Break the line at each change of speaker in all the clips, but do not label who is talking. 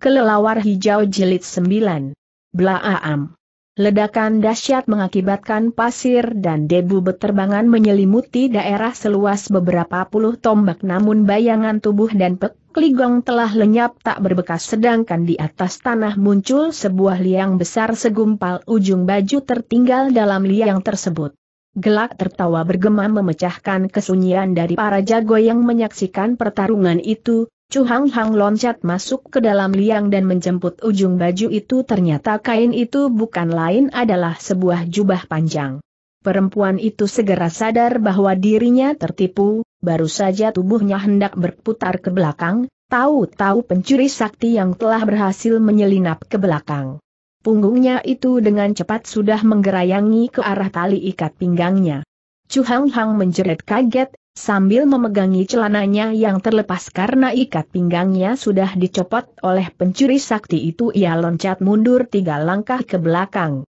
Kelelawar Hijau Jilid 9. Blaaam. Ledakan dahsyat mengakibatkan pasir dan debu beterbangan menyelimuti daerah seluas beberapa puluh tombak namun bayangan tubuh dan pek telah lenyap tak berbekas sedangkan di atas tanah muncul sebuah liang besar segumpal ujung baju tertinggal dalam liang tersebut. Gelak tertawa bergema memecahkan kesunyian dari para jago yang menyaksikan pertarungan itu, Chu Hang Hang loncat masuk ke dalam liang dan menjemput ujung baju itu ternyata kain itu bukan lain adalah sebuah jubah panjang. Perempuan itu segera sadar bahwa dirinya tertipu, baru saja tubuhnya hendak berputar ke belakang, tahu-tahu pencuri sakti yang telah berhasil menyelinap ke belakang. Punggungnya itu dengan cepat sudah menggerayangi ke arah tali ikat pinggangnya. Chu Hang Hang menjerit kaget, sambil memegangi celananya yang terlepas karena ikat pinggangnya sudah dicopot oleh pencuri sakti itu ia loncat mundur tiga langkah ke belakang.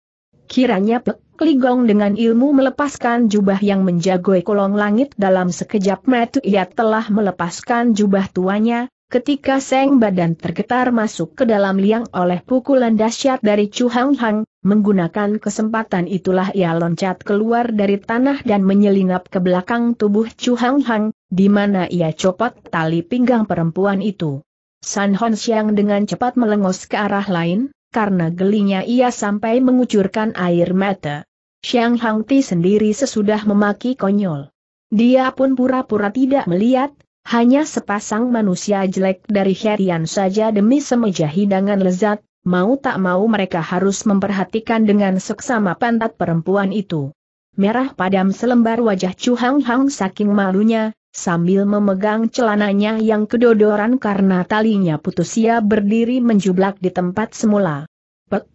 Kiranya Pek Ligong dengan ilmu melepaskan jubah yang menjagoi kolong langit dalam sekejap mata ia telah melepaskan jubah tuanya, Ketika Seng badan tergetar masuk ke dalam liang oleh pukulan dahsyat dari Chu Hang Hang, menggunakan kesempatan itulah ia loncat keluar dari tanah dan menyelinap ke belakang tubuh Chu Hang Hang, di mana ia copot tali pinggang perempuan itu. San Hon Xiang dengan cepat melengos ke arah lain, karena gelinya ia sampai mengucurkan air mata. Xiang Hang Ti sendiri sesudah memaki konyol. Dia pun pura-pura tidak melihat, hanya sepasang manusia jelek dari Herian saja demi semeja hidangan lezat, mau tak mau mereka harus memperhatikan dengan seksama pantat perempuan itu. Merah padam selembar wajah Chu Hang Hang saking malunya, sambil memegang celananya yang kedodoran karena talinya putus ia berdiri menjublak di tempat semula. Pek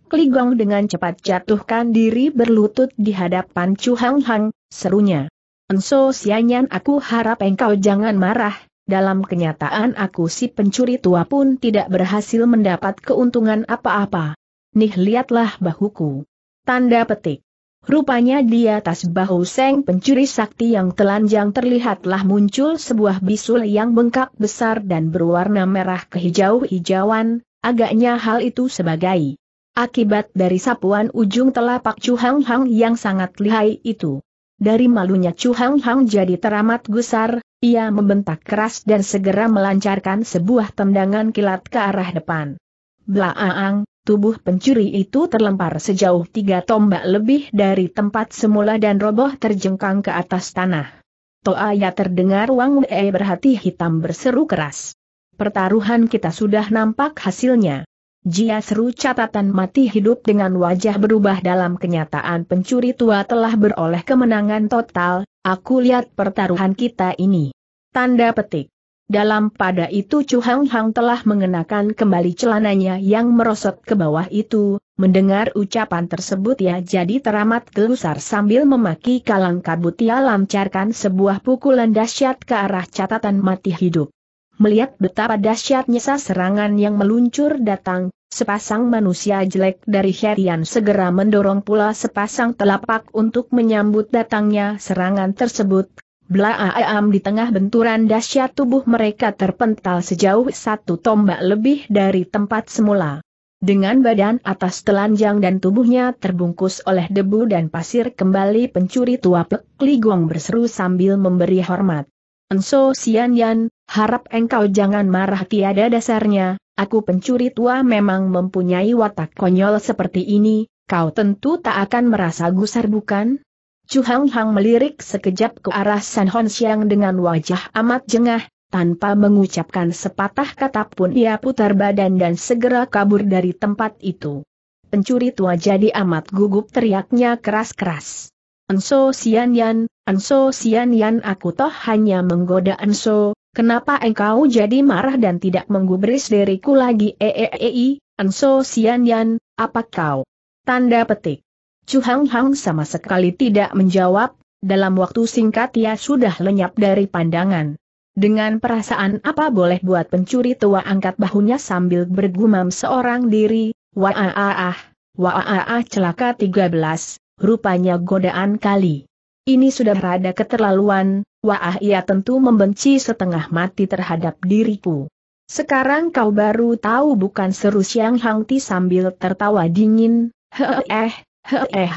dengan cepat jatuhkan diri berlutut di hadapan Chu Hang Hang, serunya. Enso Sianyan aku harap engkau jangan marah, dalam kenyataan aku si pencuri tua pun tidak berhasil mendapat keuntungan apa-apa. Nih lihatlah bahuku. Tanda petik. Rupanya di atas bahu seng pencuri sakti yang telanjang terlihatlah muncul sebuah bisul yang bengkak besar dan berwarna merah kehijau-hijauan, agaknya hal itu sebagai akibat dari sapuan ujung telapak cuhang Hang Hang yang sangat lihai itu. Dari malunya Chu Hang Hang jadi teramat gusar, ia membentak keras dan segera melancarkan sebuah tendangan kilat ke arah depan. Blaaang, tubuh pencuri itu terlempar sejauh tiga tombak lebih dari tempat semula dan roboh terjengkang ke atas tanah. Toa ya terdengar Wang Wei berhati hitam berseru keras. Pertaruhan kita sudah nampak hasilnya. Jia seru catatan mati hidup dengan wajah berubah dalam kenyataan pencuri tua telah beroleh kemenangan total, aku lihat pertaruhan kita ini. Tanda petik. Dalam pada itu Chu Hang Hang telah mengenakan kembali celananya yang merosot ke bawah itu, mendengar ucapan tersebut ya jadi teramat gelusar sambil memaki kalang kabut ia lancarkan sebuah pukulan dahsyat ke arah catatan mati hidup. Melihat betapa dahsyatnya serangan yang meluncur datang, sepasang manusia jelek dari Herian segera mendorong pula sepasang telapak untuk menyambut datangnya serangan tersebut. Blaaam di tengah benturan dahsyat tubuh mereka terpental sejauh satu tombak lebih dari tempat semula. Dengan badan atas telanjang dan tubuhnya terbungkus oleh debu dan pasir kembali pencuri tua Pek Ligong berseru sambil memberi hormat. Enso Sianyan, harap engkau jangan marah tiada dasarnya, aku pencuri tua memang mempunyai watak konyol seperti ini, kau tentu tak akan merasa gusar bukan? Chu Hang Hang melirik sekejap ke arah San Hon Siang dengan wajah amat jengah, tanpa mengucapkan sepatah kata pun ia putar badan dan segera kabur dari tempat itu. Pencuri tua jadi amat gugup teriaknya keras-keras. Enso Sianyan, Enso Sianian aku toh hanya menggoda Enso, kenapa engkau jadi marah dan tidak menggubris diriku lagi Ee eeei, Enso Sianian, apa kau? Tanda petik. Chu Hang Hang sama sekali tidak menjawab, dalam waktu singkat ia sudah lenyap dari pandangan. Dengan perasaan apa boleh buat pencuri tua angkat bahunya sambil bergumam seorang diri, wah ah, ah, ah, ah celaka 13, rupanya godaan kali. Ini sudah rada keterlaluan, wah ia tentu membenci setengah mati terhadap diriku. Sekarang kau baru tahu bukan seru Siang hangti sambil tertawa dingin, heeh, eh, heeh, eh,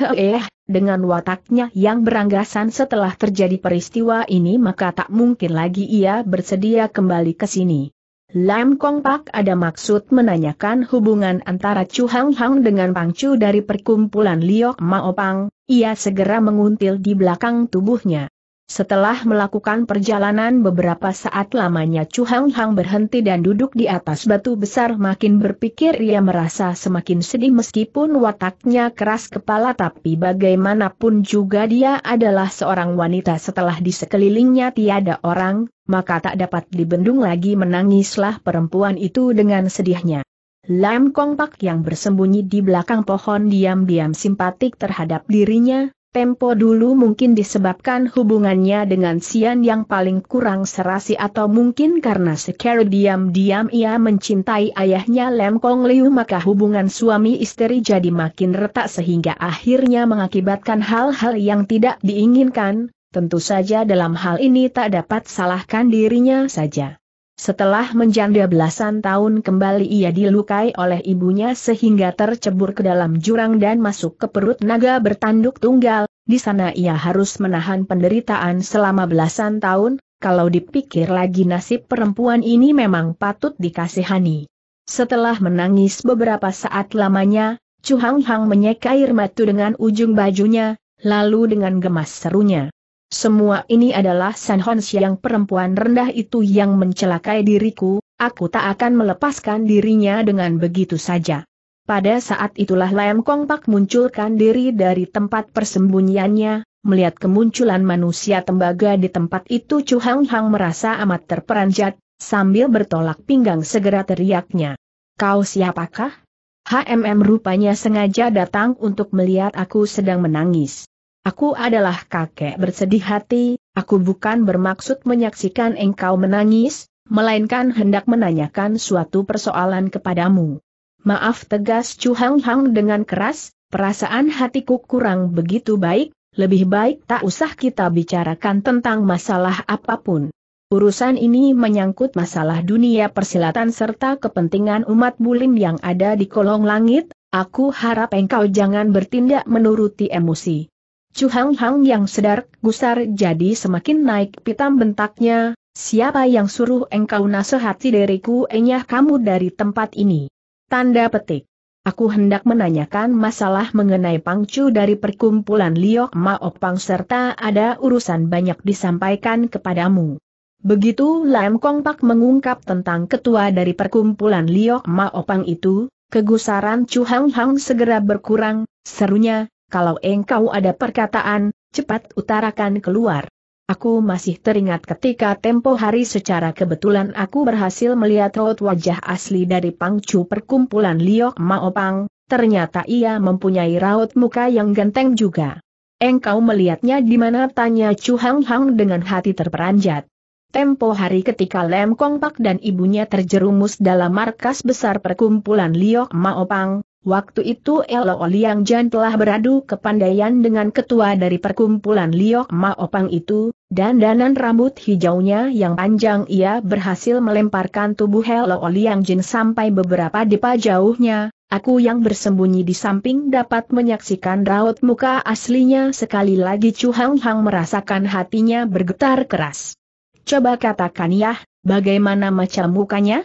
heeh, eh, dengan wataknya yang beranggasan setelah terjadi peristiwa ini maka tak mungkin lagi ia bersedia kembali ke sini. Lam Kong Pak ada maksud menanyakan hubungan antara Chu Hang Hang dengan Pang Chu dari perkumpulan Liok Maopang. ia segera menguntil di belakang tubuhnya. Setelah melakukan perjalanan beberapa saat lamanya Chu Hang Hang berhenti dan duduk di atas batu besar makin berpikir ia merasa semakin sedih meskipun wataknya keras kepala tapi bagaimanapun juga dia adalah seorang wanita setelah di sekelilingnya tiada orang, maka tak dapat dibendung lagi menangislah perempuan itu dengan sedihnya. Lam Kong Pak yang bersembunyi di belakang pohon diam-diam simpatik terhadap dirinya, Tempo dulu mungkin disebabkan hubungannya dengan Sian yang paling kurang serasi atau mungkin karena secara diam-diam ia mencintai ayahnya Lem Kong Liu maka hubungan suami istri jadi makin retak sehingga akhirnya mengakibatkan hal-hal yang tidak diinginkan, tentu saja dalam hal ini tak dapat salahkan dirinya saja. Setelah menjanda belasan tahun kembali ia dilukai oleh ibunya sehingga tercebur ke dalam jurang dan masuk ke perut naga bertanduk tunggal, di sana ia harus menahan penderitaan selama belasan tahun, kalau dipikir lagi nasib perempuan ini memang patut dikasihani. Setelah menangis beberapa saat lamanya, Chu Hang Hang menyeka air matu dengan ujung bajunya, lalu dengan gemas serunya. Semua ini adalah San Hons yang perempuan rendah itu yang mencelakai diriku, aku tak akan melepaskan dirinya dengan begitu saja. Pada saat itulah Lam Kong Pak munculkan diri dari tempat persembunyiannya, melihat kemunculan manusia tembaga di tempat itu Chu Hang Hang merasa amat terperanjat, sambil bertolak pinggang segera teriaknya. Kau siapakah? HMM rupanya sengaja datang untuk melihat aku sedang menangis. Aku adalah kakek bersedih hati, aku bukan bermaksud menyaksikan engkau menangis, melainkan hendak menanyakan suatu persoalan kepadamu. Maaf tegas Chu Hang Hang dengan keras, perasaan hatiku kurang begitu baik, lebih baik tak usah kita bicarakan tentang masalah apapun. Urusan ini menyangkut masalah dunia persilatan serta kepentingan umat bulim yang ada di kolong langit, aku harap engkau jangan bertindak menuruti emosi. Chu Hang Hang yang sedar gusar jadi semakin naik pitam bentaknya, siapa yang suruh engkau nasihati diriku enyah kamu dari tempat ini. Tanda petik. Aku hendak menanyakan masalah mengenai Pangcu dari perkumpulan Liok Maopang serta ada urusan banyak disampaikan kepadamu. Begitu Lam Kong Pak mengungkap tentang ketua dari perkumpulan Liok Maopang itu, kegusaran Chu Hang Hang segera berkurang, serunya, kalau engkau ada perkataan, cepat utarakan keluar. Aku masih teringat ketika tempo hari secara kebetulan aku berhasil melihat raut wajah asli dari pangcu perkumpulan Liok Maopang, ternyata ia mempunyai raut muka yang genteng juga. Engkau melihatnya di mana tanya Chu Hang Hang dengan hati terperanjat. Tempo hari ketika Lem Kong Pak dan ibunya terjerumus dalam markas besar perkumpulan Liok Maopang, Waktu itu Elo Liang Jan telah beradu kepandaian dengan ketua dari perkumpulan Liok Ma Opang itu, dan danan rambut hijaunya yang panjang ia berhasil melemparkan tubuh Elo Liang Jin sampai beberapa depa jauhnya, aku yang bersembunyi di samping dapat menyaksikan raut muka aslinya sekali lagi Chu Hang Hang merasakan hatinya bergetar keras. Coba katakan ya, bagaimana macam mukanya?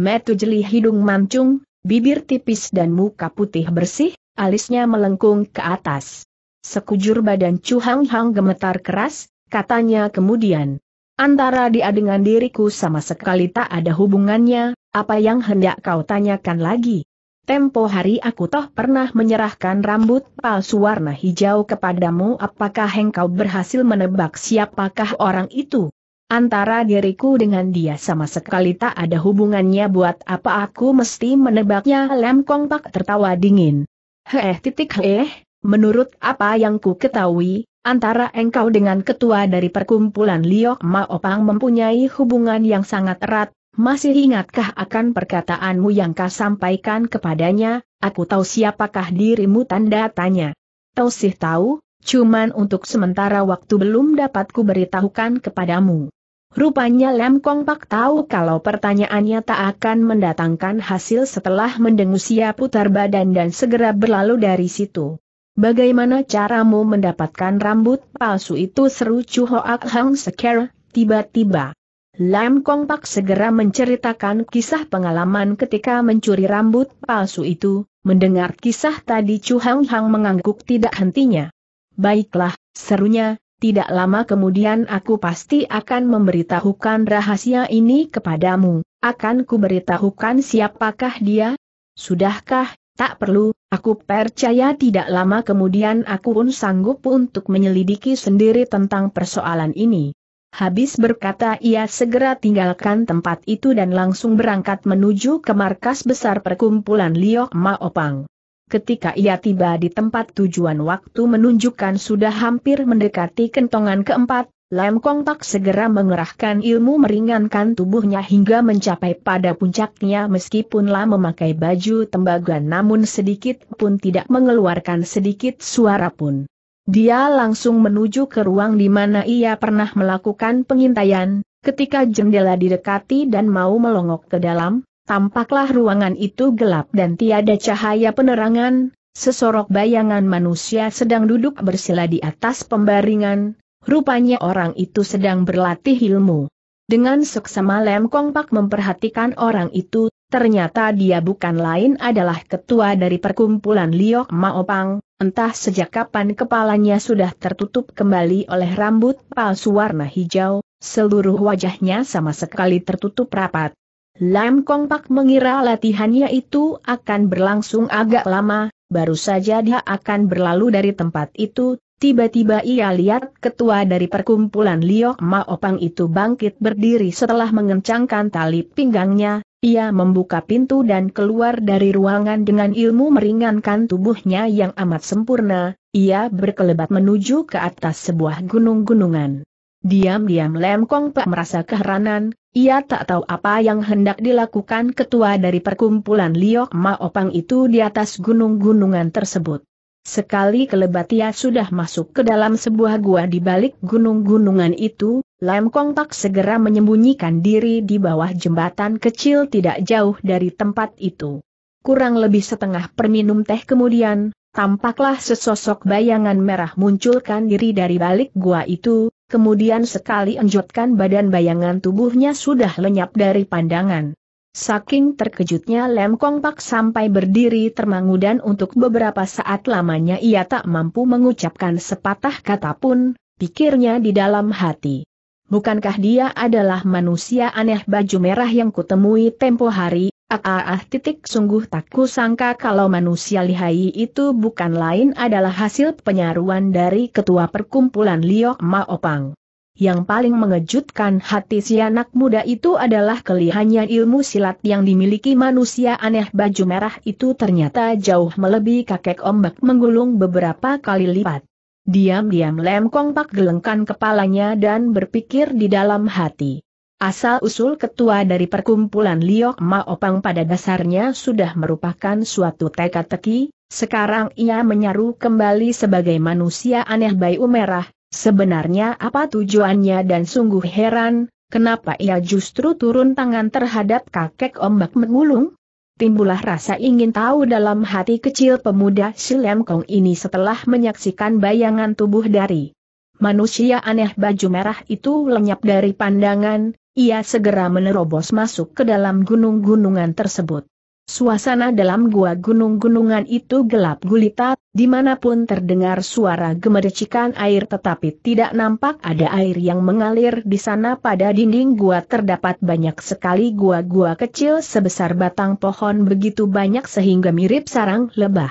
Metu jeli hidung mancung, bibir tipis dan muka putih bersih, alisnya melengkung ke atas. Sekujur badan Chu Hang Hang gemetar keras, katanya kemudian. Antara dia dengan diriku sama sekali tak ada hubungannya, apa yang hendak kau tanyakan lagi? Tempo hari aku toh pernah menyerahkan rambut palsu warna hijau kepadamu apakah engkau berhasil menebak siapakah orang itu? Antara diriku dengan dia sama sekali tak ada hubungannya buat apa aku mesti menebaknya Lem Kong Pak tertawa dingin. Heh titik heh, menurut apa yang ku ketahui, antara engkau dengan ketua dari perkumpulan Liok Ma Opang mempunyai hubungan yang sangat erat, masih ingatkah akan perkataanmu yang kau sampaikan kepadanya, aku tahu siapakah dirimu tanda tanya. Tahu sih tahu, cuman untuk sementara waktu belum dapat ku beritahukan kepadamu. Rupanya Lem Kong Pak tahu kalau pertanyaannya tak akan mendatangkan hasil setelah mendengusia putar badan dan segera berlalu dari situ. Bagaimana caramu mendapatkan rambut palsu itu seru Chu Hoak Hang Seker, tiba-tiba. Lam Kong Pak segera menceritakan kisah pengalaman ketika mencuri rambut palsu itu, mendengar kisah tadi Chu Hang Hang mengangguk tidak hentinya. Baiklah, serunya, tidak lama kemudian aku pasti akan memberitahukan rahasia ini kepadamu, akan kuberitahukan siapakah dia? Sudahkah, tak perlu, aku percaya tidak lama kemudian aku pun sanggup untuk menyelidiki sendiri tentang persoalan ini. Habis berkata ia segera tinggalkan tempat itu dan langsung berangkat menuju ke markas besar perkumpulan Liok Maopang ketika ia tiba di tempat tujuan waktu menunjukkan sudah hampir mendekati kentongan keempat, Lam Kong Pak segera mengerahkan ilmu meringankan tubuhnya hingga mencapai pada puncaknya meskipun Lam memakai baju tembaga namun sedikit pun tidak mengeluarkan sedikit suara pun. Dia langsung menuju ke ruang di mana ia pernah melakukan pengintaian, ketika jendela didekati dan mau melongok ke dalam, Tampaklah ruangan itu gelap dan tiada cahaya penerangan, sesorok bayangan manusia sedang duduk bersila di atas pembaringan, rupanya orang itu sedang berlatih ilmu. Dengan seksama Lem Kong Pak memperhatikan orang itu, ternyata dia bukan lain adalah ketua dari perkumpulan Liok Maopang, entah sejak kapan kepalanya sudah tertutup kembali oleh rambut palsu warna hijau, seluruh wajahnya sama sekali tertutup rapat. Lam Kong Pak mengira latihannya itu akan berlangsung agak lama, baru saja dia akan berlalu dari tempat itu, tiba-tiba ia lihat ketua dari perkumpulan Liok Ma Opang itu bangkit berdiri setelah mengencangkan tali pinggangnya, ia membuka pintu dan keluar dari ruangan dengan ilmu meringankan tubuhnya yang amat sempurna, ia berkelebat menuju ke atas sebuah gunung-gunungan. Diam-diam Lem Kong Pak merasa keheranan, ia tak tahu apa yang hendak dilakukan ketua dari perkumpulan Liok Ma Opang itu di atas gunung-gunungan tersebut. Sekali kelebat ia sudah masuk ke dalam sebuah gua di balik gunung-gunungan itu, Lem Kong Pak segera menyembunyikan diri di bawah jembatan kecil tidak jauh dari tempat itu. Kurang lebih setengah perminum teh kemudian, tampaklah sesosok bayangan merah munculkan diri dari balik gua itu, kemudian sekali enjotkan badan bayangan tubuhnya sudah lenyap dari pandangan. Saking terkejutnya Lem Kong Pak sampai berdiri termangu dan untuk beberapa saat lamanya ia tak mampu mengucapkan sepatah kata pun, pikirnya di dalam hati. Bukankah dia adalah manusia aneh baju merah yang kutemui tempo hari, Ah, ah, titik sungguh tak kusangka kalau manusia lihai itu bukan lain adalah hasil penyaruan dari ketua perkumpulan Liok Maopang. Yang paling mengejutkan hati si anak muda itu adalah kelihannya ilmu silat yang dimiliki manusia aneh baju merah itu ternyata jauh melebihi kakek ombak menggulung beberapa kali lipat. Diam-diam Lem Kong Pak gelengkan kepalanya dan berpikir di dalam hati. Asal-usul ketua dari perkumpulan Liok Maopang pada dasarnya sudah merupakan suatu teka-teki, sekarang ia menyaru kembali sebagai manusia aneh bayi umerah, sebenarnya apa tujuannya dan sungguh heran, kenapa ia justru turun tangan terhadap kakek ombak mengulung? Timbulah rasa ingin tahu dalam hati kecil pemuda Silem Kong ini setelah menyaksikan bayangan tubuh dari manusia aneh baju merah itu lenyap dari pandangan, ia segera menerobos masuk ke dalam gunung-gunungan tersebut. Suasana dalam gua gunung-gunungan itu gelap gulita, dimanapun terdengar suara gemericikan air tetapi tidak nampak ada air yang mengalir di sana pada dinding gua terdapat banyak sekali gua-gua kecil sebesar batang pohon begitu banyak sehingga mirip sarang lebah.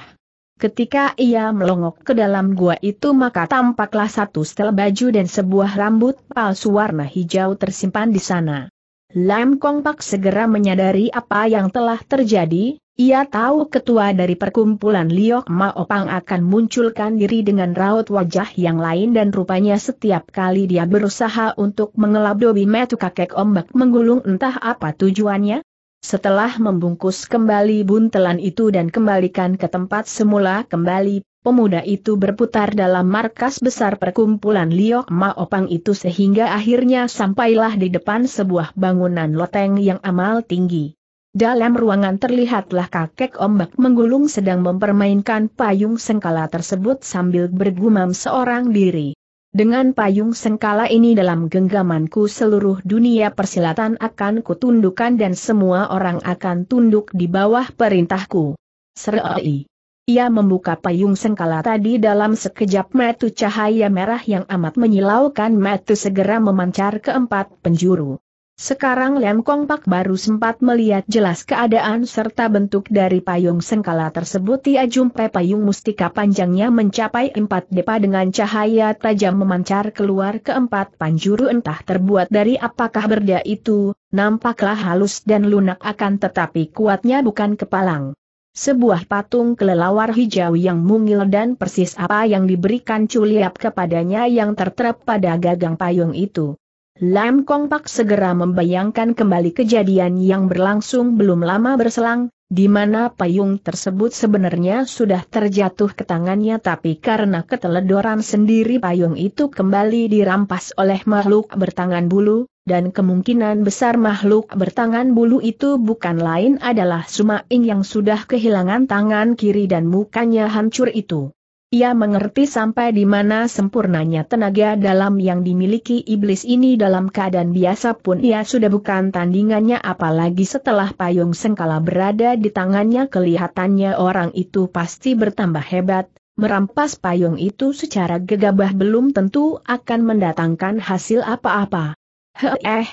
Ketika ia melongok ke dalam gua itu maka tampaklah satu setel baju dan sebuah rambut palsu warna hijau tersimpan di sana. Lam Kong Pak segera menyadari apa yang telah terjadi, ia tahu ketua dari perkumpulan Liok Pang akan munculkan diri dengan raut wajah yang lain dan rupanya setiap kali dia berusaha untuk mengelabui metu kakek ombak menggulung entah apa tujuannya, setelah membungkus kembali buntelan itu dan kembalikan ke tempat semula kembali, pemuda itu berputar dalam markas besar perkumpulan Liok Maopang itu sehingga akhirnya sampailah di depan sebuah bangunan loteng yang amal tinggi. Dalam ruangan terlihatlah kakek ombak menggulung sedang mempermainkan payung sengkala tersebut sambil bergumam seorang diri. Dengan payung sengkala ini dalam genggamanku seluruh dunia persilatan akan kutundukkan dan semua orang akan tunduk di bawah perintahku. Serai. Ia membuka payung sengkala tadi dalam sekejap metu cahaya merah yang amat menyilaukan metu segera memancar ke empat penjuru. Sekarang Lem Kong Pak baru sempat melihat jelas keadaan serta bentuk dari payung sengkala tersebut Ia jumpai payung mustika panjangnya mencapai empat depa dengan cahaya tajam memancar keluar keempat panjuru entah terbuat dari apakah berda itu, nampaklah halus dan lunak akan tetapi kuatnya bukan kepalang. Sebuah patung kelelawar hijau yang mungil dan persis apa yang diberikan culiap kepadanya yang tertera pada gagang payung itu. Lam Kong Pak segera membayangkan kembali kejadian yang berlangsung belum lama berselang, di mana payung tersebut sebenarnya sudah terjatuh ke tangannya tapi karena keteledoran sendiri payung itu kembali dirampas oleh makhluk bertangan bulu, dan kemungkinan besar makhluk bertangan bulu itu bukan lain adalah Sumaing yang sudah kehilangan tangan kiri dan mukanya hancur itu. Ia mengerti sampai di mana sempurnanya tenaga dalam yang dimiliki iblis ini dalam keadaan biasa pun ia sudah bukan tandingannya apalagi setelah payung sengkala berada di tangannya kelihatannya orang itu pasti bertambah hebat, merampas payung itu secara gegabah belum tentu akan mendatangkan hasil apa-apa. He he eh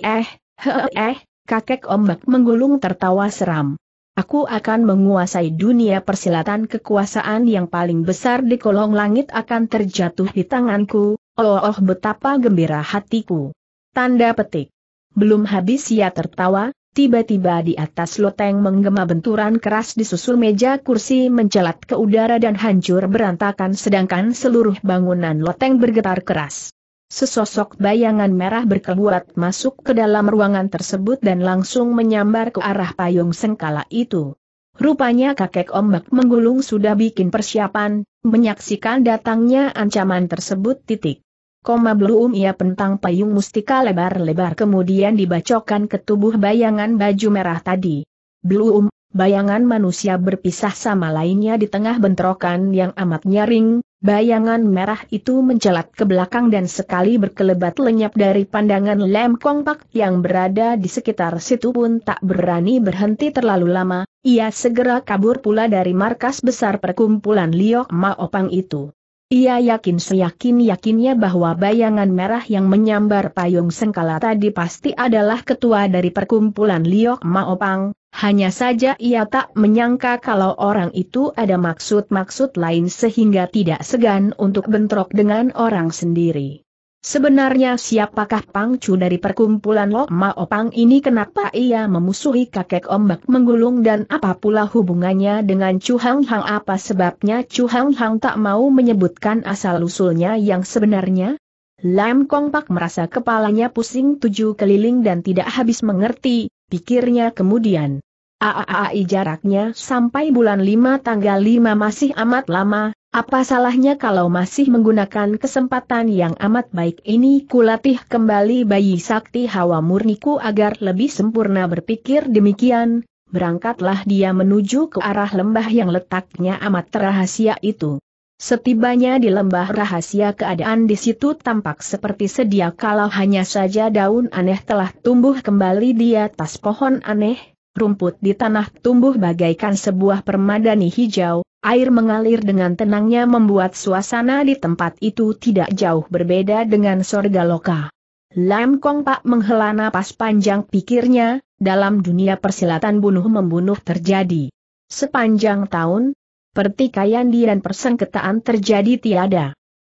eh he eh kakek ombak menggulung tertawa seram. Aku akan menguasai dunia persilatan kekuasaan yang paling besar di kolong langit akan terjatuh di tanganku, oh, oh betapa gembira hatiku. Tanda petik. Belum habis ia tertawa, tiba-tiba di atas loteng menggema benturan keras disusul meja kursi mencelat ke udara dan hancur berantakan sedangkan seluruh bangunan loteng bergetar keras. Sesosok bayangan merah berkeluat masuk ke dalam ruangan tersebut dan langsung menyambar ke arah payung sengkala itu. Rupanya kakek ombak menggulung sudah bikin persiapan, menyaksikan datangnya ancaman tersebut titik. Koma belum ia pentang payung mustika lebar-lebar kemudian dibacokan ke tubuh bayangan baju merah tadi. Belum, bayangan manusia berpisah sama lainnya di tengah bentrokan yang amat nyaring, Bayangan merah itu mencelat ke belakang dan sekali berkelebat lenyap dari pandangan Lem Kong yang berada di sekitar situ pun tak berani berhenti terlalu lama, ia segera kabur pula dari markas besar perkumpulan Liok Maopang itu. Ia yakin seyakin-yakinnya bahwa bayangan merah yang menyambar payung sengkala tadi pasti adalah ketua dari perkumpulan Liok Maopang, hanya saja ia tak menyangka kalau orang itu ada maksud-maksud lain sehingga tidak segan untuk bentrok dengan orang sendiri. Sebenarnya siapakah Pangcu dari perkumpulan Lokma Opang ini kenapa ia memusuhi kakek ombak menggulung dan apa pula hubungannya dengan Chu Hang Hang apa sebabnya Chu Hang Hang tak mau menyebutkan asal-usulnya yang sebenarnya? Lam Kong Pak merasa kepalanya pusing tujuh keliling dan tidak habis mengerti, pikirnya kemudian. Aaai, jaraknya sampai bulan 5 tanggal 5 masih amat lama, apa salahnya kalau masih menggunakan kesempatan yang amat baik ini kulatih kembali bayi sakti hawa murniku agar lebih sempurna berpikir demikian, berangkatlah dia menuju ke arah lembah yang letaknya amat rahasia itu. Setibanya di lembah rahasia keadaan di situ tampak seperti sedia kalau hanya saja daun aneh telah tumbuh kembali di atas pohon aneh, rumput di tanah tumbuh bagaikan sebuah permadani hijau, air mengalir dengan tenangnya membuat suasana di tempat itu tidak jauh berbeda dengan sorga loka. Lam Kong Pak menghela napas panjang pikirnya, dalam dunia persilatan bunuh-membunuh terjadi. Sepanjang tahun, pertikaian di dan persengketaan terjadi tiada.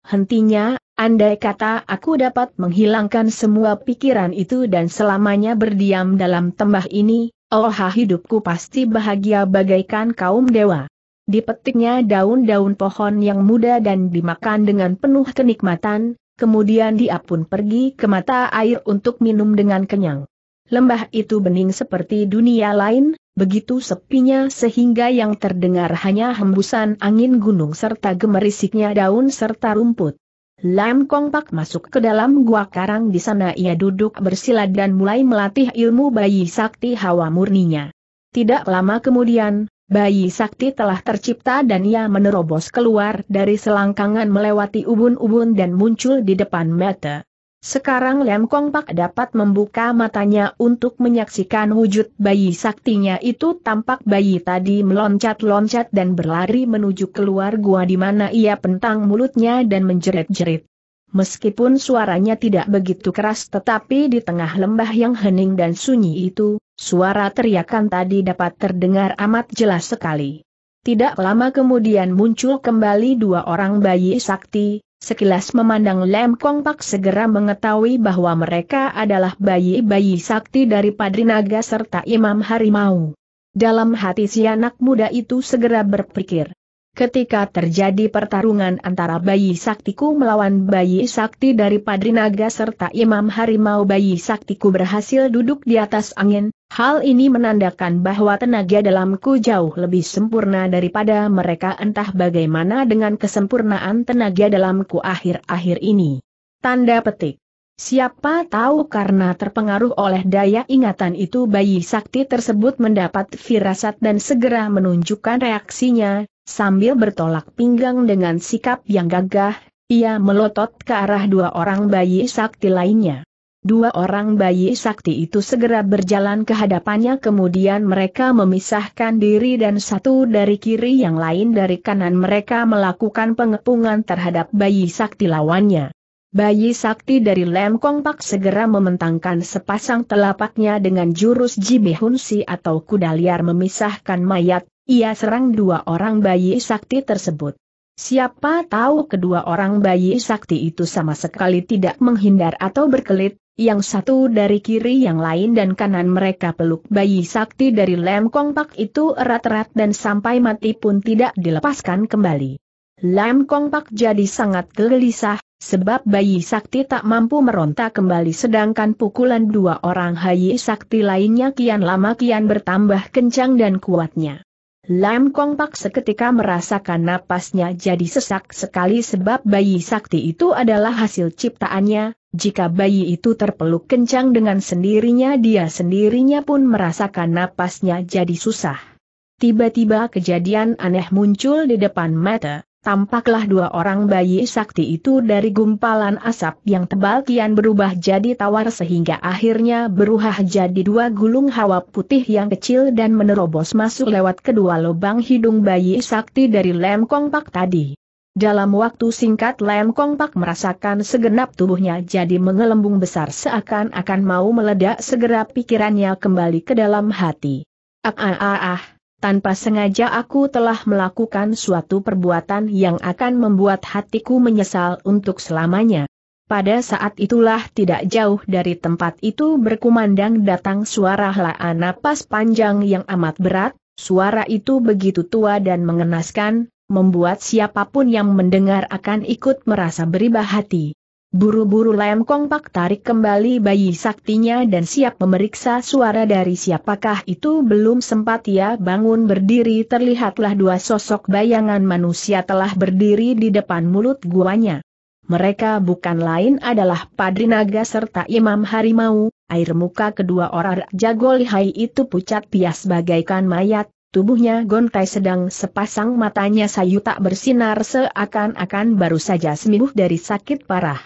Hentinya, andai kata aku dapat menghilangkan semua pikiran itu dan selamanya berdiam dalam tembah ini, oh hidupku pasti bahagia bagaikan kaum dewa. Dipetiknya daun-daun pohon yang muda dan dimakan dengan penuh kenikmatan, kemudian dia pun pergi ke mata air untuk minum dengan kenyang. Lembah itu bening seperti dunia lain, begitu sepinya sehingga yang terdengar hanya hembusan angin gunung serta gemerisiknya daun serta rumput. Lam Kong Pak masuk ke dalam gua karang di sana ia duduk bersila dan mulai melatih ilmu bayi sakti hawa murninya. Tidak lama kemudian, bayi sakti telah tercipta dan ia menerobos keluar dari selangkangan melewati ubun-ubun dan muncul di depan mata. Sekarang Lem Kong Pak dapat membuka matanya untuk menyaksikan wujud bayi saktinya itu tampak bayi tadi meloncat-loncat dan berlari menuju keluar gua di mana ia pentang mulutnya dan menjerit-jerit. Meskipun suaranya tidak begitu keras tetapi di tengah lembah yang hening dan sunyi itu, suara teriakan tadi dapat terdengar amat jelas sekali. Tidak lama kemudian muncul kembali dua orang bayi sakti, Sekilas memandang Lem Kong Pak segera mengetahui bahwa mereka adalah bayi-bayi sakti dari padri naga serta Imam Harimau. Dalam hati si anak muda itu segera berpikir. Ketika terjadi pertarungan antara bayi saktiku melawan bayi sakti dari padri naga serta Imam Harimau bayi saktiku berhasil duduk di atas angin, Hal ini menandakan bahwa tenaga dalamku jauh lebih sempurna daripada mereka entah bagaimana dengan kesempurnaan tenaga dalamku akhir-akhir ini. Tanda petik. Siapa tahu karena terpengaruh oleh daya ingatan itu bayi sakti tersebut mendapat firasat dan segera menunjukkan reaksinya, sambil bertolak pinggang dengan sikap yang gagah, ia melotot ke arah dua orang bayi sakti lainnya. Dua orang bayi sakti itu segera berjalan ke hadapannya kemudian mereka memisahkan diri dan satu dari kiri yang lain dari kanan mereka melakukan pengepungan terhadap bayi sakti lawannya. Bayi sakti dari Lem Kong Pak segera mementangkan sepasang telapaknya dengan jurus hun si atau kuda liar memisahkan mayat, ia serang dua orang bayi sakti tersebut. Siapa tahu kedua orang bayi sakti itu sama sekali tidak menghindar atau berkelit, yang satu dari kiri yang lain dan kanan mereka peluk bayi sakti dari lem kongpak itu erat-erat dan sampai mati pun tidak dilepaskan kembali. Lem kongpak jadi sangat gelisah, sebab bayi sakti tak mampu meronta kembali sedangkan pukulan dua orang hayi sakti lainnya kian lama kian bertambah kencang dan kuatnya. Lam Kong Pak seketika merasakan napasnya jadi sesak sekali sebab bayi sakti itu adalah hasil ciptaannya, jika bayi itu terpeluk kencang dengan sendirinya dia sendirinya pun merasakan napasnya jadi susah. Tiba-tiba kejadian aneh muncul di depan mata, Tampaklah dua orang bayi sakti itu dari gumpalan asap yang tebal kian berubah jadi tawar sehingga akhirnya berubah jadi dua gulung hawa putih yang kecil dan menerobos masuk lewat kedua lubang hidung bayi sakti dari lem Pak tadi. Dalam waktu singkat lem Pak merasakan segenap tubuhnya jadi mengelembung besar seakan-akan mau meledak segera pikirannya kembali ke dalam hati. Ah ah ah ah tanpa sengaja aku telah melakukan suatu perbuatan yang akan membuat hatiku menyesal untuk selamanya. Pada saat itulah tidak jauh dari tempat itu berkumandang datang suara helaan napas panjang yang amat berat, suara itu begitu tua dan mengenaskan, membuat siapapun yang mendengar akan ikut merasa beribah hati. Buru-buru Lem Pak tarik kembali bayi saktinya dan siap memeriksa suara dari siapakah itu belum sempat ia bangun berdiri terlihatlah dua sosok bayangan manusia telah berdiri di depan mulut guanya. Mereka bukan lain adalah Padri Naga serta Imam Harimau, air muka kedua orang jago lihai itu pucat pias bagaikan mayat, Tubuhnya gontai sedang sepasang matanya sayu tak bersinar seakan-akan baru saja sembuh dari sakit parah.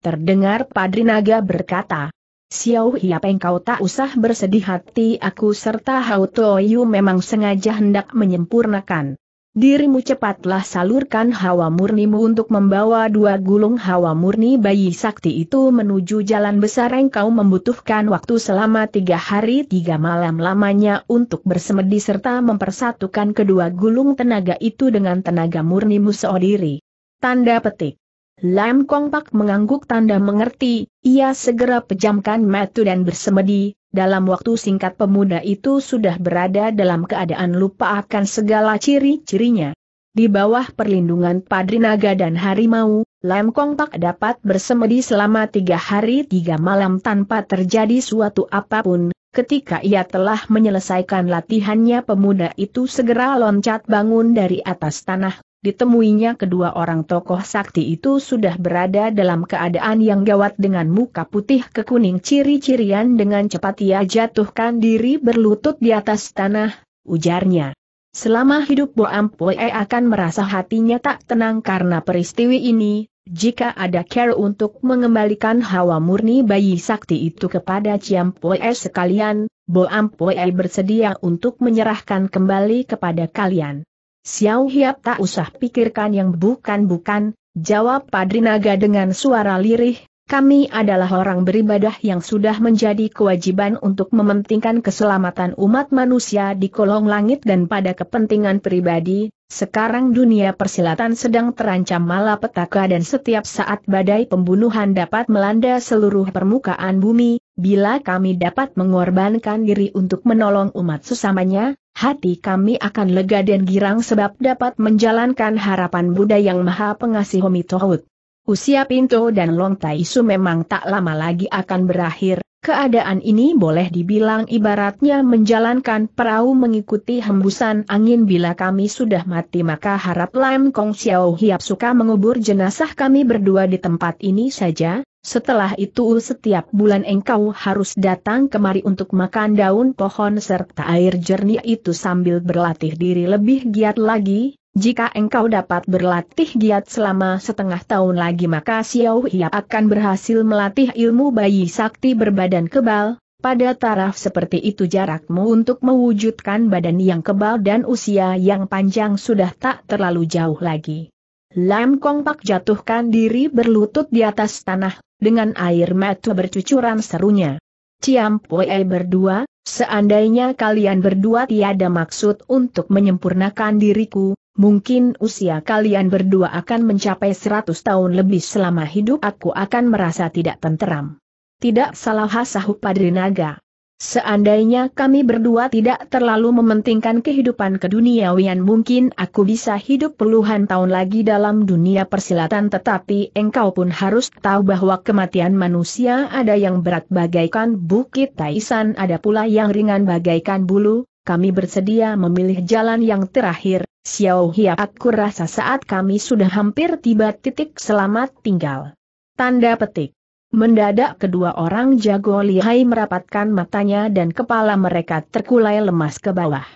Terdengar Padri Naga berkata, Xiao Hiap engkau tak usah bersedih hati aku serta Hao Toyu memang sengaja hendak menyempurnakan. Dirimu cepatlah salurkan hawa murnimu untuk membawa dua gulung hawa murni bayi sakti itu menuju jalan besar engkau membutuhkan waktu selama tiga hari tiga malam lamanya untuk bersemedi serta mempersatukan kedua gulung tenaga itu dengan tenaga murnimu seodiri. Tanda petik Lam Kong Pak mengangguk tanda mengerti, ia segera pejamkan mata dan bersemedi, dalam waktu singkat pemuda itu sudah berada dalam keadaan lupa akan segala ciri-cirinya. Di bawah perlindungan Padri Naga dan Harimau, Lam Kong Pak dapat bersemedi selama tiga hari tiga malam tanpa terjadi suatu apapun, Ketika ia telah menyelesaikan latihannya pemuda itu segera loncat bangun dari atas tanah, ditemuinya kedua orang tokoh sakti itu sudah berada dalam keadaan yang gawat dengan muka putih kekuning ciri-cirian dengan cepat ia jatuhkan diri berlutut di atas tanah, ujarnya. Selama hidup Bo Ampoe akan merasa hatinya tak tenang karena peristiwa ini, jika ada care untuk mengembalikan hawa murni bayi sakti itu kepada Ciampoe sekalian, Bo Ampoe bersedia untuk menyerahkan kembali kepada kalian. Xiao Hiap tak usah pikirkan yang bukan-bukan, jawab Padri Naga dengan suara lirih, kami adalah orang beribadah yang sudah menjadi kewajiban untuk mementingkan keselamatan umat manusia di kolong langit dan pada kepentingan pribadi, sekarang dunia persilatan sedang terancam malapetaka dan setiap saat badai pembunuhan dapat melanda seluruh permukaan bumi, bila kami dapat mengorbankan diri untuk menolong umat sesamanya, hati kami akan lega dan girang sebab dapat menjalankan harapan Buddha yang maha pengasih Tohut. Usia Pinto dan Long Taisu memang tak lama lagi akan berakhir, Keadaan ini boleh dibilang ibaratnya menjalankan perahu mengikuti hembusan angin bila kami sudah mati maka harap Lam Kong Xiao Hiap suka mengubur jenazah kami berdua di tempat ini saja, setelah itu setiap bulan engkau harus datang kemari untuk makan daun pohon serta air jernih itu sambil berlatih diri lebih giat lagi, jika engkau dapat berlatih giat selama setengah tahun lagi maka Xiao Hia akan berhasil melatih ilmu bayi sakti berbadan kebal, pada taraf seperti itu jarakmu untuk mewujudkan badan yang kebal dan usia yang panjang sudah tak terlalu jauh lagi. Lam Kong Pak jatuhkan diri berlutut di atas tanah, dengan air mata bercucuran serunya. Ciam Pue berdua, seandainya kalian berdua tiada maksud untuk menyempurnakan diriku, Mungkin usia kalian berdua akan mencapai 100 tahun lebih selama hidup aku akan merasa tidak tenteram. Tidak salah hasahu naga. Seandainya kami berdua tidak terlalu mementingkan kehidupan keduniawian mungkin aku bisa hidup puluhan tahun lagi dalam dunia persilatan tetapi engkau pun harus tahu bahwa kematian manusia ada yang berat bagaikan bukit Taisan ada pula yang ringan bagaikan bulu, kami bersedia memilih jalan yang terakhir, Xiao Hia aku rasa saat kami sudah hampir tiba titik selamat tinggal. Tanda petik. Mendadak kedua orang jago lihai merapatkan matanya dan kepala mereka terkulai lemas ke bawah.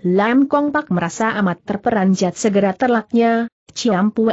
Lam Kong Pak merasa amat terperanjat segera terlaknya, ciampu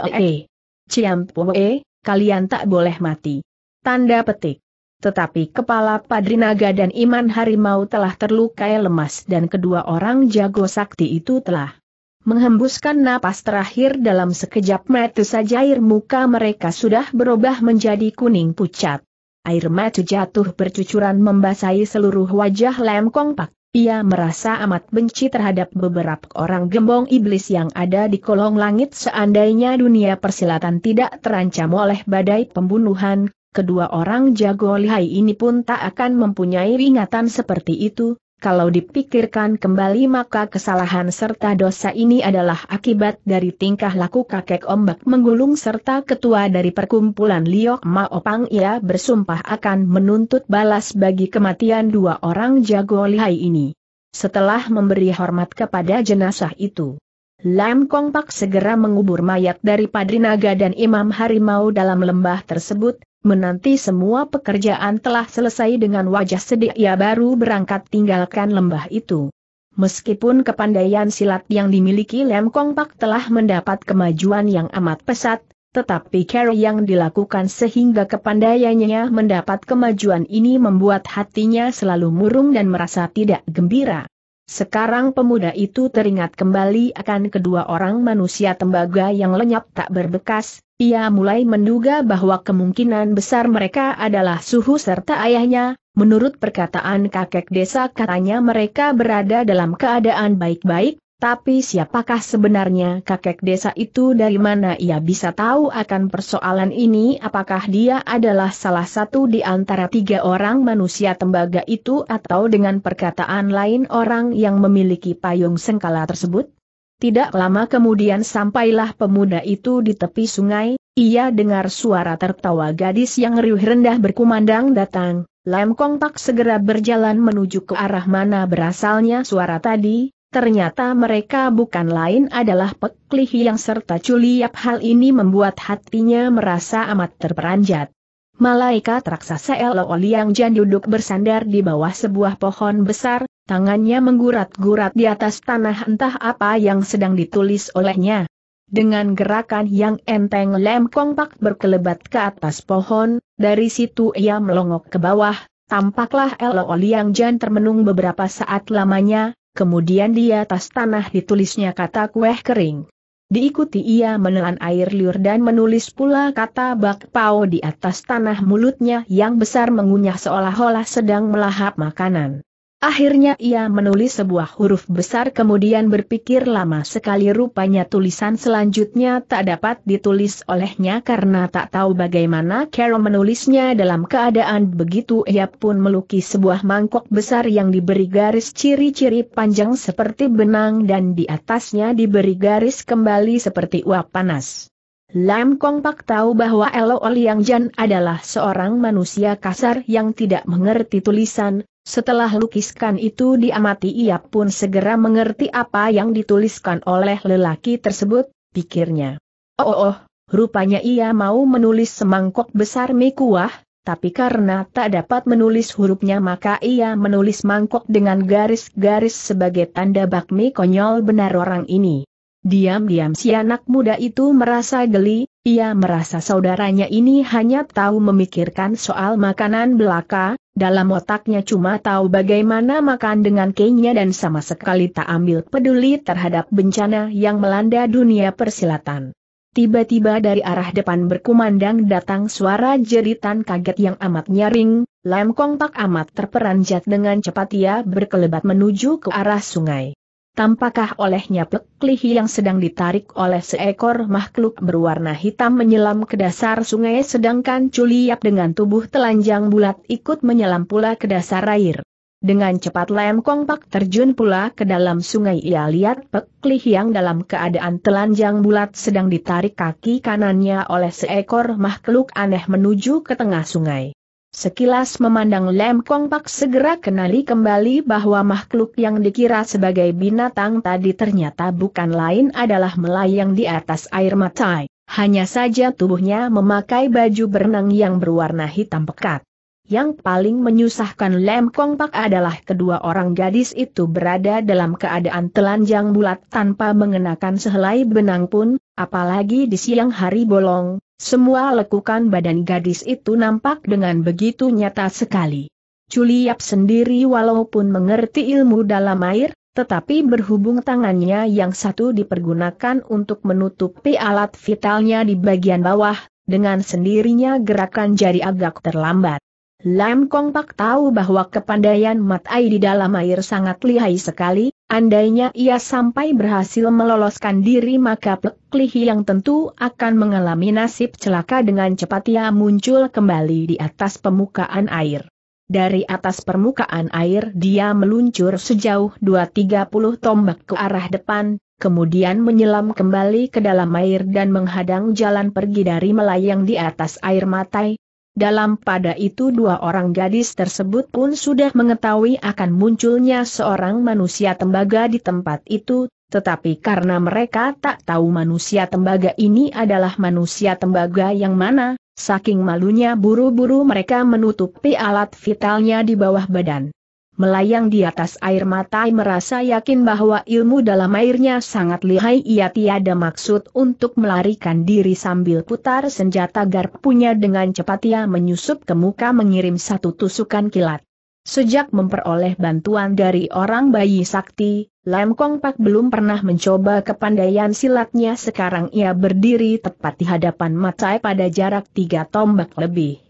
Ciampue, kalian tak boleh mati. Tanda petik. Tetapi kepala Padrinaga dan Iman Harimau telah terlukai lemas dan kedua orang jago sakti itu telah menghembuskan napas terakhir dalam sekejap mata saja air muka mereka sudah berubah menjadi kuning pucat. Air mata jatuh bercucuran membasahi seluruh wajah Lem Kong Pak. Ia merasa amat benci terhadap beberapa orang gembong iblis yang ada di kolong langit seandainya dunia persilatan tidak terancam oleh badai pembunuhan, kedua orang jago lihai ini pun tak akan mempunyai ingatan seperti itu, kalau dipikirkan kembali maka kesalahan serta dosa ini adalah akibat dari tingkah laku kakek ombak menggulung serta ketua dari perkumpulan Liok Maopang ia bersumpah akan menuntut balas bagi kematian dua orang jago lihai ini. Setelah memberi hormat kepada jenazah itu. Lam Kong Pak segera mengubur mayat dari Padrinaga dan Imam Harimau dalam lembah tersebut, Menanti semua pekerjaan telah selesai dengan wajah sedih ia baru berangkat tinggalkan lembah itu. Meskipun kepandaian silat yang dimiliki Lem Kong Pak telah mendapat kemajuan yang amat pesat, tetapi care yang dilakukan sehingga kepandaiannya mendapat kemajuan ini membuat hatinya selalu murung dan merasa tidak gembira. Sekarang pemuda itu teringat kembali akan kedua orang manusia tembaga yang lenyap tak berbekas, ia mulai menduga bahwa kemungkinan besar mereka adalah suhu serta ayahnya, menurut perkataan kakek desa katanya mereka berada dalam keadaan baik-baik, tapi siapakah sebenarnya kakek desa itu dari mana ia bisa tahu akan persoalan ini apakah dia adalah salah satu di antara tiga orang manusia tembaga itu atau dengan perkataan lain orang yang memiliki payung sengkala tersebut? Tidak lama kemudian sampailah pemuda itu di tepi sungai, ia dengar suara tertawa gadis yang riuh rendah berkumandang datang, Lam Kong Tak segera berjalan menuju ke arah mana berasalnya suara tadi, ternyata mereka bukan lain adalah Pek yang serta Culiap hal ini membuat hatinya merasa amat terperanjat. Malaikat raksasa Elo Oliang Jan duduk bersandar di bawah sebuah pohon besar, Tangannya menggurat-gurat di atas tanah entah apa yang sedang ditulis olehnya. Dengan gerakan yang enteng lem kompak berkelebat ke atas pohon, dari situ ia melongok ke bawah, tampaklah Elo Liang Jan termenung beberapa saat lamanya, kemudian di atas tanah ditulisnya kata kueh kering. Diikuti ia menelan air liur dan menulis pula kata bak pao di atas tanah mulutnya yang besar mengunyah seolah-olah sedang melahap makanan. Akhirnya ia menulis sebuah huruf besar kemudian berpikir lama sekali rupanya tulisan selanjutnya tak dapat ditulis olehnya karena tak tahu bagaimana Carol menulisnya dalam keadaan begitu ia pun melukis sebuah mangkok besar yang diberi garis ciri-ciri panjang seperti benang dan di atasnya diberi garis kembali seperti uap panas. Lam Kong Pak tahu bahwa Elo Oliang Jan adalah seorang manusia kasar yang tidak mengerti tulisan, setelah lukiskan itu diamati ia pun segera mengerti apa yang dituliskan oleh lelaki tersebut, pikirnya. Oh, oh, oh rupanya ia mau menulis semangkok besar mie kuah, tapi karena tak dapat menulis hurufnya maka ia menulis mangkok dengan garis-garis sebagai tanda bakmi konyol benar orang ini. Diam-diam si anak muda itu merasa geli, ia merasa saudaranya ini hanya tahu memikirkan soal makanan belaka, dalam otaknya cuma tahu bagaimana makan dengan kenya dan sama sekali tak ambil peduli terhadap bencana yang melanda dunia persilatan. Tiba-tiba dari arah depan berkumandang datang suara jeritan kaget yang amat nyaring, Lemkong Kong tak amat terperanjat dengan cepat ia berkelebat menuju ke arah sungai. Tampakkah olehnya peklihi yang sedang ditarik oleh seekor makhluk berwarna hitam menyelam ke dasar sungai sedangkan Culiap dengan tubuh telanjang bulat ikut menyelam pula ke dasar air. Dengan cepat Lem Kong Pak terjun pula ke dalam sungai ia lihat peklihi yang dalam keadaan telanjang bulat sedang ditarik kaki kanannya oleh seekor makhluk aneh menuju ke tengah sungai. Sekilas memandang Lem Kong Pak segera kenali kembali bahwa makhluk yang dikira sebagai binatang tadi ternyata bukan lain adalah melayang di atas air matai, Hanya saja tubuhnya memakai baju berenang yang berwarna hitam pekat. Yang paling menyusahkan Lem Kong Pak adalah kedua orang gadis itu berada dalam keadaan telanjang bulat tanpa mengenakan sehelai benang pun, apalagi di siang hari bolong, semua lekukan badan gadis itu nampak dengan begitu nyata sekali. Culiap sendiri walaupun mengerti ilmu dalam air, tetapi berhubung tangannya yang satu dipergunakan untuk menutupi alat vitalnya di bagian bawah, dengan sendirinya gerakan jari agak terlambat. Lam Kong Pak tahu bahwa kepandaian Mat Ai di dalam air sangat lihai sekali, Andainya ia sampai berhasil meloloskan diri maka Pleklihi yang tentu akan mengalami nasib celaka dengan cepat ia muncul kembali di atas permukaan air. Dari atas permukaan air dia meluncur sejauh 2-30 tombak ke arah depan, kemudian menyelam kembali ke dalam air dan menghadang jalan pergi dari melayang di atas air matai, dalam pada itu dua orang gadis tersebut pun sudah mengetahui akan munculnya seorang manusia tembaga di tempat itu, tetapi karena mereka tak tahu manusia tembaga ini adalah manusia tembaga yang mana, saking malunya buru-buru mereka menutupi alat vitalnya di bawah badan melayang di atas air mata merasa yakin bahwa ilmu dalam airnya sangat lihai ia tiada maksud untuk melarikan diri sambil putar senjata garpunya dengan cepat ia menyusup ke muka mengirim satu tusukan kilat. Sejak memperoleh bantuan dari orang bayi sakti, Lam Kong Pak belum pernah mencoba kepandaian silatnya sekarang ia berdiri tepat di hadapan Matai pada jarak tiga tombak lebih.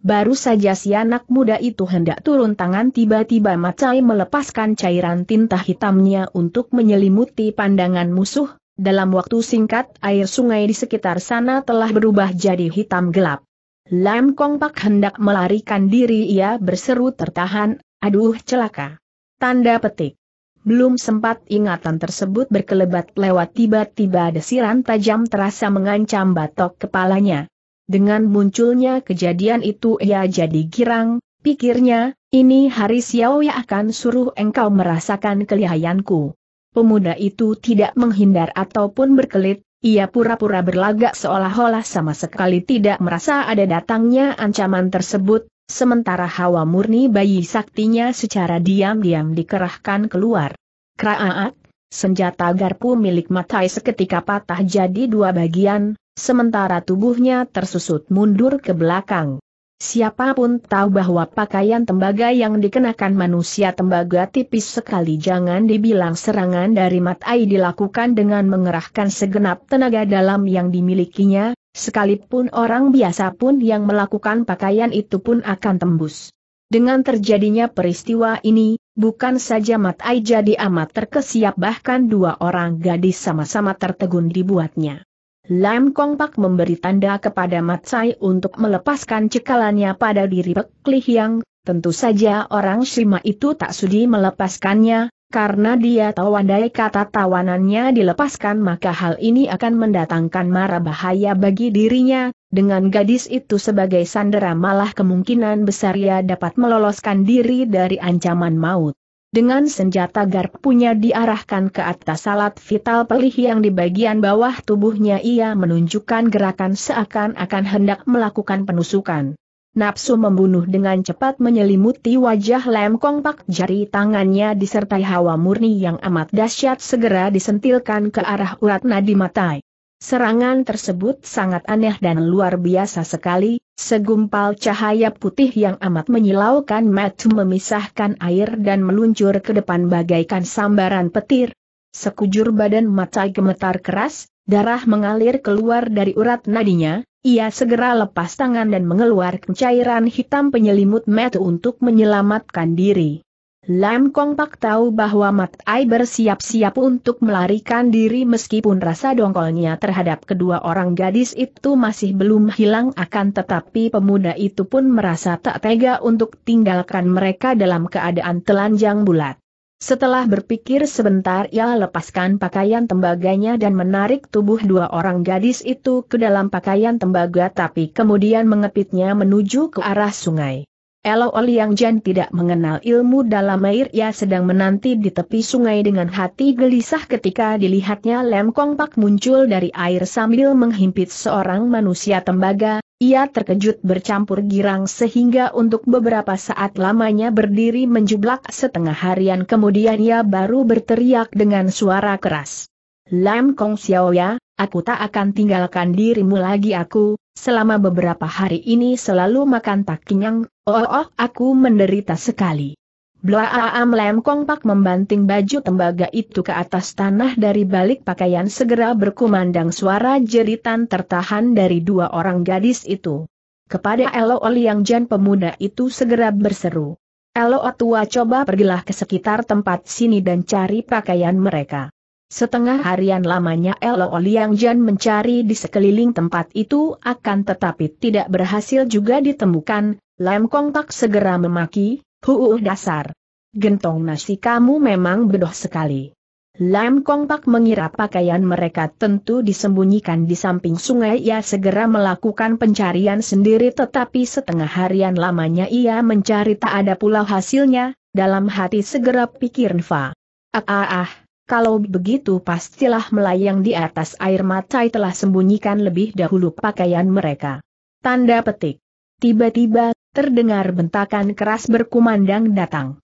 Baru saja si anak muda itu hendak turun tangan tiba-tiba Macai melepaskan cairan tinta hitamnya untuk menyelimuti pandangan musuh, dalam waktu singkat air sungai di sekitar sana telah berubah jadi hitam gelap. Lam Kong Pak hendak melarikan diri ia berseru tertahan, aduh celaka. Tanda petik. Belum sempat ingatan tersebut berkelebat lewat tiba-tiba desiran tajam terasa mengancam batok kepalanya. Dengan munculnya kejadian itu ia jadi girang, pikirnya, ini hari Xiao ya akan suruh engkau merasakan kelihayanku. Pemuda itu tidak menghindar ataupun berkelit, ia pura-pura berlagak seolah-olah sama sekali tidak merasa ada datangnya ancaman tersebut, sementara hawa murni bayi saktinya secara diam-diam dikerahkan keluar. Kraat, Senjata garpu milik Matai seketika patah jadi dua bagian, sementara tubuhnya tersusut mundur ke belakang. Siapapun tahu bahwa pakaian tembaga yang dikenakan manusia tembaga tipis sekali jangan dibilang serangan dari Matai dilakukan dengan mengerahkan segenap tenaga dalam yang dimilikinya, sekalipun orang biasa pun yang melakukan pakaian itu pun akan tembus. Dengan terjadinya peristiwa ini, Bukan saja Mat Ai jadi amat terkesiap bahkan dua orang gadis sama-sama tertegun dibuatnya. Lam Kong Pak memberi tanda kepada Mat Sai untuk melepaskan cekalannya pada diri Pek Li Hiang, tentu saja orang Shima itu tak sudi melepaskannya, karena dia tahu andai kata tawanannya dilepaskan maka hal ini akan mendatangkan mara bahaya bagi dirinya, dengan gadis itu sebagai sandera malah kemungkinan besar ia dapat meloloskan diri dari ancaman maut. Dengan senjata punya diarahkan ke atas alat vital pelih yang di bagian bawah tubuhnya ia menunjukkan gerakan seakan-akan hendak melakukan penusukan. Napsu membunuh dengan cepat menyelimuti wajah Lem Kong Jari tangannya disertai hawa murni yang amat dahsyat segera disentilkan ke arah urat nadi matai. Serangan tersebut sangat aneh dan luar biasa sekali, segumpal cahaya putih yang amat menyilaukan matu memisahkan air dan meluncur ke depan bagaikan sambaran petir. Sekujur badan matai gemetar keras, Darah mengalir keluar dari urat nadinya, ia segera lepas tangan dan mengeluarkan cairan hitam penyelimut metu untuk menyelamatkan diri. Lam Kong Pak tahu bahwa Mat Ai bersiap-siap untuk melarikan diri meskipun rasa dongkolnya terhadap kedua orang gadis itu masih belum hilang akan tetapi pemuda itu pun merasa tak tega untuk tinggalkan mereka dalam keadaan telanjang bulat. Setelah berpikir sebentar ia lepaskan pakaian tembaganya dan menarik tubuh dua orang gadis itu ke dalam pakaian tembaga tapi kemudian mengepitnya menuju ke arah sungai. Elo Oliang Jan tidak mengenal ilmu dalam air ia sedang menanti di tepi sungai dengan hati gelisah ketika dilihatnya Lem Kong Pak muncul dari air sambil menghimpit seorang manusia tembaga, ia terkejut bercampur girang sehingga untuk beberapa saat lamanya berdiri menjublak setengah harian kemudian ia baru berteriak dengan suara keras. Lam Kong Xiao ya, aku tak akan tinggalkan dirimu lagi aku, selama beberapa hari ini selalu makan tak kenyang, oh, oh, oh aku menderita sekali. Blaam Lem Kong Pak membanting baju tembaga itu ke atas tanah dari balik pakaian segera berkumandang suara jeritan tertahan dari dua orang gadis itu. Kepada Elo Liang Jan pemuda itu segera berseru. Elo tua coba pergilah ke sekitar tempat sini dan cari pakaian mereka. Setengah harian lamanya Elo Liang Jan mencari di sekeliling tempat itu akan tetapi tidak berhasil juga ditemukan, Lem Kong Tak segera memaki, Huu dasar. Gentong nasi kamu memang bedoh sekali. Lam Kong Pak mengira pakaian mereka tentu disembunyikan di samping sungai ia segera melakukan pencarian sendiri tetapi setengah harian lamanya ia mencari tak ada pula hasilnya, dalam hati segera pikir Nfa. Ah ah ah, kalau begitu pastilah melayang di atas air matai telah sembunyikan lebih dahulu pakaian mereka. Tanda petik. Tiba-tiba terdengar bentakan keras berkumandang datang.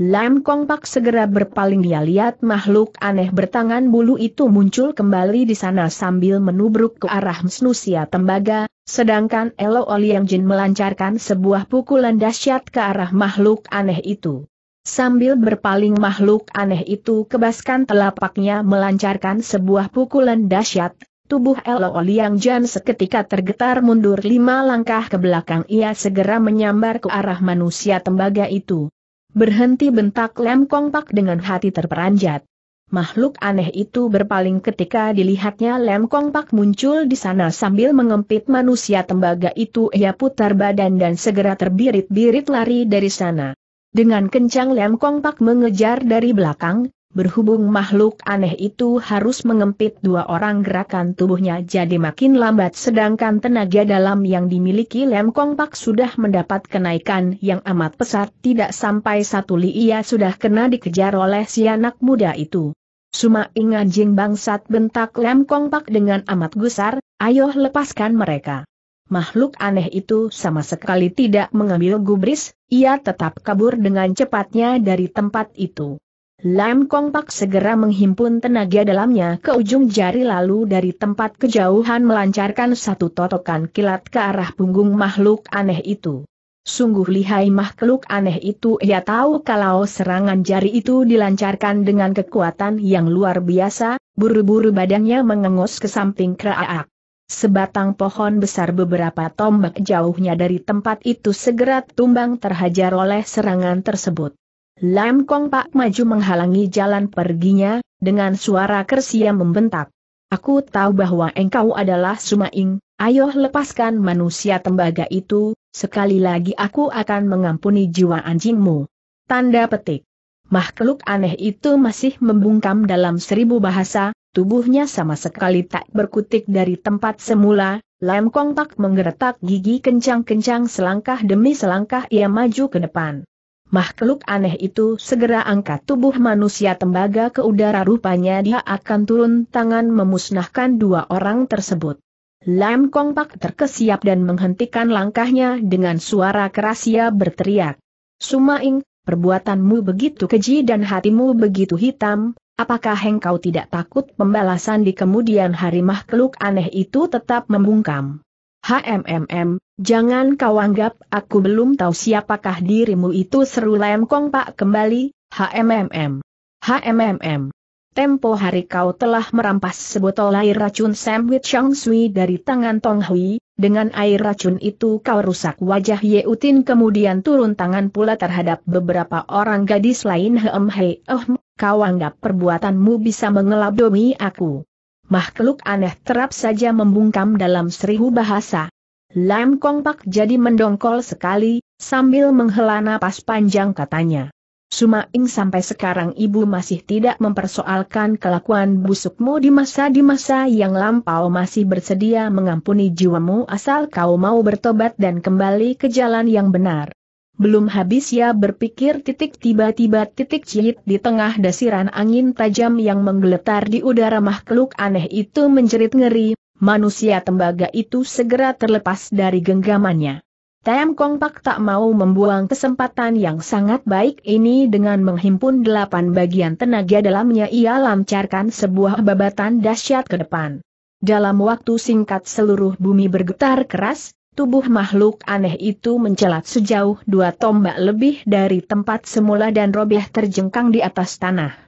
Lam Kong Pak segera berpaling dia lihat makhluk aneh bertangan bulu itu muncul kembali di sana sambil menubruk ke arah Msnusia Tembaga, sedangkan Elo Oliang Jin melancarkan sebuah pukulan dahsyat ke arah makhluk aneh itu. Sambil berpaling makhluk aneh itu kebaskan telapaknya melancarkan sebuah pukulan dahsyat, Tubuh Lo Liang Jan seketika tergetar mundur lima langkah ke belakang ia segera menyambar ke arah manusia tembaga itu. Berhenti bentak Lem Kong Pak dengan hati terperanjat. Makhluk aneh itu berpaling ketika dilihatnya Lem Kong Pak muncul di sana sambil mengempit manusia tembaga itu ia putar badan dan segera terbirit-birit lari dari sana. Dengan kencang Lem Kong Pak mengejar dari belakang, Berhubung makhluk aneh itu harus mengempit dua orang gerakan tubuhnya jadi makin lambat sedangkan tenaga dalam yang dimiliki Lem Kong Pak sudah mendapat kenaikan yang amat pesat tidak sampai satu li ia sudah kena dikejar oleh si anak muda itu. Suma Jing bangsat bentak Lem Kong Pak dengan amat gusar, ayo lepaskan mereka. Makhluk aneh itu sama sekali tidak mengambil gubris, ia tetap kabur dengan cepatnya dari tempat itu. Lam Kong Pak segera menghimpun tenaga dalamnya ke ujung jari lalu dari tempat kejauhan melancarkan satu totokan kilat ke arah punggung makhluk aneh itu. Sungguh lihai makhluk aneh itu ia tahu kalau serangan jari itu dilancarkan dengan kekuatan yang luar biasa, buru-buru badannya mengengos ke samping keraak. Sebatang pohon besar beberapa tombak jauhnya dari tempat itu segera tumbang terhajar oleh serangan tersebut. Lam Kong Pak maju menghalangi jalan perginya, dengan suara kersia membentak. Aku tahu bahwa engkau adalah Sumaing, ayo lepaskan manusia tembaga itu, sekali lagi aku akan mengampuni jiwa anjingmu. Tanda petik. Makhluk aneh itu masih membungkam dalam seribu bahasa, tubuhnya sama sekali tak berkutik dari tempat semula, Lam Kong Pak menggeretak gigi kencang-kencang selangkah demi selangkah ia maju ke depan. Makhluk aneh itu segera angkat tubuh manusia tembaga ke udara rupanya dia akan turun tangan memusnahkan dua orang tersebut. Lam Kong Pak terkesiap dan menghentikan langkahnya dengan suara keras ia berteriak. Sumaing, perbuatanmu begitu keji dan hatimu begitu hitam, apakah engkau tidak takut pembalasan di kemudian hari makhluk aneh itu tetap membungkam? HMMM, Jangan kau anggap aku belum tahu siapakah dirimu itu seru lemkong Pak kembali, HMMM. HMMM. Tempo hari kau telah merampas sebotol air racun sandwich Chang Sui dari tangan Tong Hui, dengan air racun itu kau rusak wajah Ye Utin kemudian turun tangan pula terhadap beberapa orang gadis lain Hem Hei Oh, ehm, kau anggap perbuatanmu bisa mengelabdomi aku. Makhluk aneh terap saja membungkam dalam seribu bahasa. Lam Kong Pak jadi mendongkol sekali, sambil menghela napas panjang katanya. Suma ing sampai sekarang ibu masih tidak mempersoalkan kelakuan busukmu di masa-di masa yang lampau masih bersedia mengampuni jiwamu asal kau mau bertobat dan kembali ke jalan yang benar. Belum habis ya berpikir titik tiba-tiba titik cihit di tengah dasiran angin tajam yang menggeletar di udara makhluk aneh itu menjerit ngeri, manusia tembaga itu segera terlepas dari genggamannya. Tam Kong Pak tak mau membuang kesempatan yang sangat baik ini dengan menghimpun delapan bagian tenaga dalamnya ia lancarkan sebuah babatan dahsyat ke depan. Dalam waktu singkat seluruh bumi bergetar keras, tubuh makhluk aneh itu mencelat sejauh dua tombak lebih dari tempat semula dan robiah terjengkang di atas tanah.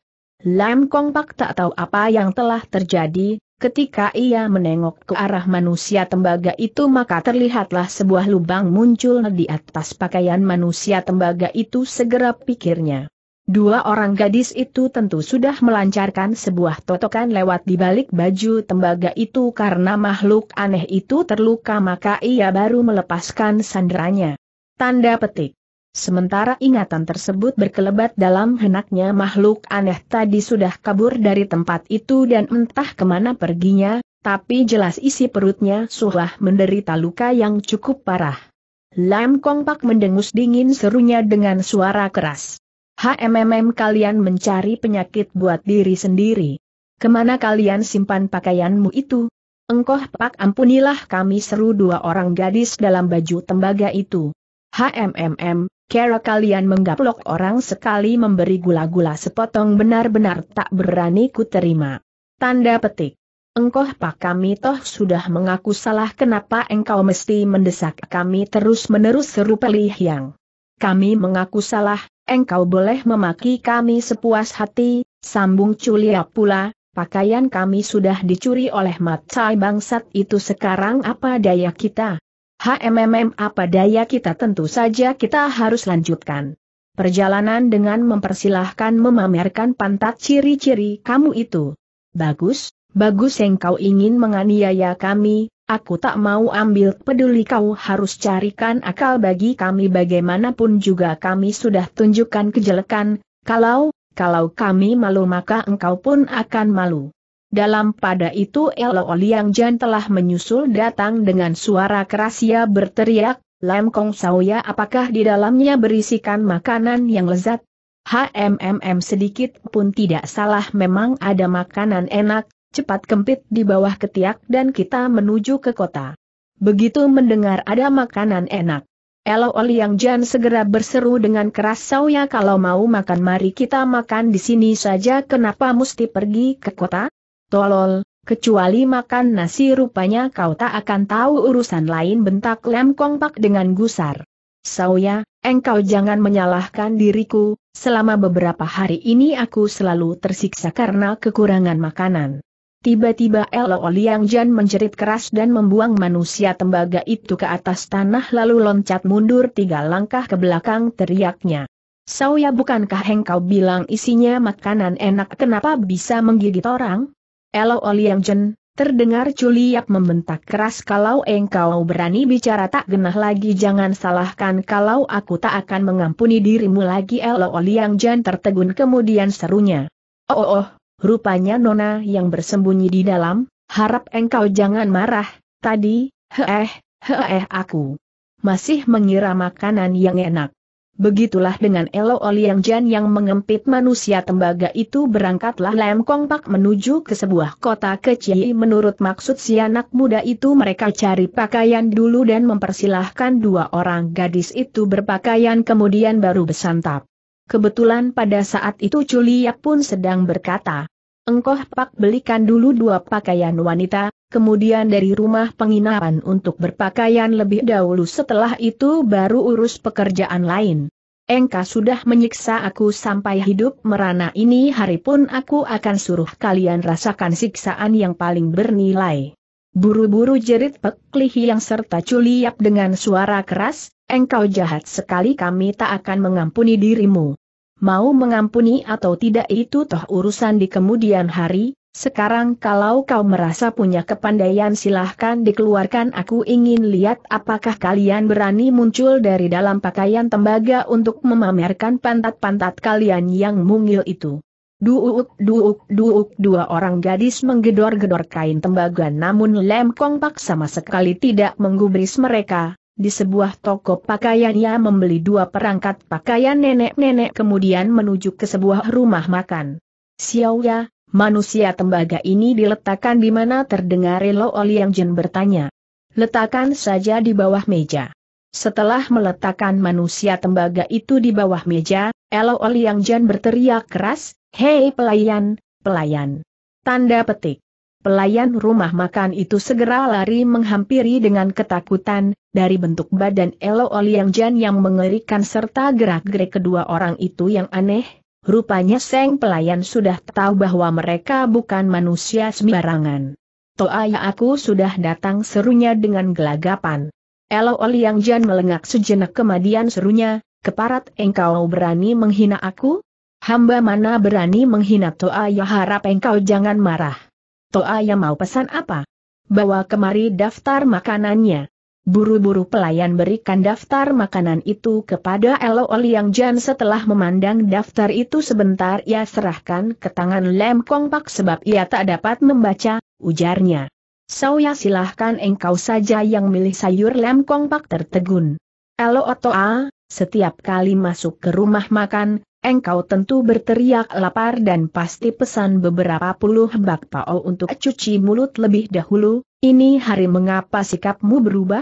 Lam Kong Pak tak tahu apa yang telah terjadi, Ketika ia menengok ke arah manusia tembaga itu maka terlihatlah sebuah lubang muncul di atas pakaian manusia tembaga itu segera pikirnya. Dua orang gadis itu tentu sudah melancarkan sebuah totokan lewat di balik baju tembaga itu karena makhluk aneh itu terluka maka ia baru melepaskan sandranya. Tanda petik. Sementara ingatan tersebut berkelebat dalam henaknya makhluk aneh tadi sudah kabur dari tempat itu dan entah kemana perginya, tapi jelas isi perutnya sudah menderita luka yang cukup parah. Lam Kong Pak mendengus dingin serunya dengan suara keras. HMMM kalian mencari penyakit buat diri sendiri. Kemana kalian simpan pakaianmu itu? Engkoh pak ampunilah kami seru dua orang gadis dalam baju tembaga itu. HMMM, Kera kalian menggaplok orang sekali memberi gula-gula sepotong benar-benar tak berani ku terima. Tanda petik. Engkau pak kami toh sudah mengaku salah kenapa engkau mesti mendesak kami terus-menerus seru pelih yang. Kami mengaku salah, engkau boleh memaki kami sepuas hati, sambung Culia pula, pakaian kami sudah dicuri oleh matai bangsat itu sekarang apa daya kita, HMMM apa daya kita tentu saja kita harus lanjutkan. Perjalanan dengan mempersilahkan memamerkan pantat ciri-ciri kamu itu. Bagus, bagus yang kau ingin menganiaya kami, aku tak mau ambil peduli kau harus carikan akal bagi kami bagaimanapun juga kami sudah tunjukkan kejelekan, kalau, kalau kami malu maka engkau pun akan malu. Dalam pada itu Elo Liang Jan telah menyusul datang dengan suara keras ia berteriak, Lam Kong Sauya apakah di dalamnya berisikan makanan yang lezat? HMMM sedikit pun tidak salah memang ada makanan enak, cepat kempit di bawah ketiak dan kita menuju ke kota. Begitu mendengar ada makanan enak. Elo Liang Jan segera berseru dengan keras Sauya kalau mau makan mari kita makan di sini saja kenapa mesti pergi ke kota? Tolol, kecuali makan nasi rupanya kau tak akan tahu urusan lain bentak Lem Kong dengan gusar. Sauya, engkau jangan menyalahkan diriku, selama beberapa hari ini aku selalu tersiksa karena kekurangan makanan. Tiba-tiba Elo Liang Jan menjerit keras dan membuang manusia tembaga itu ke atas tanah lalu loncat mundur tiga langkah ke belakang teriaknya. Sauya bukankah engkau bilang isinya makanan enak kenapa bisa menggigit orang? Elo Oliang Jen, terdengar Culiap membentak keras kalau engkau berani bicara tak genah lagi jangan salahkan kalau aku tak akan mengampuni dirimu lagi Elo Oliang Jen tertegun kemudian serunya. Oh oh oh, rupanya Nona yang bersembunyi di dalam, harap engkau jangan marah, tadi, heeh, heeh aku. Masih mengira makanan yang enak. Begitulah dengan Elo Oliang Jan yang mengempit manusia tembaga itu berangkatlah Lem Kong Pak menuju ke sebuah kota kecil menurut maksud si anak muda itu mereka cari pakaian dulu dan mempersilahkan dua orang gadis itu berpakaian kemudian baru bersantap. Kebetulan pada saat itu Culia pun sedang berkata, Engkoh Pak belikan dulu dua pakaian wanita, kemudian dari rumah penginapan untuk berpakaian lebih dahulu setelah itu baru urus pekerjaan lain. Engka sudah menyiksa aku sampai hidup merana ini hari pun aku akan suruh kalian rasakan siksaan yang paling bernilai. Buru-buru jerit peklihi yang serta culiap dengan suara keras, engkau jahat sekali kami tak akan mengampuni dirimu. Mau mengampuni atau tidak itu toh urusan di kemudian hari, sekarang kalau kau merasa punya kepandaian silahkan dikeluarkan aku ingin lihat apakah kalian berani muncul dari dalam pakaian tembaga untuk memamerkan pantat-pantat kalian yang mungil itu. Duuk, duuk, duuk, dua orang gadis menggedor-gedor kain tembaga namun Lem Kong Pak sama sekali tidak menggubris mereka. Di sebuah toko pakaian ia membeli dua perangkat pakaian nenek-nenek kemudian menuju ke sebuah rumah makan. Xiao Ya, manusia tembaga ini diletakkan di mana terdengar Lo Oliang Jin bertanya. Letakkan saja di bawah meja. Setelah meletakkan manusia tembaga itu di bawah meja, Elo Oliang Jen berteriak keras, Hei pelayan, pelayan. Tanda petik. Pelayan rumah makan itu segera lari menghampiri dengan ketakutan, dari bentuk badan Elo Oliang Jan yang mengerikan serta gerak-gerik kedua orang itu yang aneh, Rupanya Seng pelayan sudah tahu bahwa mereka bukan manusia sembarangan. Toa ya aku sudah datang serunya dengan gelagapan. Elo Oliang Jan melengak sejenak kemudian serunya, keparat engkau berani menghina aku? Hamba mana berani menghina Toa ya harap engkau jangan marah. Toa ya mau pesan apa? Bawa kemari daftar makanannya. Buru-buru pelayan berikan daftar makanan itu kepada Elo Yang Jan setelah memandang daftar itu sebentar ia serahkan ke tangan Lem Kong Pak sebab ia tak dapat membaca, ujarnya. Saya silahkan engkau saja yang milih sayur Lem Kong Pak tertegun. Elo Oto A, setiap kali masuk ke rumah makan, engkau tentu berteriak lapar dan pasti pesan beberapa puluh bakpao untuk cuci mulut lebih dahulu, ini hari mengapa sikapmu berubah?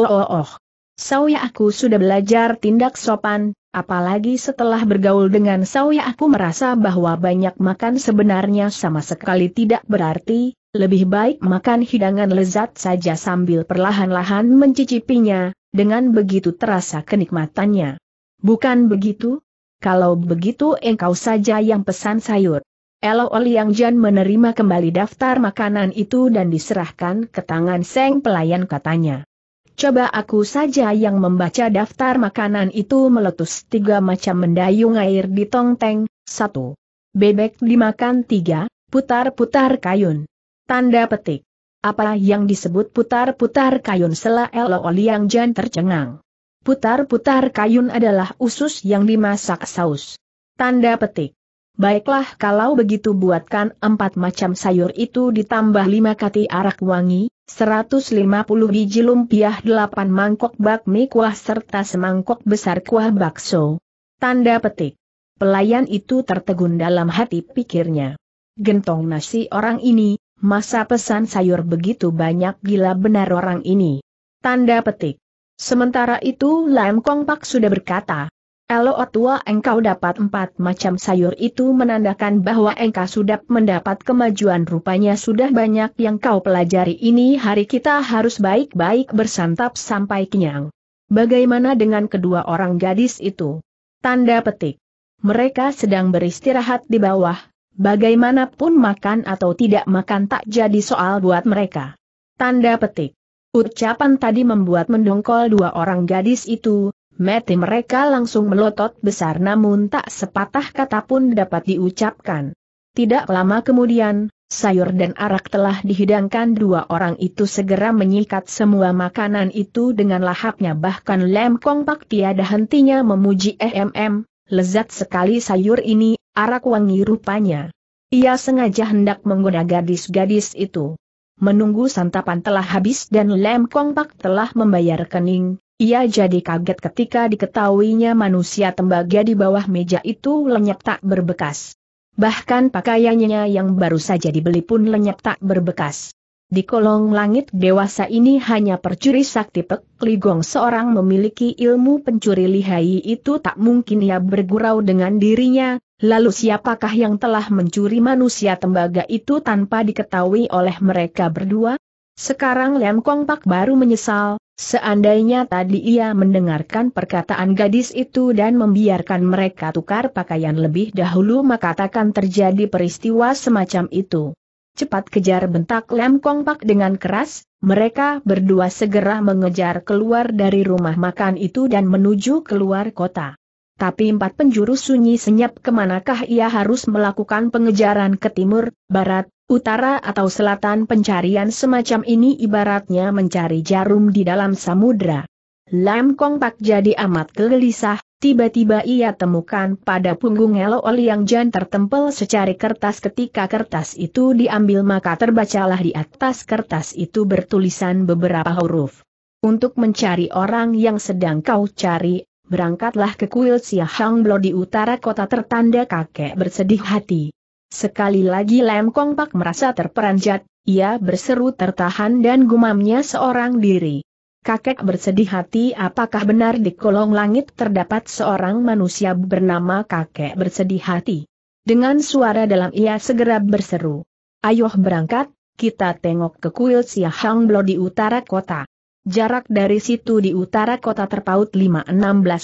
Oh oh oh. Sauya aku sudah belajar tindak sopan, apalagi setelah bergaul dengan Sauya aku merasa bahwa banyak makan sebenarnya sama sekali tidak berarti, lebih baik makan hidangan lezat saja sambil perlahan-lahan mencicipinya, dengan begitu terasa kenikmatannya. Bukan begitu? Kalau begitu engkau saja yang pesan sayur. Elo Jan menerima kembali daftar makanan itu dan diserahkan ke tangan Seng pelayan katanya. Coba aku saja yang membaca daftar makanan itu meletus tiga macam mendayung air di teng, satu. Bebek dimakan tiga, putar-putar kayun. Tanda petik. Apa yang disebut putar-putar kayun sela Elo Jan tercengang. Putar-putar kayun adalah usus yang dimasak saus. Tanda petik. Baiklah kalau begitu buatkan empat macam sayur itu ditambah lima kati arak wangi, 150 biji lumpia, delapan mangkok bakmi kuah serta semangkok besar kuah bakso. Tanda petik. Pelayan itu tertegun dalam hati pikirnya. Gentong nasi orang ini, masa pesan sayur begitu banyak gila benar orang ini. Tanda petik. Sementara itu Lam Kong Pak sudah berkata, Elo tua engkau dapat empat macam sayur itu menandakan bahwa engkau sudah mendapat kemajuan rupanya sudah banyak yang kau pelajari ini hari kita harus baik-baik bersantap sampai kenyang. Bagaimana dengan kedua orang gadis itu? Tanda petik. Mereka sedang beristirahat di bawah, bagaimanapun makan atau tidak makan tak jadi soal buat mereka. Tanda petik. Ucapan tadi membuat mendongkol dua orang gadis itu, mati mereka langsung melotot besar namun tak sepatah kata pun dapat diucapkan. Tidak lama kemudian, sayur dan arak telah dihidangkan dua orang itu segera menyikat semua makanan itu dengan lahapnya bahkan lem kompak tiada hentinya memuji EMM, lezat sekali sayur ini, arak wangi rupanya. Ia sengaja hendak menggoda gadis-gadis itu menunggu santapan telah habis dan lem kompak telah membayar kening, ia jadi kaget ketika diketahuinya manusia tembaga di bawah meja itu lenyap tak berbekas. Bahkan pakaiannya yang baru saja dibeli pun lenyap tak berbekas. Di kolong langit dewasa ini hanya percuri sakti Pek Ligong seorang memiliki ilmu pencuri lihai itu tak mungkin ia bergurau dengan dirinya, lalu siapakah yang telah mencuri manusia tembaga itu tanpa diketahui oleh mereka berdua? Sekarang Lem Kong Pak baru menyesal, Seandainya tadi ia mendengarkan perkataan gadis itu dan membiarkan mereka tukar pakaian lebih dahulu maka takkan terjadi peristiwa semacam itu. Cepat kejar bentak Lem Kong Pak dengan keras, mereka berdua segera mengejar keluar dari rumah makan itu dan menuju keluar kota. Tapi empat penjuru sunyi senyap kemanakah ia harus melakukan pengejaran ke timur, barat, utara atau selatan pencarian semacam ini ibaratnya mencari jarum di dalam samudra. Lam Kong Pak jadi amat kegelisah. tiba-tiba ia temukan pada punggung Elo Oliang Jan tertempel secari kertas ketika kertas itu diambil maka terbacalah di atas kertas itu bertulisan beberapa huruf. Untuk mencari orang yang sedang kau cari, berangkatlah ke kuil Hang di utara kota tertanda kakek bersedih hati. Sekali lagi Lem Kong Pak merasa terperanjat, ia berseru tertahan dan gumamnya seorang diri. Kakek bersedih hati apakah benar di kolong langit terdapat seorang manusia bernama kakek bersedih hati. Dengan suara dalam ia segera berseru. Ayoh berangkat, kita tengok ke kuil Hang di utara kota. Jarak dari situ di utara kota terpaut 5-16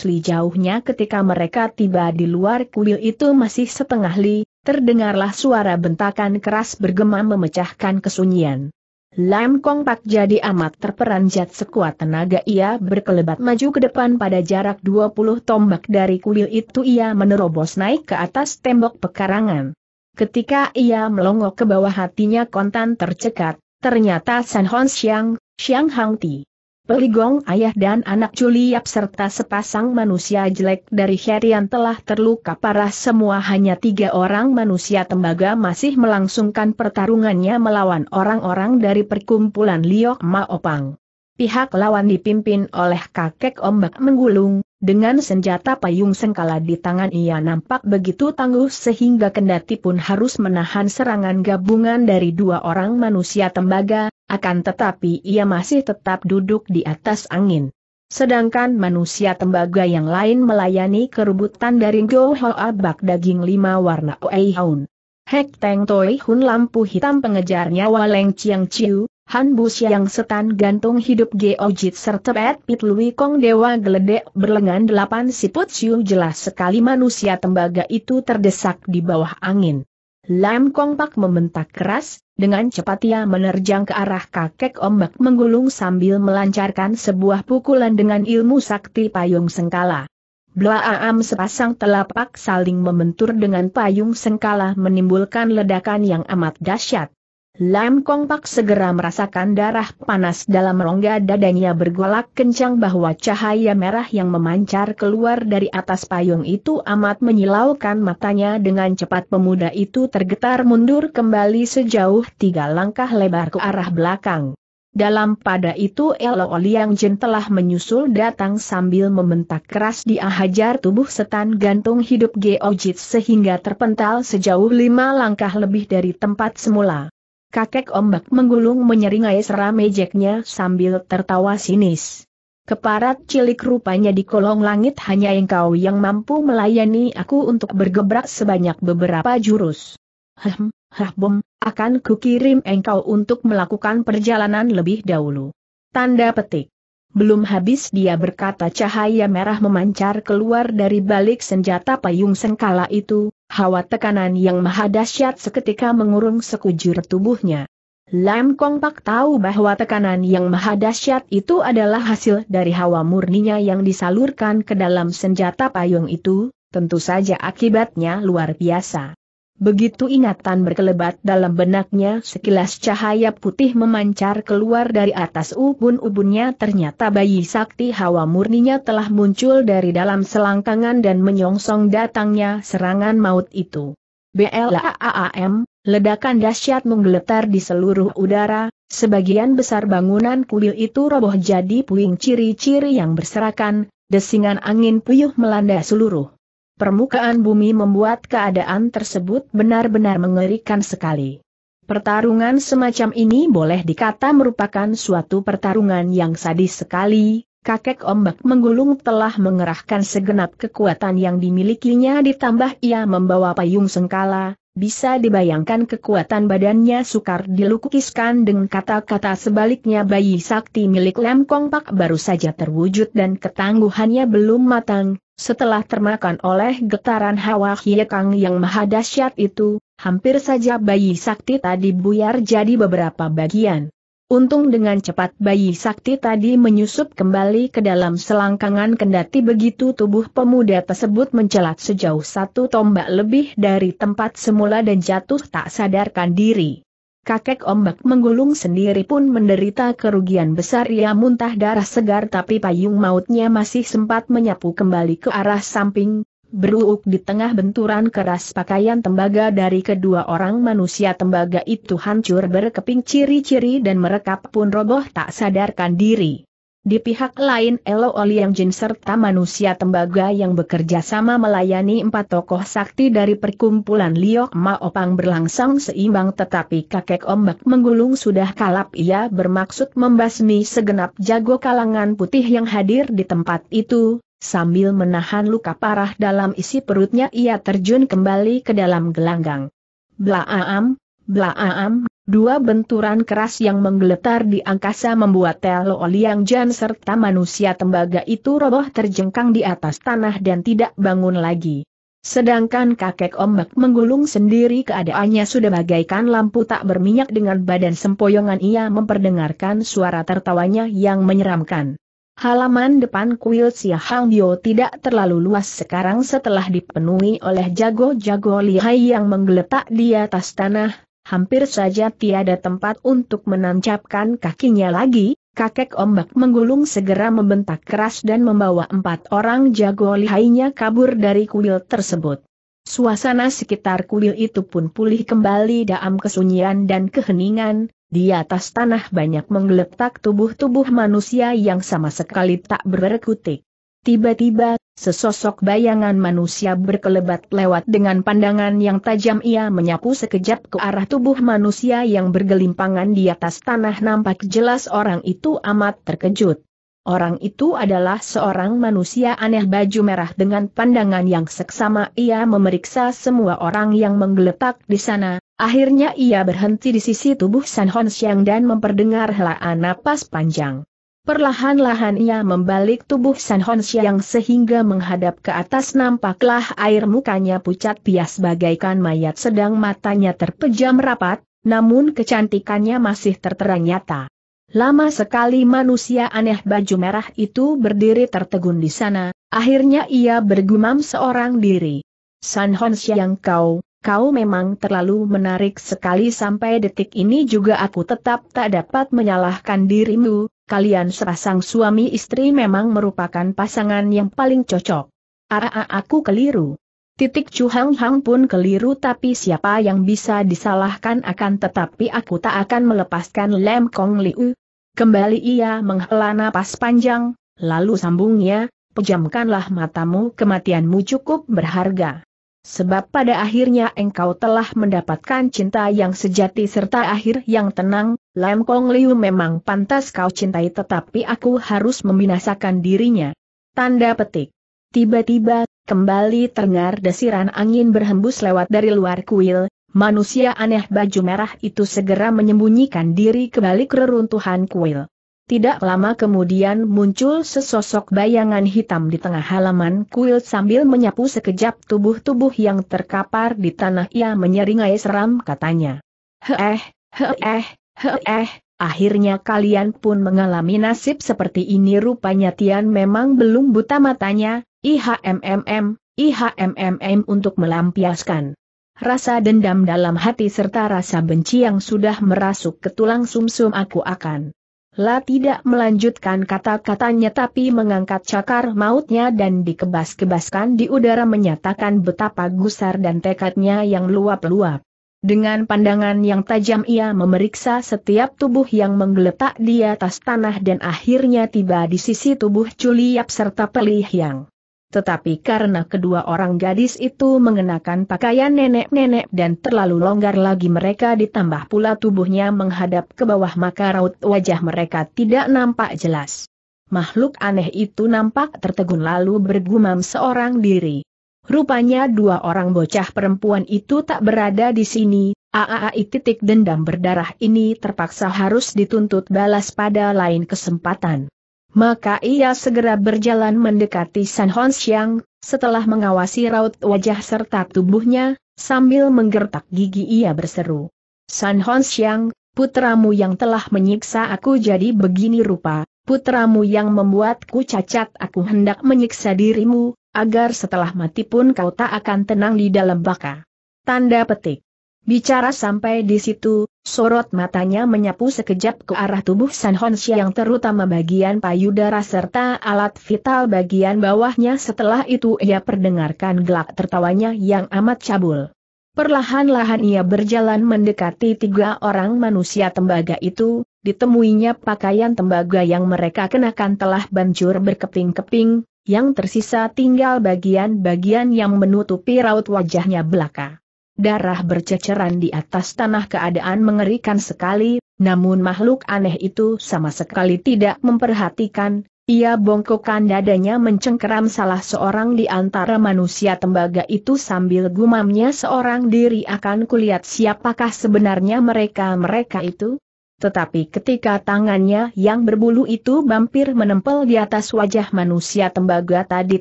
li jauhnya ketika mereka tiba di luar kuil itu masih setengah li, terdengarlah suara bentakan keras bergema memecahkan kesunyian. Lam Kong Pak jadi amat terperanjat sekuat tenaga ia berkelebat maju ke depan pada jarak 20 tombak dari kuil itu ia menerobos naik ke atas tembok pekarangan. Ketika ia melongok ke bawah hatinya kontan tercekat, Ternyata San Hon Xiang, Xiang Hang Ti. Peligong ayah dan anak Juliap serta sepasang manusia jelek dari Herian telah terluka parah semua hanya tiga orang manusia tembaga masih melangsungkan pertarungannya melawan orang-orang dari perkumpulan Liok Maopang. Pihak lawan dipimpin oleh kakek ombak menggulung, dengan senjata payung sengkala di tangan ia nampak begitu tangguh sehingga kendati pun harus menahan serangan gabungan dari dua orang manusia tembaga, akan tetapi ia masih tetap duduk di atas angin. Sedangkan manusia tembaga yang lain melayani kerubutan dari Goho Abak daging lima warna Oei Haun. Hek Teng Toi Hun lampu hitam pengejarnya Waleng Chiang Chiu, Han Bus yang setan gantung hidup Geojit serta Pet Pit Lui Kong Dewa Geledek berlengan delapan siput siu jelas sekali manusia tembaga itu terdesak di bawah angin. Lam Kong Pak membentak keras, dengan cepat ia menerjang ke arah kakek ombak menggulung sambil melancarkan sebuah pukulan dengan ilmu sakti payung sengkala. Blaam sepasang telapak saling membentur dengan payung sengkala menimbulkan ledakan yang amat dahsyat. Lam Kong Pak segera merasakan darah panas dalam rongga dadanya bergolak kencang bahwa cahaya merah yang memancar keluar dari atas payung itu amat menyilaukan matanya dengan cepat pemuda itu tergetar mundur kembali sejauh tiga langkah lebar ke arah belakang. Dalam pada itu Elo Liang Jin telah menyusul datang sambil membentak keras dia hajar tubuh setan gantung hidup Geojit sehingga terpental sejauh lima langkah lebih dari tempat semula kakek ombak menggulung menyeringai seram ejeknya sambil tertawa sinis. Keparat cilik rupanya di kolong langit hanya engkau yang mampu melayani aku untuk bergebrak sebanyak beberapa jurus. Hem, hah bom, akan kukirim engkau untuk melakukan perjalanan lebih dahulu. Tanda petik. Belum habis dia berkata cahaya merah memancar keluar dari balik senjata payung sengkala itu, Hawa tekanan yang maha dahsyat seketika mengurung sekujur tubuhnya. Lam Kong Pak tahu bahwa tekanan yang maha dahsyat itu adalah hasil dari hawa murninya yang disalurkan ke dalam senjata payung itu, tentu saja akibatnya luar biasa. Begitu ingatan berkelebat dalam benaknya sekilas cahaya putih memancar keluar dari atas ubun-ubunnya ternyata bayi sakti hawa murninya telah muncul dari dalam selangkangan dan menyongsong datangnya serangan maut itu. BLAAM, ledakan dahsyat menggeletar di seluruh udara, sebagian besar bangunan kuil itu roboh jadi puing ciri-ciri yang berserakan, desingan angin puyuh melanda seluruh permukaan bumi membuat keadaan tersebut benar-benar mengerikan sekali. Pertarungan semacam ini boleh dikata merupakan suatu pertarungan yang sadis sekali, kakek ombak menggulung telah mengerahkan segenap kekuatan yang dimilikinya ditambah ia membawa payung sengkala, bisa dibayangkan kekuatan badannya sukar dilukiskan dengan kata-kata sebaliknya bayi sakti milik Lem Kong Pak baru saja terwujud dan ketangguhannya belum matang, setelah termakan oleh getaran hawa hiekang yang maha dahsyat itu, hampir saja bayi sakti tadi buyar jadi beberapa bagian. Untung dengan cepat bayi sakti tadi menyusup kembali ke dalam selangkangan kendati begitu tubuh pemuda tersebut mencelat sejauh satu tombak lebih dari tempat semula dan jatuh tak sadarkan diri. Kakek ombak menggulung sendiri pun menderita kerugian besar ia muntah darah segar tapi payung mautnya masih sempat menyapu kembali ke arah samping, Beruuk di tengah benturan keras pakaian tembaga dari kedua orang manusia tembaga itu hancur berkeping ciri-ciri dan merekap pun roboh tak sadarkan diri. Di pihak lain Elo Oliang Jin serta manusia tembaga yang bekerja sama melayani empat tokoh sakti dari perkumpulan Liok Ma Opang berlangsung seimbang tetapi kakek ombak menggulung sudah kalap ia bermaksud membasmi segenap jago kalangan putih yang hadir di tempat itu, Sambil menahan luka parah dalam isi perutnya ia terjun kembali ke dalam gelanggang. Blaam, blaam, dua benturan keras yang menggeletar di angkasa membuat Telo Liang Jan serta manusia tembaga itu roboh terjengkang di atas tanah dan tidak bangun lagi. Sedangkan kakek ombak menggulung sendiri keadaannya sudah bagaikan lampu tak berminyak dengan badan sempoyongan ia memperdengarkan suara tertawanya yang menyeramkan. Halaman depan kuil Hang Yo tidak terlalu luas sekarang setelah dipenuhi oleh jago-jago lihai yang menggeletak di atas tanah, hampir saja tiada tempat untuk menancapkan kakinya lagi, kakek ombak menggulung segera membentak keras dan membawa empat orang jago lihainya kabur dari kuil tersebut. Suasana sekitar kuil itu pun pulih kembali dalam kesunyian dan keheningan, di atas tanah banyak menggeletak tubuh-tubuh manusia yang sama sekali tak berkutik. Tiba-tiba, sesosok bayangan manusia berkelebat lewat dengan pandangan yang tajam ia menyapu sekejap ke arah tubuh manusia yang bergelimpangan di atas tanah nampak jelas orang itu amat terkejut. Orang itu adalah seorang manusia aneh baju merah dengan pandangan yang seksama ia memeriksa semua orang yang menggeletak di sana, Akhirnya ia berhenti di sisi tubuh San Hon Xiang dan memperdengar helaan napas panjang. Perlahan-lahan ia membalik tubuh San Hon Xiang sehingga menghadap ke atas nampaklah air mukanya pucat pias bagaikan mayat sedang matanya terpejam rapat, namun kecantikannya masih terterang nyata. Lama sekali manusia aneh baju merah itu berdiri tertegun di sana, akhirnya ia bergumam seorang diri. San Hon Xiang kau, kau memang terlalu menarik sekali sampai detik ini juga aku tetap tak dapat menyalahkan dirimu, kalian sepasang suami istri memang merupakan pasangan yang paling cocok. Aa ah, ah, aku keliru. Titik Chu Hang Hang pun keliru tapi siapa yang bisa disalahkan akan tetapi aku tak akan melepaskan Lem Kong Liu. Kembali ia menghela napas panjang, lalu sambungnya, pejamkanlah matamu kematianmu cukup berharga. Sebab pada akhirnya engkau telah mendapatkan cinta yang sejati serta akhir yang tenang, Lam Kong Liu memang pantas kau cintai tetapi aku harus membinasakan dirinya. Tanda petik. Tiba-tiba, kembali terdengar desiran angin berhembus lewat dari luar kuil, manusia aneh baju merah itu segera menyembunyikan diri ke balik reruntuhan kuil. Tidak lama kemudian muncul sesosok bayangan hitam di tengah halaman kuil sambil menyapu sekejap tubuh-tubuh yang terkapar di tanah ia menyeringai seram katanya. Heeh, heeh, heeh, akhirnya kalian pun mengalami nasib seperti ini rupanya Tian memang belum buta matanya, IHMMM, IHMMM untuk melampiaskan. Rasa dendam dalam hati serta rasa benci yang sudah merasuk ke tulang sumsum -sum aku akan La tidak melanjutkan kata-katanya tapi mengangkat cakar mautnya dan dikebas-kebaskan di udara menyatakan betapa gusar dan tekadnya yang luap-luap. Dengan pandangan yang tajam ia memeriksa setiap tubuh yang menggeletak di atas tanah dan akhirnya tiba di sisi tubuh Culiap serta yang tetapi karena kedua orang gadis itu mengenakan pakaian nenek-nenek dan terlalu longgar lagi mereka ditambah pula tubuhnya menghadap ke bawah maka raut wajah mereka tidak nampak jelas. Makhluk aneh itu nampak tertegun lalu bergumam seorang diri. Rupanya dua orang bocah perempuan itu tak berada di sini, AAI titik dendam berdarah ini terpaksa harus dituntut balas pada lain kesempatan. Maka ia segera berjalan mendekati San Hon Xiang, setelah mengawasi raut wajah serta tubuhnya, sambil menggertak gigi ia berseru. San Hon Xiang, putramu yang telah menyiksa aku jadi begini rupa, putramu yang membuatku cacat aku hendak menyiksa dirimu, agar setelah mati pun kau tak akan tenang di dalam baka. Tanda petik. Bicara sampai di situ, sorot matanya menyapu sekejap ke arah tubuh San Honsha yang terutama bagian payudara serta alat vital bagian bawahnya setelah itu ia perdengarkan gelak tertawanya yang amat cabul. Perlahan-lahan ia berjalan mendekati tiga orang manusia tembaga itu, ditemuinya pakaian tembaga yang mereka kenakan telah bancur berkeping-keping, yang tersisa tinggal bagian-bagian yang menutupi raut wajahnya belaka. Darah berceceran di atas tanah keadaan mengerikan sekali, namun makhluk aneh itu sama sekali tidak memperhatikan, ia bongkokkan dadanya mencengkeram salah seorang di antara manusia tembaga itu sambil gumamnya seorang diri akan kulihat siapakah sebenarnya mereka-mereka itu. Tetapi ketika tangannya yang berbulu itu bampir menempel di atas wajah manusia tembaga tadi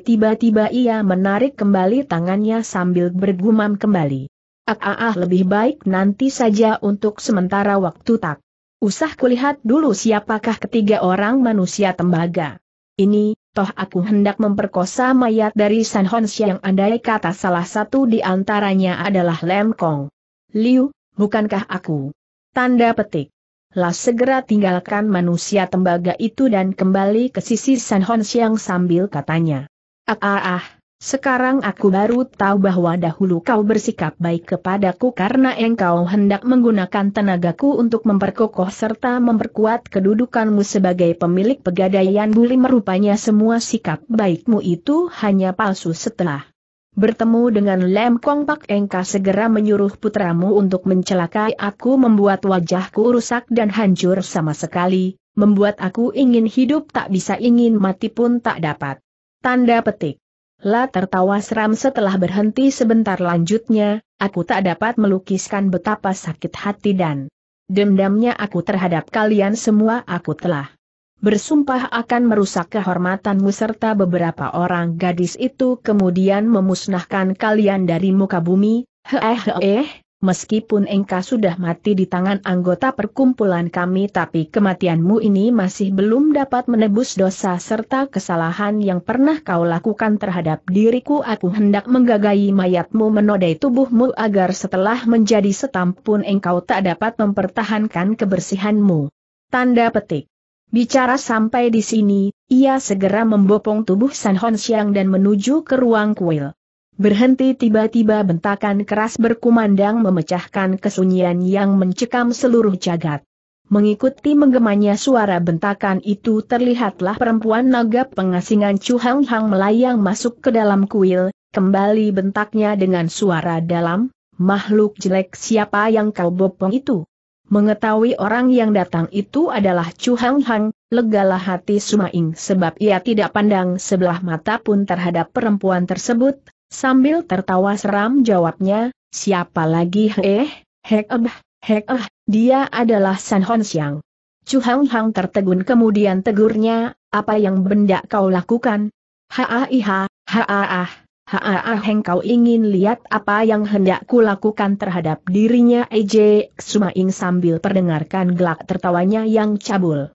tiba-tiba ia menarik kembali tangannya sambil bergumam kembali. Ah, ah, ah, lebih baik nanti saja untuk sementara waktu tak. Usah kulihat dulu siapakah ketiga orang manusia tembaga. Ini, toh aku hendak memperkosa mayat dari San Hon yang andai kata salah satu di antaranya adalah Lem Kong. Liu, bukankah aku? Tanda petik. Lah segera tinggalkan manusia tembaga itu dan kembali ke sisi San Siang sambil katanya. Ah ah ah, sekarang aku baru tahu bahwa dahulu kau bersikap baik kepadaku karena engkau hendak menggunakan tenagaku untuk memperkokoh serta memperkuat kedudukanmu sebagai pemilik pegadaian buli merupanya semua sikap baikmu itu hanya palsu setelah bertemu dengan Lem Kong Pak Engka segera menyuruh putramu untuk mencelakai aku membuat wajahku rusak dan hancur sama sekali, membuat aku ingin hidup tak bisa ingin mati pun tak dapat. Tanda petik La tertawa seram setelah berhenti sebentar lanjutnya, aku tak dapat melukiskan betapa sakit hati dan dendamnya aku terhadap kalian semua aku telah bersumpah akan merusak kehormatanmu serta beberapa orang gadis itu kemudian memusnahkan kalian dari muka bumi, heeh heeh, meskipun engkau sudah mati di tangan anggota perkumpulan kami tapi kematianmu ini masih belum dapat menebus dosa serta kesalahan yang pernah kau lakukan terhadap diriku aku hendak menggagai mayatmu menodai tubuhmu agar setelah menjadi setam pun engkau tak dapat mempertahankan kebersihanmu. Tanda petik. Bicara sampai di sini, ia segera membopong tubuh San Hon Siang dan menuju ke ruang kuil. Berhenti tiba-tiba bentakan keras berkumandang memecahkan kesunyian yang mencekam seluruh jagat. Mengikuti menggemanya suara bentakan itu terlihatlah perempuan naga pengasingan Chu Hang Hang melayang masuk ke dalam kuil, kembali bentaknya dengan suara dalam, makhluk jelek siapa yang kau bopong itu? Mengetahui orang yang datang itu adalah Chu Hang Hang, legalah hati Sumaing sebab ia tidak pandang sebelah mata pun terhadap perempuan tersebut, Sambil tertawa seram jawabnya, siapa lagi heh, hek eh, hek eh, dia adalah San Hon Siang. Chu Hang Hang tertegun kemudian tegurnya, apa yang benda kau lakukan? Ha-ah-iha, ha-ah-ah, ha-ah-ah ah, heng kau ingin lihat apa yang hendak ku lakukan terhadap dirinya Ej, Sumaing sambil perdengarkan gelak tertawanya yang cabul.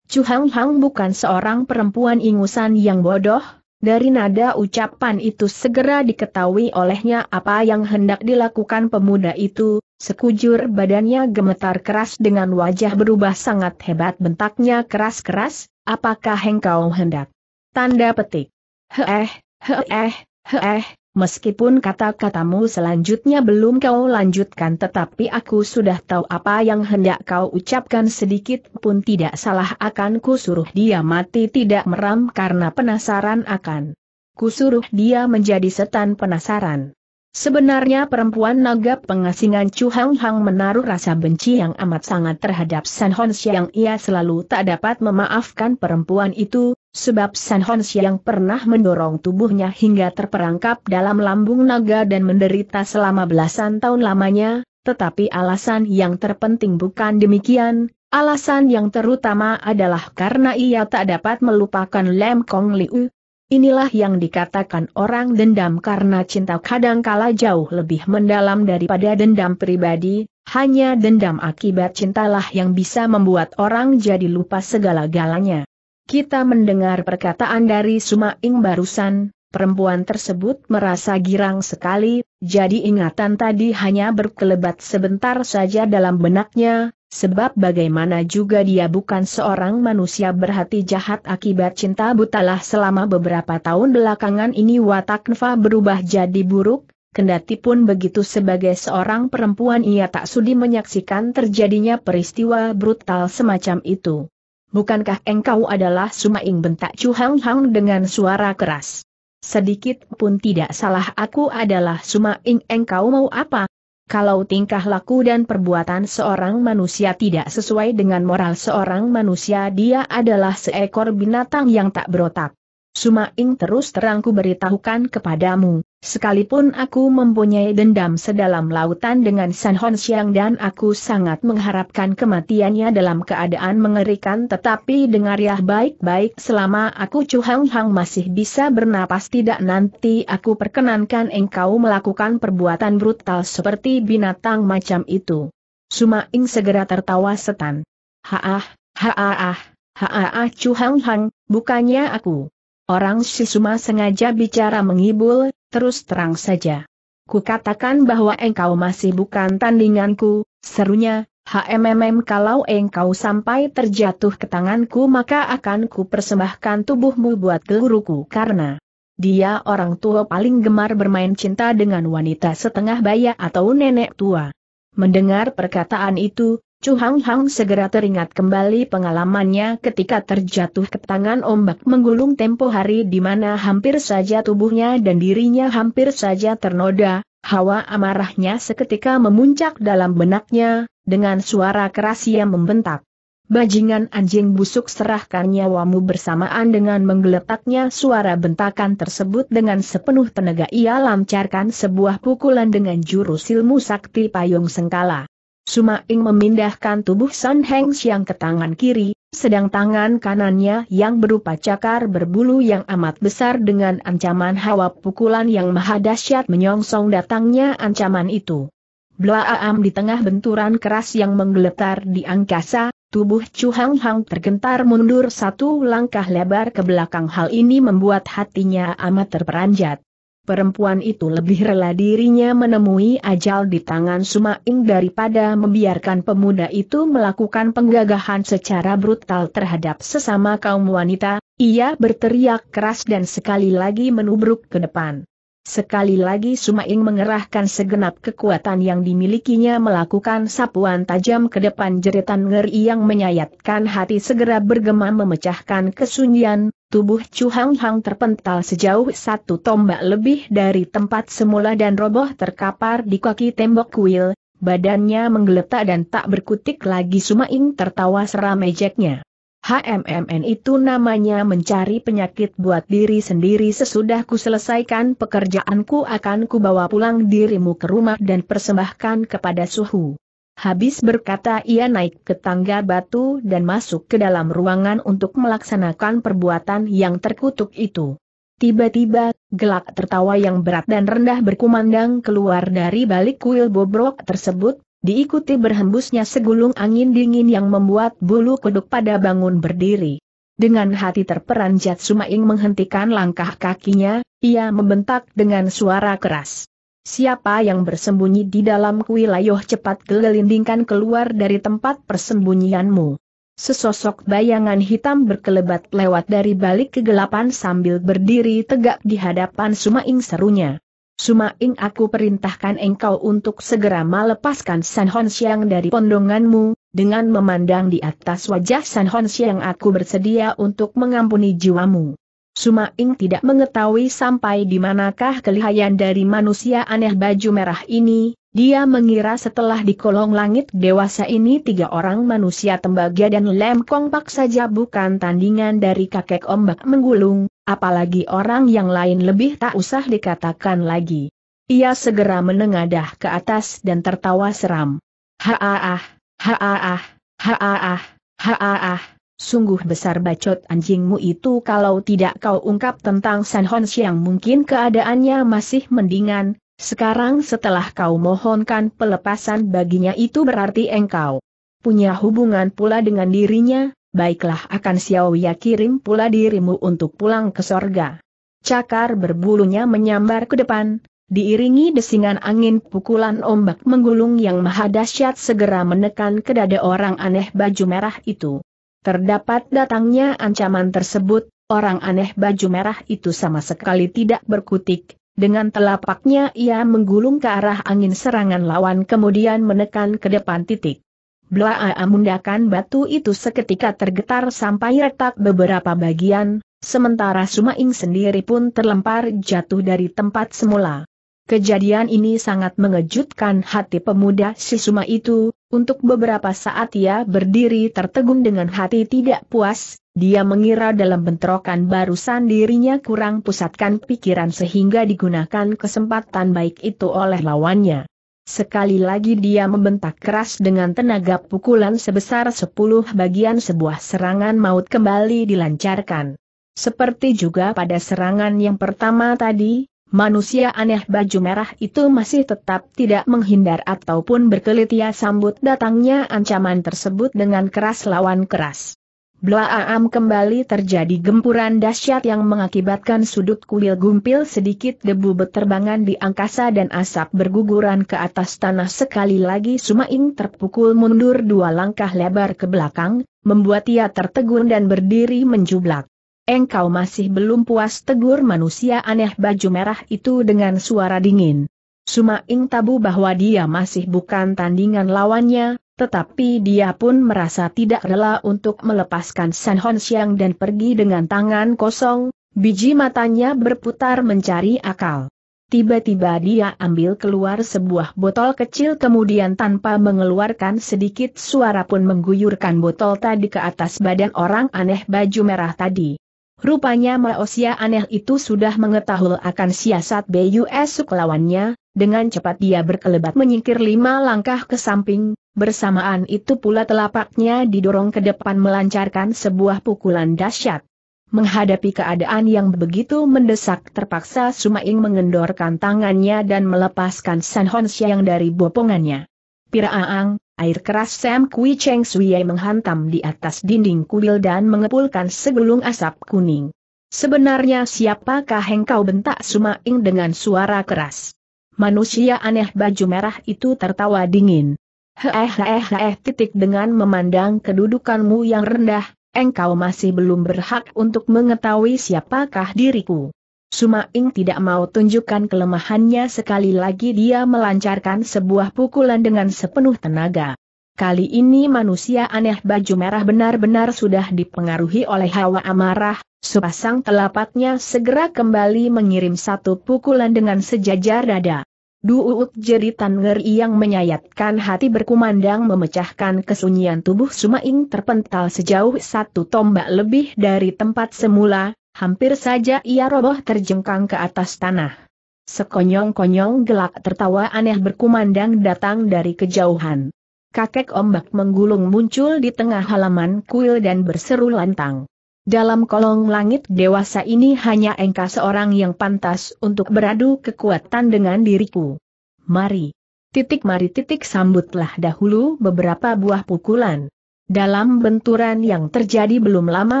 Chu Hang Hang bukan seorang perempuan ingusan yang bodoh, dari nada ucapan itu segera diketahui olehnya apa yang hendak dilakukan pemuda itu, sekujur badannya gemetar keras dengan wajah berubah sangat hebat bentaknya keras-keras, apakah engkau hendak? Tanda petik. Heeh, heeh, heeh, Meskipun kata-katamu selanjutnya belum kau lanjutkan tetapi aku sudah tahu apa yang hendak kau ucapkan sedikit pun tidak salah akan kusuruh dia mati tidak meram karena penasaran akan. Kusuruh dia menjadi setan penasaran. Sebenarnya perempuan naga pengasingan Chu Hang Hang menaruh rasa benci yang amat sangat terhadap San Hon yang ia selalu tak dapat memaafkan perempuan itu, Sebab San Hons yang pernah mendorong tubuhnya hingga terperangkap dalam lambung naga dan menderita selama belasan tahun lamanya, tetapi alasan yang terpenting bukan demikian, alasan yang terutama adalah karena ia tak dapat melupakan Lem Kong Liu. Inilah yang dikatakan orang dendam karena cinta kadangkala jauh lebih mendalam daripada dendam pribadi, hanya dendam akibat cintalah yang bisa membuat orang jadi lupa segala galanya. Kita mendengar perkataan dari Sumaing barusan, perempuan tersebut merasa girang sekali, jadi ingatan tadi hanya berkelebat sebentar saja dalam benaknya, sebab bagaimana juga dia bukan seorang manusia berhati jahat akibat cinta butalah selama beberapa tahun belakangan ini watak berubah jadi buruk, Kendati pun begitu sebagai seorang perempuan ia tak sudi menyaksikan terjadinya peristiwa brutal semacam itu bukankah engkau adalah Sumaing bentak Chu Hang Hang dengan suara keras. Sedikit pun tidak salah aku adalah Sumaing engkau mau apa? Kalau tingkah laku dan perbuatan seorang manusia tidak sesuai dengan moral seorang manusia dia adalah seekor binatang yang tak berotak. Suma Ing terus terangku beritahukan kepadamu, sekalipun aku mempunyai dendam sedalam lautan dengan San Hon Xiang dan aku sangat mengharapkan kematiannya dalam keadaan mengerikan tetapi dengar ya baik-baik selama aku Chu Hang Hang masih bisa bernapas tidak nanti aku perkenankan engkau melakukan perbuatan brutal seperti binatang macam itu. Suma Ing segera tertawa setan. Haah, haah, haah, haah Chu Hang Hang, bukannya aku Orang Sisuma sengaja bicara mengibul, terus terang saja. Kukatakan bahwa engkau masih bukan tandinganku, serunya, HMMM kalau engkau sampai terjatuh ke tanganku maka akan ku persembahkan tubuhmu buat guruku karena dia orang tua paling gemar bermain cinta dengan wanita setengah baya atau nenek tua. Mendengar perkataan itu, Chu Hang Hang segera teringat kembali pengalamannya ketika terjatuh ke tangan ombak menggulung tempo hari di mana hampir saja tubuhnya dan dirinya hampir saja ternoda, hawa amarahnya seketika memuncak dalam benaknya, dengan suara keras ia membentak. Bajingan anjing busuk serahkan nyawamu bersamaan dengan menggeletaknya suara bentakan tersebut dengan sepenuh tenaga ia lancarkan sebuah pukulan dengan jurus ilmu sakti payung sengkala. Suma Sumaing memindahkan tubuh San Heng Xiang ke tangan kiri, sedang tangan kanannya yang berupa cakar berbulu yang amat besar dengan ancaman hawa pukulan yang maha dahsyat menyongsong datangnya ancaman itu. Blaam di tengah benturan keras yang menggeletar di angkasa, tubuh Chu Hang Hang tergentar mundur satu langkah lebar ke belakang hal ini membuat hatinya amat terperanjat perempuan itu lebih rela dirinya menemui ajal di tangan Sumaing daripada membiarkan pemuda itu melakukan penggagahan secara brutal terhadap sesama kaum wanita, ia berteriak keras dan sekali lagi menubruk ke depan. Sekali lagi Sumaing mengerahkan segenap kekuatan yang dimilikinya melakukan sapuan tajam ke depan jeritan ngeri yang menyayatkan hati segera bergema memecahkan kesunyian, tubuh Chu Hang Hang terpental sejauh satu tombak lebih dari tempat semula dan roboh terkapar di kaki tembok kuil, badannya menggeletak dan tak berkutik lagi Sumaing tertawa seram ejeknya. HMMN itu namanya mencari penyakit buat diri sendiri sesudah ku selesaikan pekerjaanku akan ku bawa pulang dirimu ke rumah dan persembahkan kepada suhu. Habis berkata ia naik ke tangga batu dan masuk ke dalam ruangan untuk melaksanakan perbuatan yang terkutuk itu. Tiba-tiba, gelak tertawa yang berat dan rendah berkumandang keluar dari balik kuil bobrok tersebut, diikuti berhembusnya segulung angin dingin yang membuat bulu kuduk pada bangun berdiri. Dengan hati terperanjat Sumaing menghentikan langkah kakinya, ia membentak dengan suara keras. Siapa yang bersembunyi di dalam kuil? Layoh cepat gelindingkan keluar dari tempat persembunyianmu. Sesosok bayangan hitam berkelebat lewat dari balik kegelapan sambil berdiri tegak di hadapan Sumaing serunya. Sumaing aku perintahkan engkau untuk segera melepaskan San Hon Xiang dari pondonganmu, dengan memandang di atas wajah San Hon Xiang aku bersedia untuk mengampuni jiwamu. Sumaing tidak mengetahui sampai di manakah kelihayan dari manusia aneh baju merah ini, dia mengira setelah di kolong langit dewasa ini tiga orang manusia tembaga dan lem paksa saja bukan tandingan dari kakek ombak menggulung, apalagi orang yang lain lebih tak usah dikatakan lagi. Ia segera menengadah ke atas dan tertawa seram. Haaah, haaah, haaah, haaah, sungguh besar bacot anjingmu itu kalau tidak kau ungkap tentang San Hon Siang mungkin keadaannya masih mendingan, sekarang setelah kau mohonkan pelepasan baginya itu berarti engkau punya hubungan pula dengan dirinya, baiklah akan Xiao Xiaoya kirim pula dirimu untuk pulang ke sorga. Cakar berbulunya menyambar ke depan, diiringi desingan angin pukulan ombak menggulung yang maha dahsyat segera menekan ke dada orang aneh baju merah itu. Terdapat datangnya ancaman tersebut, orang aneh baju merah itu sama sekali tidak berkutik, dengan telapaknya ia menggulung ke arah angin serangan lawan kemudian menekan ke depan titik. Blaa amundakan batu itu seketika tergetar sampai retak beberapa bagian, sementara Sumaing sendiri pun terlempar jatuh dari tempat semula. Kejadian ini sangat mengejutkan hati pemuda si Suma itu, untuk beberapa saat ia berdiri tertegun dengan hati tidak puas, dia mengira dalam bentrokan barusan dirinya kurang pusatkan pikiran sehingga digunakan kesempatan baik itu oleh lawannya. Sekali lagi dia membentak keras dengan tenaga pukulan sebesar sepuluh bagian sebuah serangan maut kembali dilancarkan. Seperti juga pada serangan yang pertama tadi, manusia aneh baju merah itu masih tetap tidak menghindar ataupun berkelit ia sambut datangnya ancaman tersebut dengan keras lawan keras. Blaam kembali terjadi gempuran dahsyat yang mengakibatkan sudut kuil gumpil sedikit debu beterbangan di angkasa dan asap berguguran ke atas tanah sekali lagi Sumaing terpukul mundur dua langkah lebar ke belakang, membuat ia tertegun dan berdiri menjublak. Engkau masih belum puas tegur manusia aneh baju merah itu dengan suara dingin. Suma ing tabu bahwa dia masih bukan tandingan lawannya, tetapi dia pun merasa tidak rela untuk melepaskan San Hon Xiang dan pergi dengan tangan kosong, biji matanya berputar mencari akal. Tiba-tiba dia ambil keluar sebuah botol kecil kemudian tanpa mengeluarkan sedikit suara pun mengguyurkan botol tadi ke atas badan orang aneh baju merah tadi. Rupanya Maosia aneh itu sudah mengetahui akan siasat B.U.S. suku lawannya, dengan cepat dia berkelebat menyingkir lima langkah ke samping, bersamaan itu pula telapaknya didorong ke depan melancarkan sebuah pukulan dahsyat. Menghadapi keadaan yang begitu mendesak terpaksa Sumaing mengendorkan tangannya dan melepaskan San Hon Xiang dari bopongannya. Piraang, air keras Sam Kui Cheng Sui menghantam di atas dinding kuil dan mengepulkan segelung asap kuning. Sebenarnya siapakah engkau bentak Sumaing dengan suara keras? Manusia aneh baju merah itu tertawa dingin. Hehehe titik dengan memandang kedudukanmu yang rendah, engkau masih belum berhak untuk mengetahui siapakah diriku. Sumaing tidak mau tunjukkan kelemahannya sekali lagi dia melancarkan sebuah pukulan dengan sepenuh tenaga. Kali ini manusia aneh baju merah benar-benar sudah dipengaruhi oleh hawa amarah, sepasang telapaknya segera kembali mengirim satu pukulan dengan sejajar dada. Duut jeritan ngeri yang menyayatkan hati berkumandang memecahkan kesunyian tubuh Sumaing terpental sejauh satu tombak lebih dari tempat semula, hampir saja ia roboh terjengkang ke atas tanah. Sekonyong-konyong gelak tertawa aneh berkumandang datang dari kejauhan kakek ombak menggulung muncul di tengah halaman kuil dan berseru lantang. Dalam kolong langit dewasa ini hanya engkau seorang yang pantas untuk beradu kekuatan dengan diriku. Mari. Titik mari titik sambutlah dahulu beberapa buah pukulan. Dalam benturan yang terjadi belum lama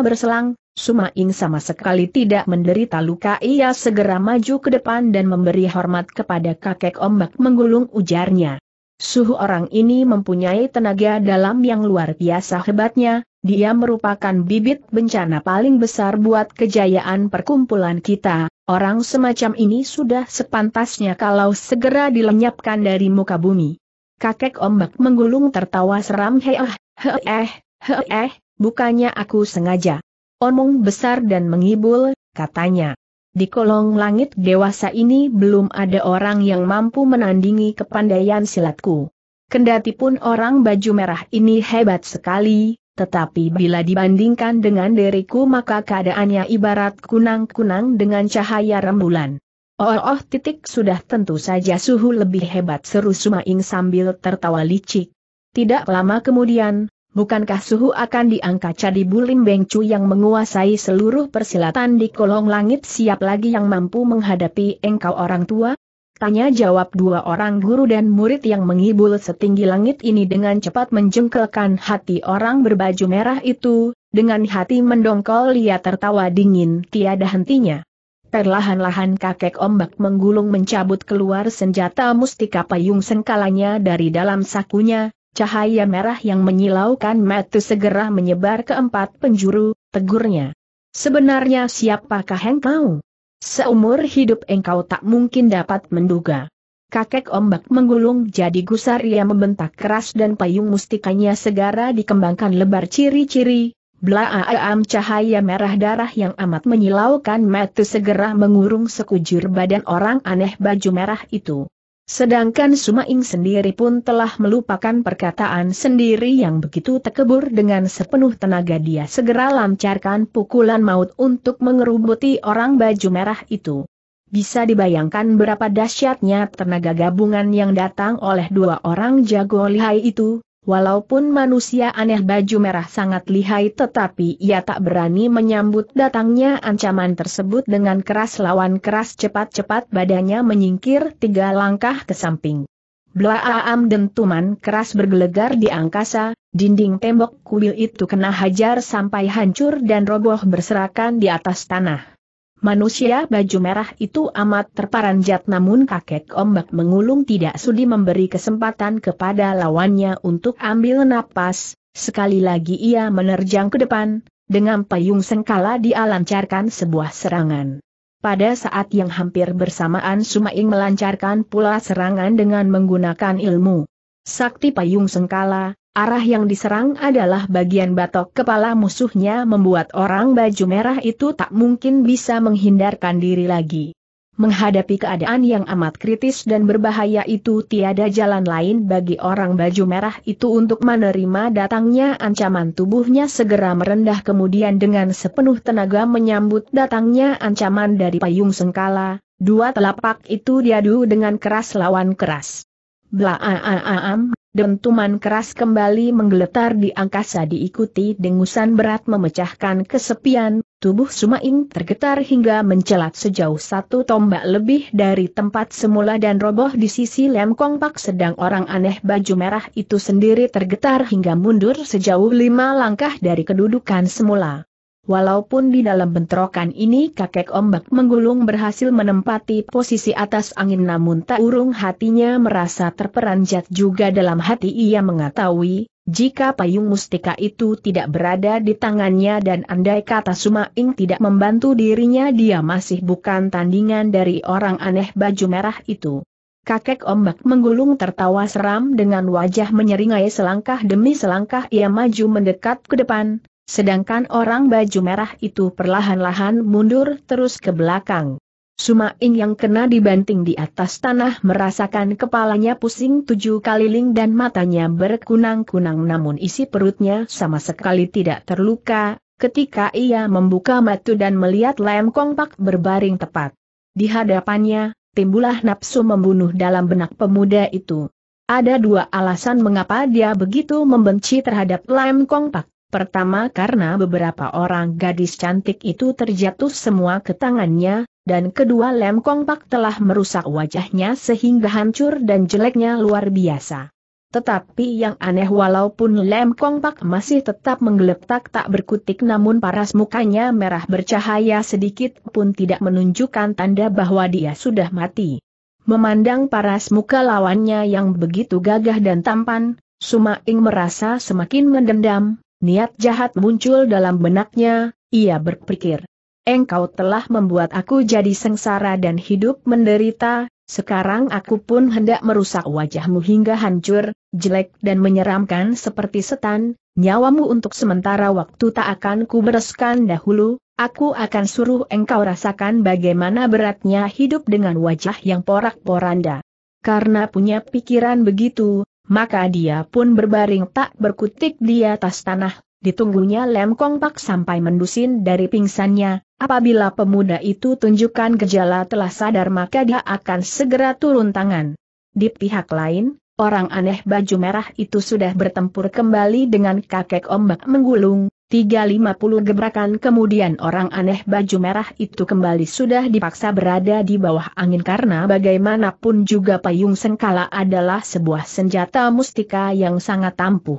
berselang, Sumaing sama sekali tidak menderita luka ia segera maju ke depan dan memberi hormat kepada kakek ombak menggulung ujarnya. Suhu orang ini mempunyai tenaga dalam yang luar biasa hebatnya, dia merupakan bibit bencana paling besar buat kejayaan perkumpulan kita, orang semacam ini sudah sepantasnya kalau segera dilenyapkan dari muka bumi. Kakek ombak menggulung tertawa seram heeh, ah, heeh, heeh, bukannya aku sengaja. Omong besar dan mengibul, katanya. Di kolong langit dewasa ini belum ada orang yang mampu menandingi kepandaian silatku. Kendati pun orang baju merah ini hebat sekali, tetapi bila dibandingkan dengan diriku maka keadaannya ibarat kunang-kunang dengan cahaya rembulan. Oh, oh, oh titik sudah tentu saja suhu lebih hebat seru Sumaing sambil tertawa licik. Tidak lama kemudian, Bukankah suhu akan diangkat jadi Bulim Bengcu yang menguasai seluruh persilatan di kolong langit siap lagi yang mampu menghadapi engkau orang tua? Tanya jawab dua orang guru dan murid yang mengibul setinggi langit ini dengan cepat menjengkelkan hati orang berbaju merah itu, dengan hati mendongkol ia tertawa dingin tiada hentinya. Perlahan-lahan kakek ombak menggulung mencabut keluar senjata mustika payung sengkalanya dari dalam sakunya, Cahaya merah yang menyilaukan metu segera menyebar ke empat penjuru, tegurnya. Sebenarnya siapakah engkau? Seumur hidup engkau tak mungkin dapat menduga. Kakek ombak menggulung jadi gusar ia membentak keras dan payung mustikanya segera dikembangkan lebar ciri-ciri, Blaaam cahaya merah darah yang amat menyilaukan metu segera mengurung sekujur badan orang aneh baju merah itu. Sedangkan Sumaing sendiri pun telah melupakan perkataan sendiri yang begitu tekebur dengan sepenuh tenaga dia segera lancarkan pukulan maut untuk mengerubuti orang baju merah itu. Bisa dibayangkan berapa dahsyatnya tenaga gabungan yang datang oleh dua orang jago lihai itu, Walaupun manusia aneh baju merah sangat lihai tetapi ia tak berani menyambut datangnya ancaman tersebut dengan keras lawan keras cepat-cepat badannya menyingkir tiga langkah ke samping. Blaam dentuman keras bergelegar di angkasa, dinding tembok kuil itu kena hajar sampai hancur dan roboh berserakan di atas tanah. Manusia baju merah itu amat terparanjat namun kakek ombak mengulung tidak sudi memberi kesempatan kepada lawannya untuk ambil napas, sekali lagi ia menerjang ke depan, dengan payung sengkala dia lancarkan sebuah serangan. Pada saat yang hampir bersamaan Sumaing melancarkan pula serangan dengan menggunakan ilmu. Sakti payung sengkala, Arah yang diserang adalah bagian batok kepala musuhnya membuat orang baju merah itu tak mungkin bisa menghindarkan diri lagi. Menghadapi keadaan yang amat kritis dan berbahaya itu tiada jalan lain bagi orang baju merah itu untuk menerima datangnya ancaman tubuhnya segera merendah kemudian dengan sepenuh tenaga menyambut datangnya ancaman dari payung sengkala, Dua telapak itu diadu dengan keras lawan keras. Blaaam, dentuman keras kembali menggeletar di angkasa diikuti dengusan berat memecahkan kesepian, tubuh Sumaing tergetar hingga mencelat sejauh satu tombak lebih dari tempat semula dan roboh di sisi Lem kongpak. sedang orang aneh baju merah itu sendiri tergetar hingga mundur sejauh lima langkah dari kedudukan semula. Walaupun di dalam bentrokan ini kakek ombak menggulung berhasil menempati posisi atas angin namun tak urung hatinya merasa terperanjat juga dalam hati ia mengetahui, jika payung mustika itu tidak berada di tangannya dan andai kata Sumaing tidak membantu dirinya dia masih bukan tandingan dari orang aneh baju merah itu. Kakek ombak menggulung tertawa seram dengan wajah menyeringai selangkah demi selangkah ia maju mendekat ke depan, Sedangkan orang baju merah itu perlahan-lahan mundur terus ke belakang. Sumaing yang kena dibanting di atas tanah merasakan kepalanya pusing tujuh kali ling dan matanya berkunang-kunang namun isi perutnya sama sekali tidak terluka, ketika ia membuka mata dan melihat lem Pak berbaring tepat. Di hadapannya, timbulah nafsu membunuh dalam benak pemuda itu. Ada dua alasan mengapa dia begitu membenci terhadap lem Pak. Pertama karena beberapa orang gadis cantik itu terjatuh semua ke tangannya, dan kedua Lem kongpak telah merusak wajahnya sehingga hancur dan jeleknya luar biasa. Tetapi yang aneh walaupun Lem kongpak masih tetap menggeletak tak berkutik namun paras mukanya merah bercahaya sedikit pun tidak menunjukkan tanda bahwa dia sudah mati. Memandang paras muka lawannya yang begitu gagah dan tampan, Suma Ing merasa semakin mendendam, Niat jahat muncul dalam benaknya, ia berpikir. Engkau telah membuat aku jadi sengsara dan hidup menderita, sekarang aku pun hendak merusak wajahmu hingga hancur, jelek dan menyeramkan seperti setan, nyawamu untuk sementara waktu tak akan kubereskan dahulu, aku akan suruh engkau rasakan bagaimana beratnya hidup dengan wajah yang porak-poranda. Karena punya pikiran begitu, maka dia pun berbaring tak berkutik di atas tanah, ditunggunya Lem Kong Pak sampai mendusin dari pingsannya, apabila pemuda itu tunjukkan gejala telah sadar maka dia akan segera turun tangan. Di pihak lain, orang aneh baju merah itu sudah bertempur kembali dengan kakek ombak menggulung, Tiga lima puluh gebrakan kemudian orang aneh baju merah itu kembali sudah dipaksa berada di bawah angin karena bagaimanapun juga payung sengkala adalah sebuah senjata mustika yang sangat ampuh.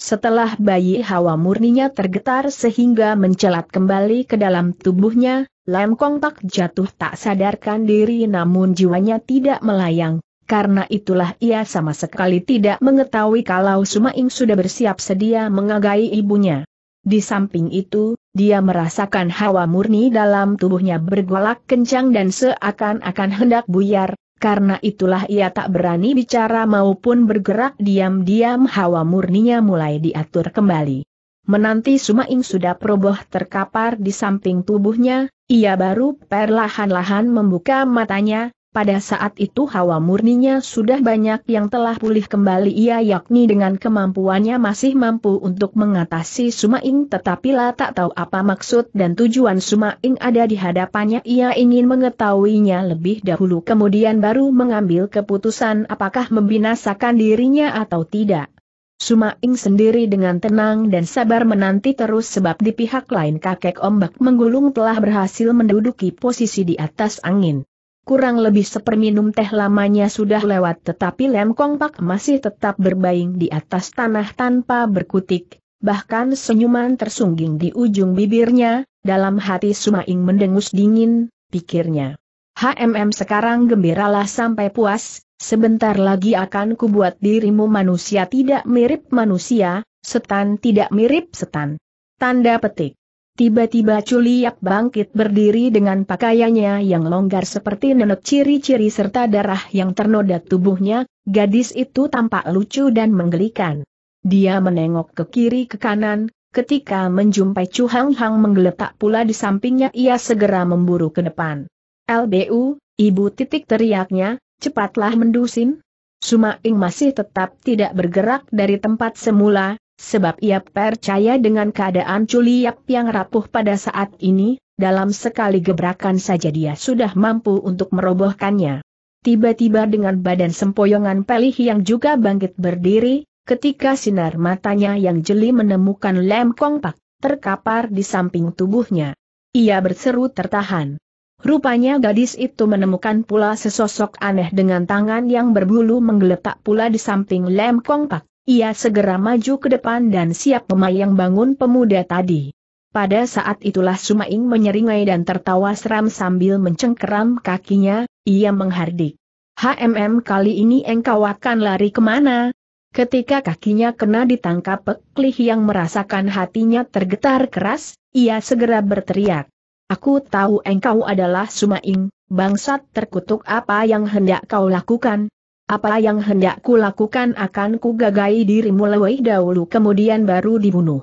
Setelah bayi hawa murninya tergetar sehingga mencelat kembali ke dalam tubuhnya, Lam Kong Pak jatuh tak sadarkan diri namun jiwanya tidak melayang, karena itulah ia sama sekali tidak mengetahui kalau Sumaing sudah bersiap sedia mengagai ibunya. Di samping itu, dia merasakan hawa murni dalam tubuhnya bergolak kencang dan seakan-akan hendak buyar, karena itulah ia tak berani bicara maupun bergerak diam-diam hawa murninya mulai diatur kembali. Menanti Sumaing sudah proboh terkapar di samping tubuhnya, ia baru perlahan-lahan membuka matanya, pada saat itu hawa murninya sudah banyak yang telah pulih kembali ia yakni dengan kemampuannya masih mampu untuk mengatasi Sumaing lah tak tahu apa maksud dan tujuan Sumaing ada di hadapannya ia ingin mengetahuinya lebih dahulu kemudian baru mengambil keputusan apakah membinasakan dirinya atau tidak. Sumaing sendiri dengan tenang dan sabar menanti terus sebab di pihak lain kakek ombak menggulung telah berhasil menduduki posisi di atas angin. Kurang lebih seperminum teh lamanya sudah lewat tetapi Lem Kong Pak masih tetap berbaring di atas tanah tanpa berkutik, bahkan senyuman tersungging di ujung bibirnya, dalam hati Sumaing mendengus dingin, pikirnya. HMM sekarang gembiralah sampai puas, sebentar lagi akan kubuat dirimu manusia tidak mirip manusia, setan tidak mirip setan. Tanda petik. Tiba-tiba Culiak bangkit berdiri dengan pakaiannya yang longgar seperti nenek ciri-ciri serta darah yang ternoda tubuhnya, gadis itu tampak lucu dan menggelikan. Dia menengok ke kiri ke kanan, ketika menjumpai Chu Hang Hang menggeletak pula di sampingnya ia segera memburu ke depan. LBU, ibu titik teriaknya, cepatlah mendusin. Suma Ing masih tetap tidak bergerak dari tempat semula, sebab ia percaya dengan keadaan Culiap yang rapuh pada saat ini, dalam sekali gebrakan saja dia sudah mampu untuk merobohkannya. Tiba-tiba dengan badan sempoyongan pelih yang juga bangkit berdiri, ketika sinar matanya yang jeli menemukan lem kongpak terkapar di samping tubuhnya. Ia berseru tertahan. Rupanya gadis itu menemukan pula sesosok aneh dengan tangan yang berbulu menggeletak pula di samping lem kongpak. Ia segera maju ke depan dan siap memayang bangun pemuda tadi. Pada saat itulah Sumaing menyeringai dan tertawa seram sambil mencengkeram kakinya, ia menghardik. HMM kali ini engkau akan lari kemana? Ketika kakinya kena ditangkap Peklih yang merasakan hatinya tergetar keras, ia segera berteriak. Aku tahu engkau adalah Sumaing, bangsat terkutuk apa yang hendak kau lakukan, apa yang hendak kulakukan akan kugagai dirimu lebih dahulu kemudian baru dibunuh.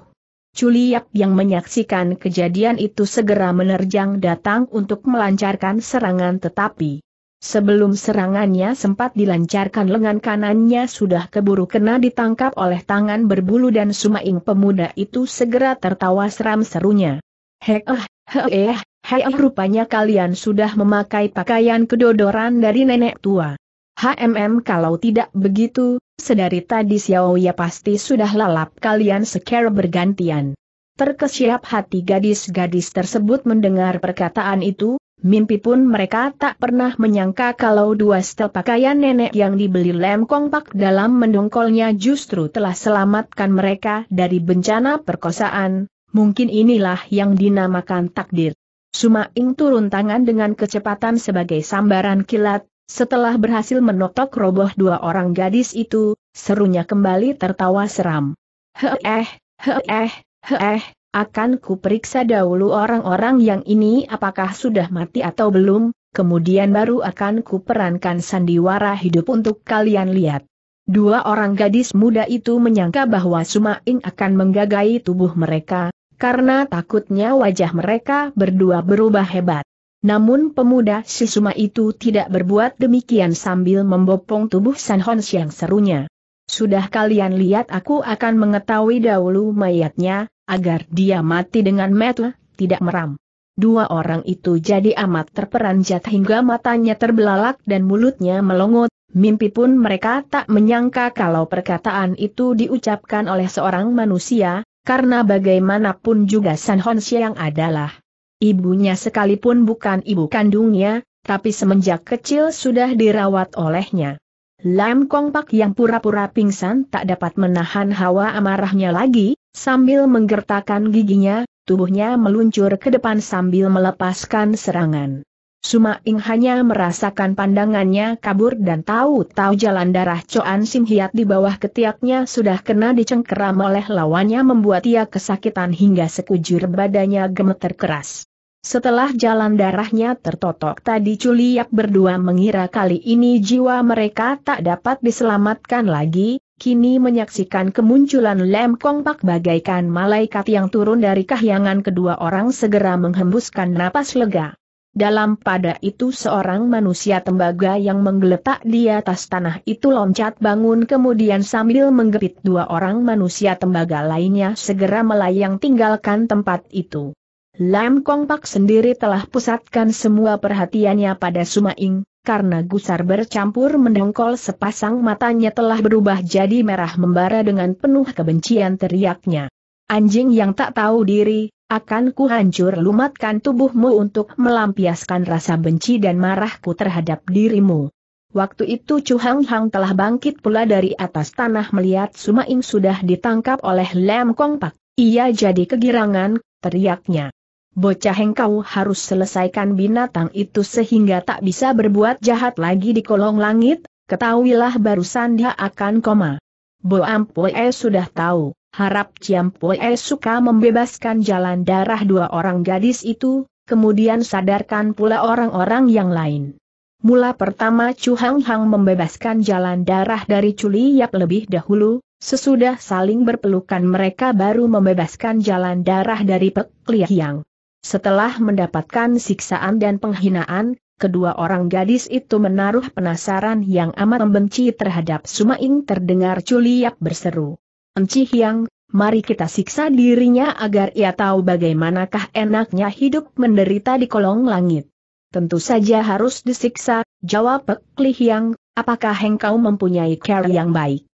Culiak yang menyaksikan kejadian itu segera menerjang datang untuk melancarkan serangan tetapi Sebelum serangannya sempat dilancarkan lengan kanannya sudah keburu kena ditangkap oleh tangan berbulu dan sumaing pemuda itu segera tertawa seram serunya. Heeh, eh, heeh. eh, eh, rupanya kalian sudah memakai pakaian kedodoran dari nenek tua. HMM kalau tidak begitu, sedari tadi Xiao ya pasti sudah lalap kalian secara bergantian. Terkesiap hati gadis-gadis tersebut mendengar perkataan itu, mimpi pun mereka tak pernah menyangka kalau dua setel pakaian nenek yang dibeli lem kompak dalam mendongkolnya justru telah selamatkan mereka dari bencana perkosaan, mungkin inilah yang dinamakan takdir. Sumaing turun tangan dengan kecepatan sebagai sambaran kilat, setelah berhasil menotok roboh dua orang gadis itu, serunya kembali tertawa seram. Heeh, heeh, heeh, akan kuperiksa dahulu orang-orang yang ini apakah sudah mati atau belum, kemudian baru akan kuperankan sandiwara hidup untuk kalian lihat. Dua orang gadis muda itu menyangka bahwa Sumaing akan menggagahi tubuh mereka, karena takutnya wajah mereka berdua berubah hebat. Namun pemuda Sisuma itu tidak berbuat demikian sambil membopong tubuh San Hon yang serunya. Sudah kalian lihat aku akan mengetahui dahulu mayatnya, agar dia mati dengan metu, tidak meram. Dua orang itu jadi amat terperanjat hingga matanya terbelalak dan mulutnya melongot, mimpi pun mereka tak menyangka kalau perkataan itu diucapkan oleh seorang manusia, karena bagaimanapun juga San Hon yang adalah Ibunya sekalipun bukan ibu kandungnya, tapi semenjak kecil sudah dirawat olehnya. Lam Kong Pak yang pura-pura pingsan tak dapat menahan hawa amarahnya lagi, sambil menggertakkan giginya, tubuhnya meluncur ke depan sambil melepaskan serangan. Suma Ing hanya merasakan pandangannya kabur dan tahu-tahu jalan darah Coan Sim Hiat di bawah ketiaknya sudah kena dicengkeram oleh lawannya membuat ia kesakitan hingga sekujur badannya gemeter keras. Setelah jalan darahnya tertotok tadi culiak berdua mengira kali ini jiwa mereka tak dapat diselamatkan lagi, kini menyaksikan kemunculan Lem Kongpak bagaikan malaikat yang turun dari kahyangan kedua orang segera menghembuskan napas lega. Dalam pada itu seorang manusia tembaga yang menggeletak di atas tanah itu loncat bangun kemudian sambil menggepit dua orang manusia tembaga lainnya segera melayang tinggalkan tempat itu. Lam Kong Pak sendiri telah pusatkan semua perhatiannya pada Sumaing, karena gusar bercampur mendongkol sepasang matanya telah berubah jadi merah membara dengan penuh kebencian teriaknya. Anjing yang tak tahu diri, akan kuhancur lumatkan tubuhmu untuk melampiaskan rasa benci dan marahku terhadap dirimu. Waktu itu Chu Hang Hang telah bangkit pula dari atas tanah melihat Sumaing sudah ditangkap oleh Lam Kong Pak. Ia jadi kegirangan, teriaknya. Bocah engkau harus selesaikan binatang itu sehingga tak bisa berbuat jahat lagi di kolong langit, ketahuilah barusan dia akan koma. Bo Ampue sudah tahu, harap Ciampue suka membebaskan jalan darah dua orang gadis itu, kemudian sadarkan pula orang-orang yang lain. Mula pertama Chu Hang Hang membebaskan jalan darah dari Culi Yap lebih dahulu, sesudah saling berpelukan mereka baru membebaskan jalan darah dari Pek Liang. Setelah mendapatkan siksaan dan penghinaan, kedua orang gadis itu menaruh penasaran yang amat membenci terhadap Sumaing terdengar Culiap berseru. Enci Hiang, mari kita siksa dirinya agar ia tahu bagaimanakah enaknya hidup menderita di kolong langit. Tentu saja harus disiksa, jawab Pek Li Hiang, apakah engkau mempunyai care yang baik?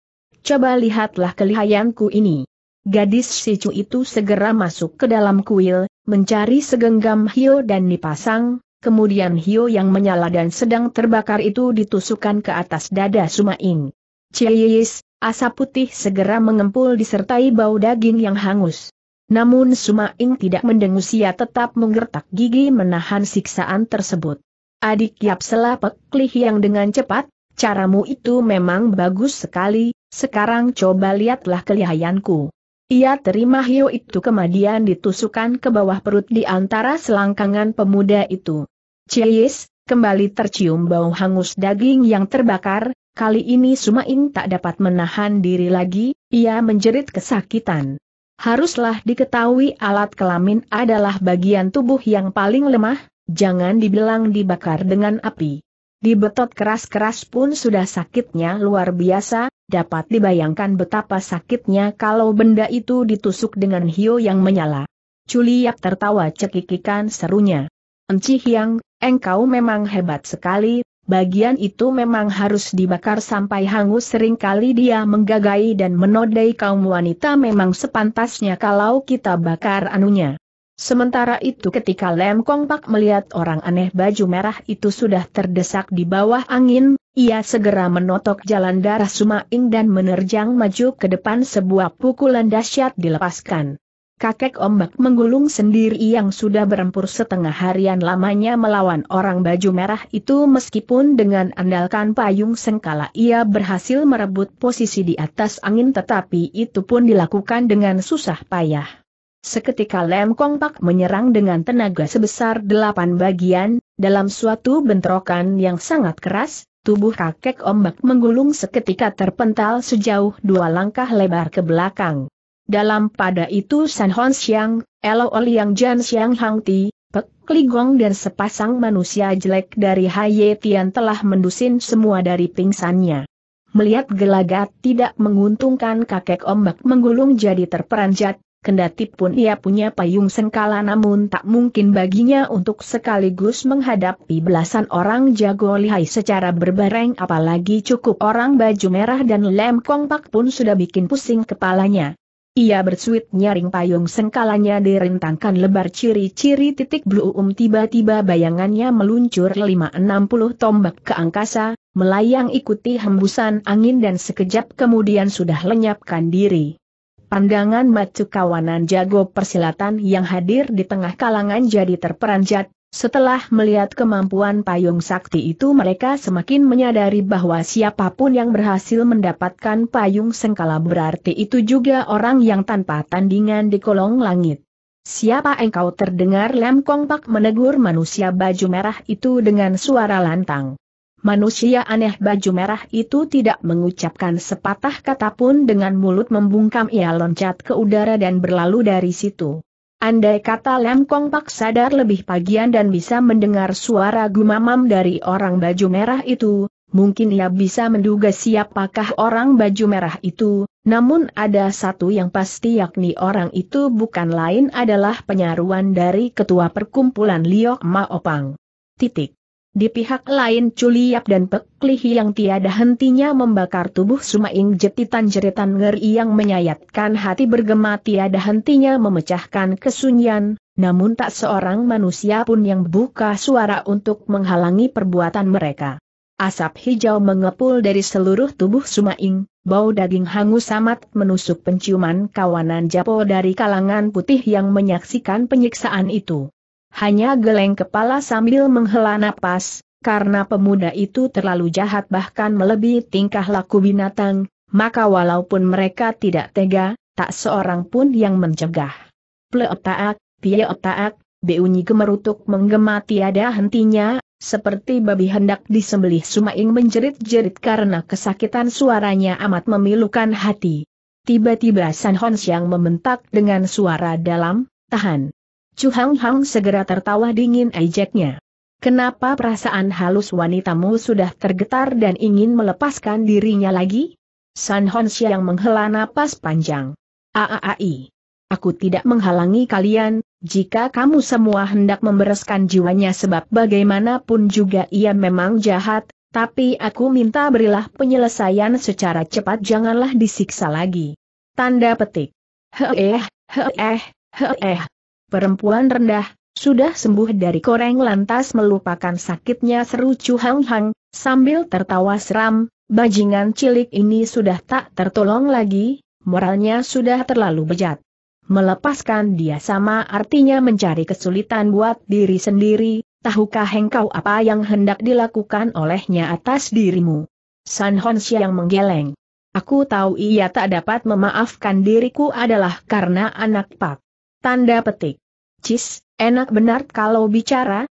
Coba lihatlah kelihayanku ini. Gadis Sicu itu segera masuk ke dalam kuil, mencari segenggam Hio dan dipasang, kemudian Hio yang menyala dan sedang terbakar itu ditusukkan ke atas dada Sumaing. Ciyis, asap putih segera mengempul disertai bau daging yang hangus. Namun Sumaing tidak mendengus ia tetap menggertak gigi menahan siksaan tersebut. Adik Yap Selapek lih yang dengan cepat, caramu itu memang bagus sekali, sekarang coba lihatlah kelihayanku. Ia terima hiu itu kemudian ditusukan ke bawah perut di antara selangkangan pemuda itu. Cies, kembali tercium bau hangus daging yang terbakar, kali ini Sumaing tak dapat menahan diri lagi, ia menjerit kesakitan. Haruslah diketahui alat kelamin adalah bagian tubuh yang paling lemah, jangan dibilang dibakar dengan api. Dibetot keras-keras pun sudah sakitnya luar biasa, Dapat dibayangkan betapa sakitnya kalau benda itu ditusuk dengan hio yang menyala. Culiak tertawa cekikikan serunya. Enci Hiang, engkau memang hebat sekali, bagian itu memang harus dibakar sampai hangus seringkali dia menggagai dan menodai kaum wanita memang sepantasnya kalau kita bakar anunya. Sementara itu ketika Lem Kong Pak melihat orang aneh baju merah itu sudah terdesak di bawah angin, ia segera menotok jalan darah Sumaing dan menerjang maju ke depan sebuah pukulan dahsyat dilepaskan. Kakek ombak menggulung sendiri yang sudah berempur setengah harian lamanya melawan orang baju merah itu meskipun dengan andalkan payung sengkala ia berhasil merebut posisi di atas angin tetapi itu pun dilakukan dengan susah payah. Seketika Lem Kong Pak menyerang dengan tenaga sebesar delapan bagian, dalam suatu bentrokan yang sangat keras, tubuh kakek ombak menggulung seketika terpental sejauh dua langkah lebar ke belakang. Dalam pada itu San Hon Xiang, Elo Oliang Jan Xiang Hang Ti, Pek Ligong dan sepasang manusia jelek dari Haye Tian telah mendusin semua dari pingsannya. Melihat gelagat tidak menguntungkan kakek ombak menggulung jadi terperanjat, Kendati pun ia punya payung sengkala namun tak mungkin baginya untuk sekaligus menghadapi belasan orang jago lihai secara berbareng apalagi cukup orang baju merah dan lem kompak pun sudah bikin pusing kepalanya. Ia bersuit nyaring payung sengkalanya direntangkan lebar ciri-ciri titik blue um tiba-tiba bayangannya meluncur lima enam puluh tombak ke angkasa, melayang ikuti hembusan angin dan sekejap kemudian sudah lenyapkan diri. Pandangan macu kawanan jago persilatan yang hadir di tengah kalangan jadi terperanjat, setelah melihat kemampuan payung sakti itu mereka semakin menyadari bahwa siapapun yang berhasil mendapatkan payung sengkala berarti itu juga orang yang tanpa tandingan di kolong langit. Siapa engkau terdengar Lem Kong Pak menegur manusia baju merah itu dengan suara lantang. Manusia aneh baju merah itu tidak mengucapkan sepatah kata pun dengan mulut membungkam ia loncat ke udara dan berlalu dari situ. Andai kata Lem Kong Pak sadar lebih pagian dan bisa mendengar suara gumamam dari orang baju merah itu, mungkin ia bisa menduga siapakah orang baju merah itu, namun ada satu yang pasti yakni orang itu bukan lain adalah penyaruan dari ketua perkumpulan Liok Maopang. Titik. Di pihak lain Culiap dan Peklihi yang tiada hentinya membakar tubuh Sumaing jetitan jeritan ngeri yang menyayatkan hati bergema tiada hentinya memecahkan kesunyian, namun tak seorang manusia pun yang buka suara untuk menghalangi perbuatan mereka. Asap hijau mengepul dari seluruh tubuh Sumaing, bau daging hangus amat menusuk penciuman kawanan Japo dari kalangan putih yang menyaksikan penyiksaan itu hanya geleng kepala sambil menghela napas, karena pemuda itu terlalu jahat bahkan melebihi tingkah laku binatang, maka walaupun mereka tidak tega, tak seorang pun yang mencegah. Pleotaak, pieotaak, beunyi gemerutuk menggema tiada hentinya, seperti babi hendak disembelih Sumaing menjerit-jerit karena kesakitan suaranya amat memilukan hati. Tiba-tiba San Hons yang membentak dengan suara dalam, tahan. Chu Hang Hang segera tertawa dingin ejeknya. Kenapa perasaan halus wanitamu sudah tergetar dan ingin melepaskan dirinya lagi? San Hon yang menghela napas panjang. Aaai. Aku tidak menghalangi kalian, jika kamu semua hendak membereskan jiwanya sebab bagaimanapun juga ia memang jahat, tapi aku minta berilah penyelesaian secara cepat janganlah disiksa lagi. Tanda petik. Heeh, heeh, heeh perempuan rendah, sudah sembuh dari koreng lantas melupakan sakitnya seru Chu Hang Hang, sambil tertawa seram, bajingan cilik ini sudah tak tertolong lagi, moralnya sudah terlalu bejat. Melepaskan dia sama artinya mencari kesulitan buat diri sendiri, tahukah engkau apa yang hendak dilakukan olehnya atas dirimu? San Honsya yang menggeleng. Aku tahu ia tak dapat memaafkan diriku adalah karena anak pak. Tanda petik. Cis, enak benar kalau bicara,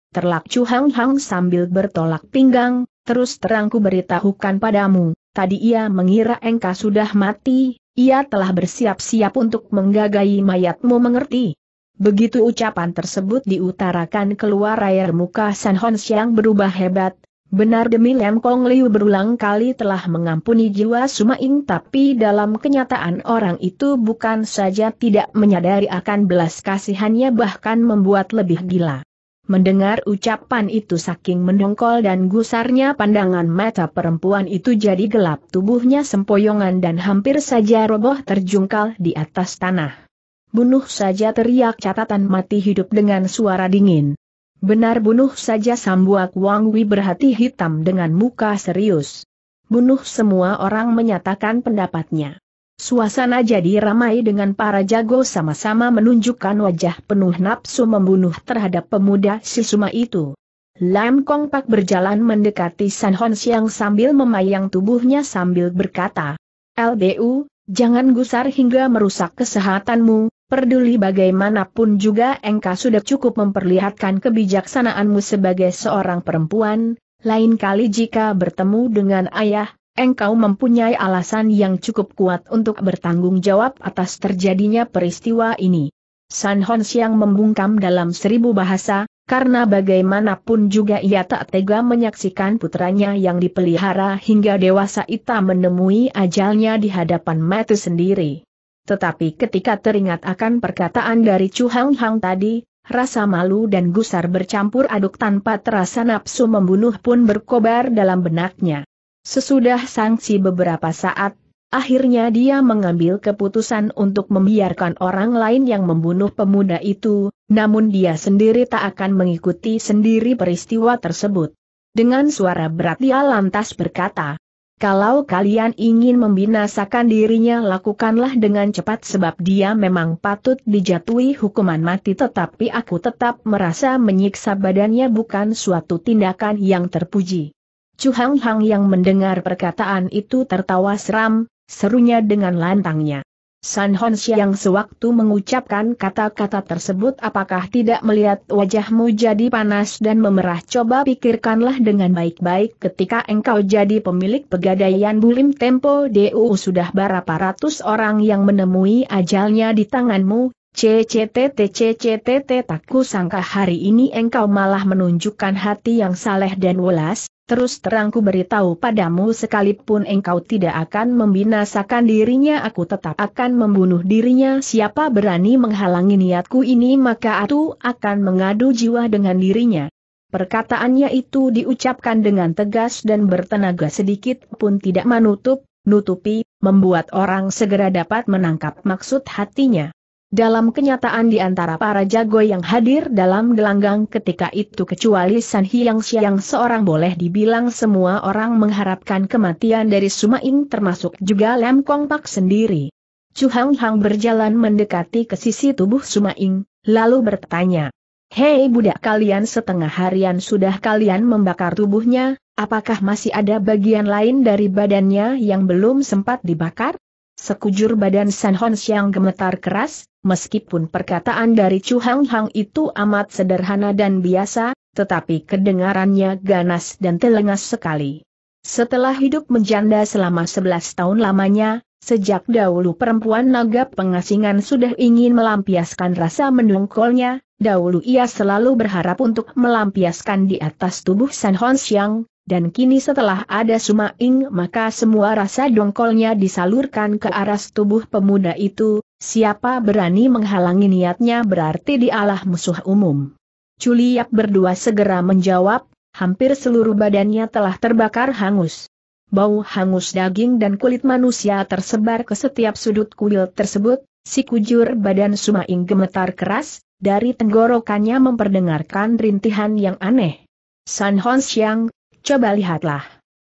Chu Hang Hang sambil bertolak pinggang, terus terangku beritahukan padamu, tadi ia mengira engkau sudah mati, ia telah bersiap-siap untuk menggagai mayatmu mengerti. Begitu ucapan tersebut diutarakan keluar air muka San Hon Siang berubah hebat, Benar demi Lem Kong Liu berulang kali telah mengampuni jiwa Sumaing tapi dalam kenyataan orang itu bukan saja tidak menyadari akan belas kasihannya bahkan membuat lebih gila. Mendengar ucapan itu saking mendongkol dan gusarnya pandangan mata perempuan itu jadi gelap tubuhnya sempoyongan dan hampir saja roboh terjungkal di atas tanah. Bunuh saja teriak catatan mati hidup dengan suara dingin. Benar bunuh saja Sambuak Wang Wi berhati hitam dengan muka serius. Bunuh semua orang menyatakan pendapatnya. Suasana jadi ramai dengan para jago sama-sama menunjukkan wajah penuh nafsu membunuh terhadap pemuda Sisuma itu. Lam Kong Pak berjalan mendekati San Hon Siang sambil memayang tubuhnya sambil berkata, LBU, jangan gusar hingga merusak kesehatanmu, Perduli bagaimanapun juga engkau sudah cukup memperlihatkan kebijaksanaanmu sebagai seorang perempuan, lain kali jika bertemu dengan ayah, engkau mempunyai alasan yang cukup kuat untuk bertanggung jawab atas terjadinya peristiwa ini. San Hon Siang membungkam dalam seribu bahasa, karena bagaimanapun juga ia tak tega menyaksikan putranya yang dipelihara hingga dewasa itu menemui ajalnya di hadapan mata sendiri. Tetapi ketika teringat akan perkataan dari Chu Hang Hang tadi, rasa malu dan gusar bercampur aduk tanpa terasa nafsu membunuh pun berkobar dalam benaknya. Sesudah sanksi beberapa saat, akhirnya dia mengambil keputusan untuk membiarkan orang lain yang membunuh pemuda itu, namun dia sendiri tak akan mengikuti sendiri peristiwa tersebut. Dengan suara berat dia lantas berkata, kalau kalian ingin membinasakan dirinya lakukanlah dengan cepat sebab dia memang patut dijatuhi hukuman mati tetapi aku tetap merasa menyiksa badannya bukan suatu tindakan yang terpuji. Chu Hang Hang yang mendengar perkataan itu tertawa seram, serunya dengan lantangnya. San Honsha yang sewaktu mengucapkan kata-kata tersebut apakah tidak melihat wajahmu jadi panas dan memerah coba pikirkanlah dengan baik-baik ketika engkau jadi pemilik pegadaian Bulim Tempo DU sudah berapa ratus orang yang menemui ajalnya di tanganmu Cctt cctt tak kusangka hari ini engkau malah menunjukkan hati yang saleh dan welas, Terus terangku beritahu padamu sekalipun engkau tidak akan membinasakan dirinya aku tetap akan membunuh dirinya siapa berani menghalangi niatku ini maka aku akan mengadu jiwa dengan dirinya. Perkataannya itu diucapkan dengan tegas dan bertenaga sedikit pun tidak menutup, nutupi, membuat orang segera dapat menangkap maksud hatinya. Dalam kenyataan di antara para jago yang hadir dalam gelanggang ketika itu kecuali San Hyang Siang seorang boleh dibilang semua orang mengharapkan kematian dari Sumaing termasuk juga Lam Kong Pak sendiri. Chu Hang Hang berjalan mendekati ke sisi tubuh Sumaing, lalu bertanya. Hei budak kalian setengah harian sudah kalian membakar tubuhnya, apakah masih ada bagian lain dari badannya yang belum sempat dibakar? Sekujur badan San Hon Siang gemetar keras, meskipun perkataan dari Chu Hang Hang itu amat sederhana dan biasa, tetapi kedengarannya ganas dan telengas sekali. Setelah hidup menjanda selama 11 tahun lamanya, sejak dahulu perempuan naga pengasingan sudah ingin melampiaskan rasa mendongkolnya, dahulu ia selalu berharap untuk melampiaskan di atas tubuh San Hon Xiang, dan kini setelah ada Suma Ing maka semua rasa dongkolnya disalurkan ke arah tubuh pemuda itu, Siapa berani menghalangi niatnya berarti dialah musuh umum. Culiak berdua segera menjawab, hampir seluruh badannya telah terbakar hangus. Bau hangus daging dan kulit manusia tersebar ke setiap sudut kuil tersebut, si kujur badan Sumaing gemetar keras, dari tenggorokannya memperdengarkan rintihan yang aneh. San Hon Xiang, coba lihatlah.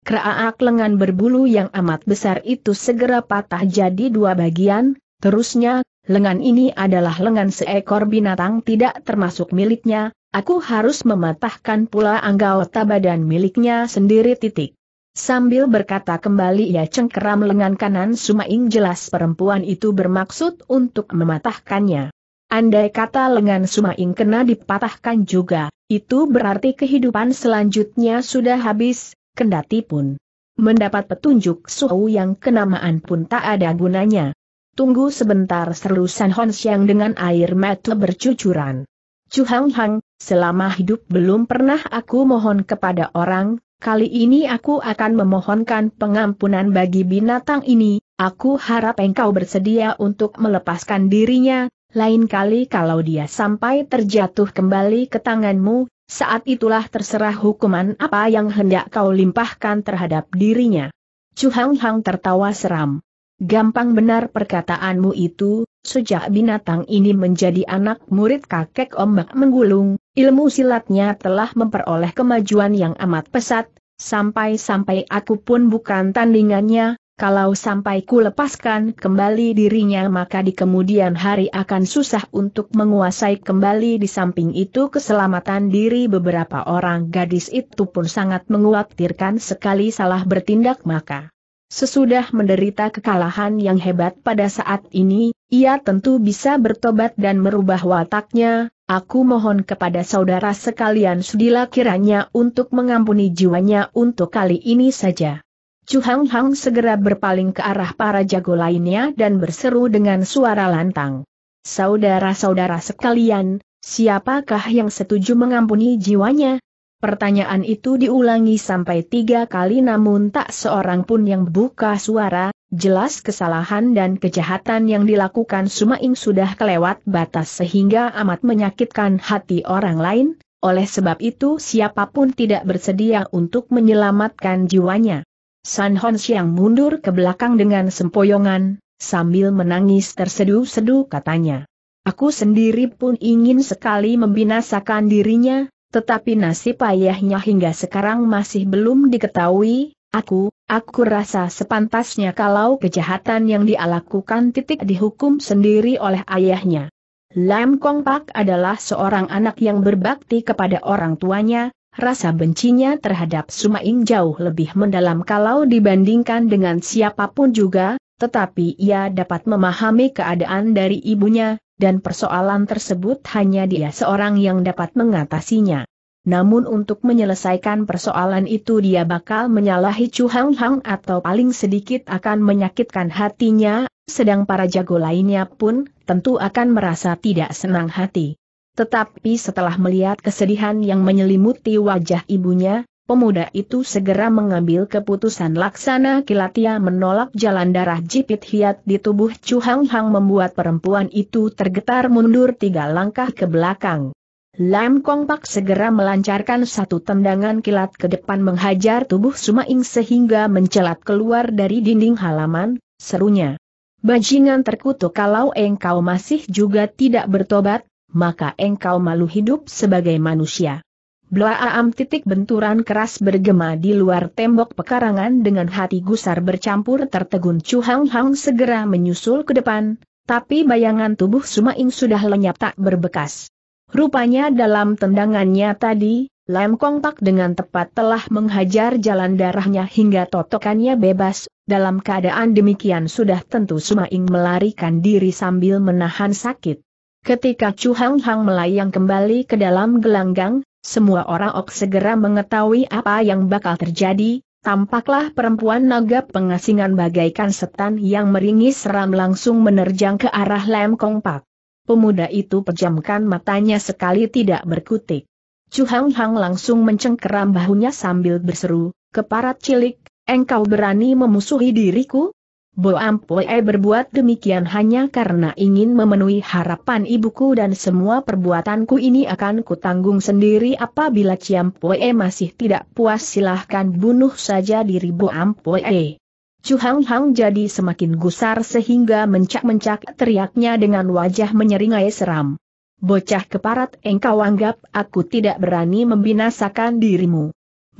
Keraak lengan berbulu yang amat besar itu segera patah jadi dua bagian, Terusnya, lengan ini adalah lengan seekor binatang tidak termasuk miliknya, aku harus mematahkan pula anggota badan miliknya sendiri titik. Sambil berkata kembali ia cengkeram lengan kanan Sumaing jelas perempuan itu bermaksud untuk mematahkannya. Andai kata lengan Sumaing kena dipatahkan juga, itu berarti kehidupan selanjutnya sudah habis, kendati pun. Mendapat petunjuk suhu yang kenamaan pun tak ada gunanya. Tunggu sebentar seru San Hon Xiang dengan air mata bercucuran. Chu Hang Hang, selama hidup belum pernah aku mohon kepada orang, kali ini aku akan memohonkan pengampunan bagi binatang ini, aku harap engkau bersedia untuk melepaskan dirinya, lain kali kalau dia sampai terjatuh kembali ke tanganmu, saat itulah terserah hukuman apa yang hendak kau limpahkan terhadap dirinya. Chu Hang Hang tertawa seram. Gampang benar perkataanmu itu, sejak binatang ini menjadi anak murid kakek ombak menggulung, ilmu silatnya telah memperoleh kemajuan yang amat pesat, sampai-sampai aku pun bukan tandingannya, kalau sampai ku lepaskan kembali dirinya maka di kemudian hari akan susah untuk menguasai kembali di samping itu keselamatan diri beberapa orang gadis itu pun sangat menguatirkan sekali salah bertindak maka. Sesudah menderita kekalahan yang hebat pada saat ini, ia tentu bisa bertobat dan merubah wataknya, aku mohon kepada saudara sekalian sudilah kiranya untuk mengampuni jiwanya untuk kali ini saja. Chu Hang Hang segera berpaling ke arah para jago lainnya dan berseru dengan suara lantang. Saudara-saudara sekalian, siapakah yang setuju mengampuni jiwanya? Pertanyaan itu diulangi sampai tiga kali namun tak seorang pun yang buka suara, jelas kesalahan dan kejahatan yang dilakukan Sumaing sudah kelewat batas sehingga amat menyakitkan hati orang lain, oleh sebab itu siapapun tidak bersedia untuk menyelamatkan jiwanya. San Hon yang mundur ke belakang dengan sempoyongan, sambil menangis terseduh-seduh katanya. Aku sendiri pun ingin sekali membinasakan dirinya, tetapi nasib ayahnya hingga sekarang masih belum diketahui, aku, aku rasa sepantasnya kalau kejahatan yang dia lakukan titik dihukum sendiri oleh ayahnya. Lam Kong Pak adalah seorang anak yang berbakti kepada orang tuanya, rasa bencinya terhadap Sumaing jauh lebih mendalam kalau dibandingkan dengan siapapun juga, tetapi ia dapat memahami keadaan dari ibunya, dan persoalan tersebut hanya dia seorang yang dapat mengatasinya. Namun untuk menyelesaikan persoalan itu dia bakal menyalahi Chu Hang Hang atau paling sedikit akan menyakitkan hatinya, sedang para jago lainnya pun tentu akan merasa tidak senang hati. Tetapi setelah melihat kesedihan yang menyelimuti wajah ibunya, Pemuda itu segera mengambil keputusan laksana kilatia menolak jalan darah jipit hiat di tubuh Chu Hang Hang membuat perempuan itu tergetar mundur tiga langkah ke belakang. Lam Kong Pak segera melancarkan satu tendangan kilat ke depan menghajar tubuh Sumaing sehingga mencelat keluar dari dinding halaman, serunya. Bajingan terkutuk kalau engkau masih juga tidak bertobat, maka engkau malu hidup sebagai manusia. Blaam titik benturan keras bergema di luar tembok pekarangan dengan hati gusar bercampur tertegun Chu Hang Hang segera menyusul ke depan, tapi bayangan tubuh Sumaing sudah lenyap tak berbekas. Rupanya dalam tendangannya tadi, lem Pak dengan tepat telah menghajar jalan darahnya hingga totokannya bebas, dalam keadaan demikian sudah tentu Sumaing melarikan diri sambil menahan sakit. Ketika Chu Hang Hang melayang kembali ke dalam gelanggang, semua orang Ok segera mengetahui apa yang bakal terjadi, tampaklah perempuan naga pengasingan bagaikan setan yang meringis seram langsung menerjang ke arah Lem Kong Pak. Pemuda itu pejamkan matanya sekali tidak berkutik. Chu Hang Hang langsung mencengkeram bahunya sambil berseru, keparat cilik, engkau berani memusuhi diriku? Bo Ampoe berbuat demikian hanya karena ingin memenuhi harapan ibuku dan semua perbuatanku ini akan kutanggung sendiri apabila Ciampoe masih tidak puas silahkan bunuh saja diri Bo Ampoe. Chu Hang Hang jadi semakin gusar sehingga mencak-mencak teriaknya dengan wajah menyeringai seram. Bocah keparat engkau anggap aku tidak berani membinasakan dirimu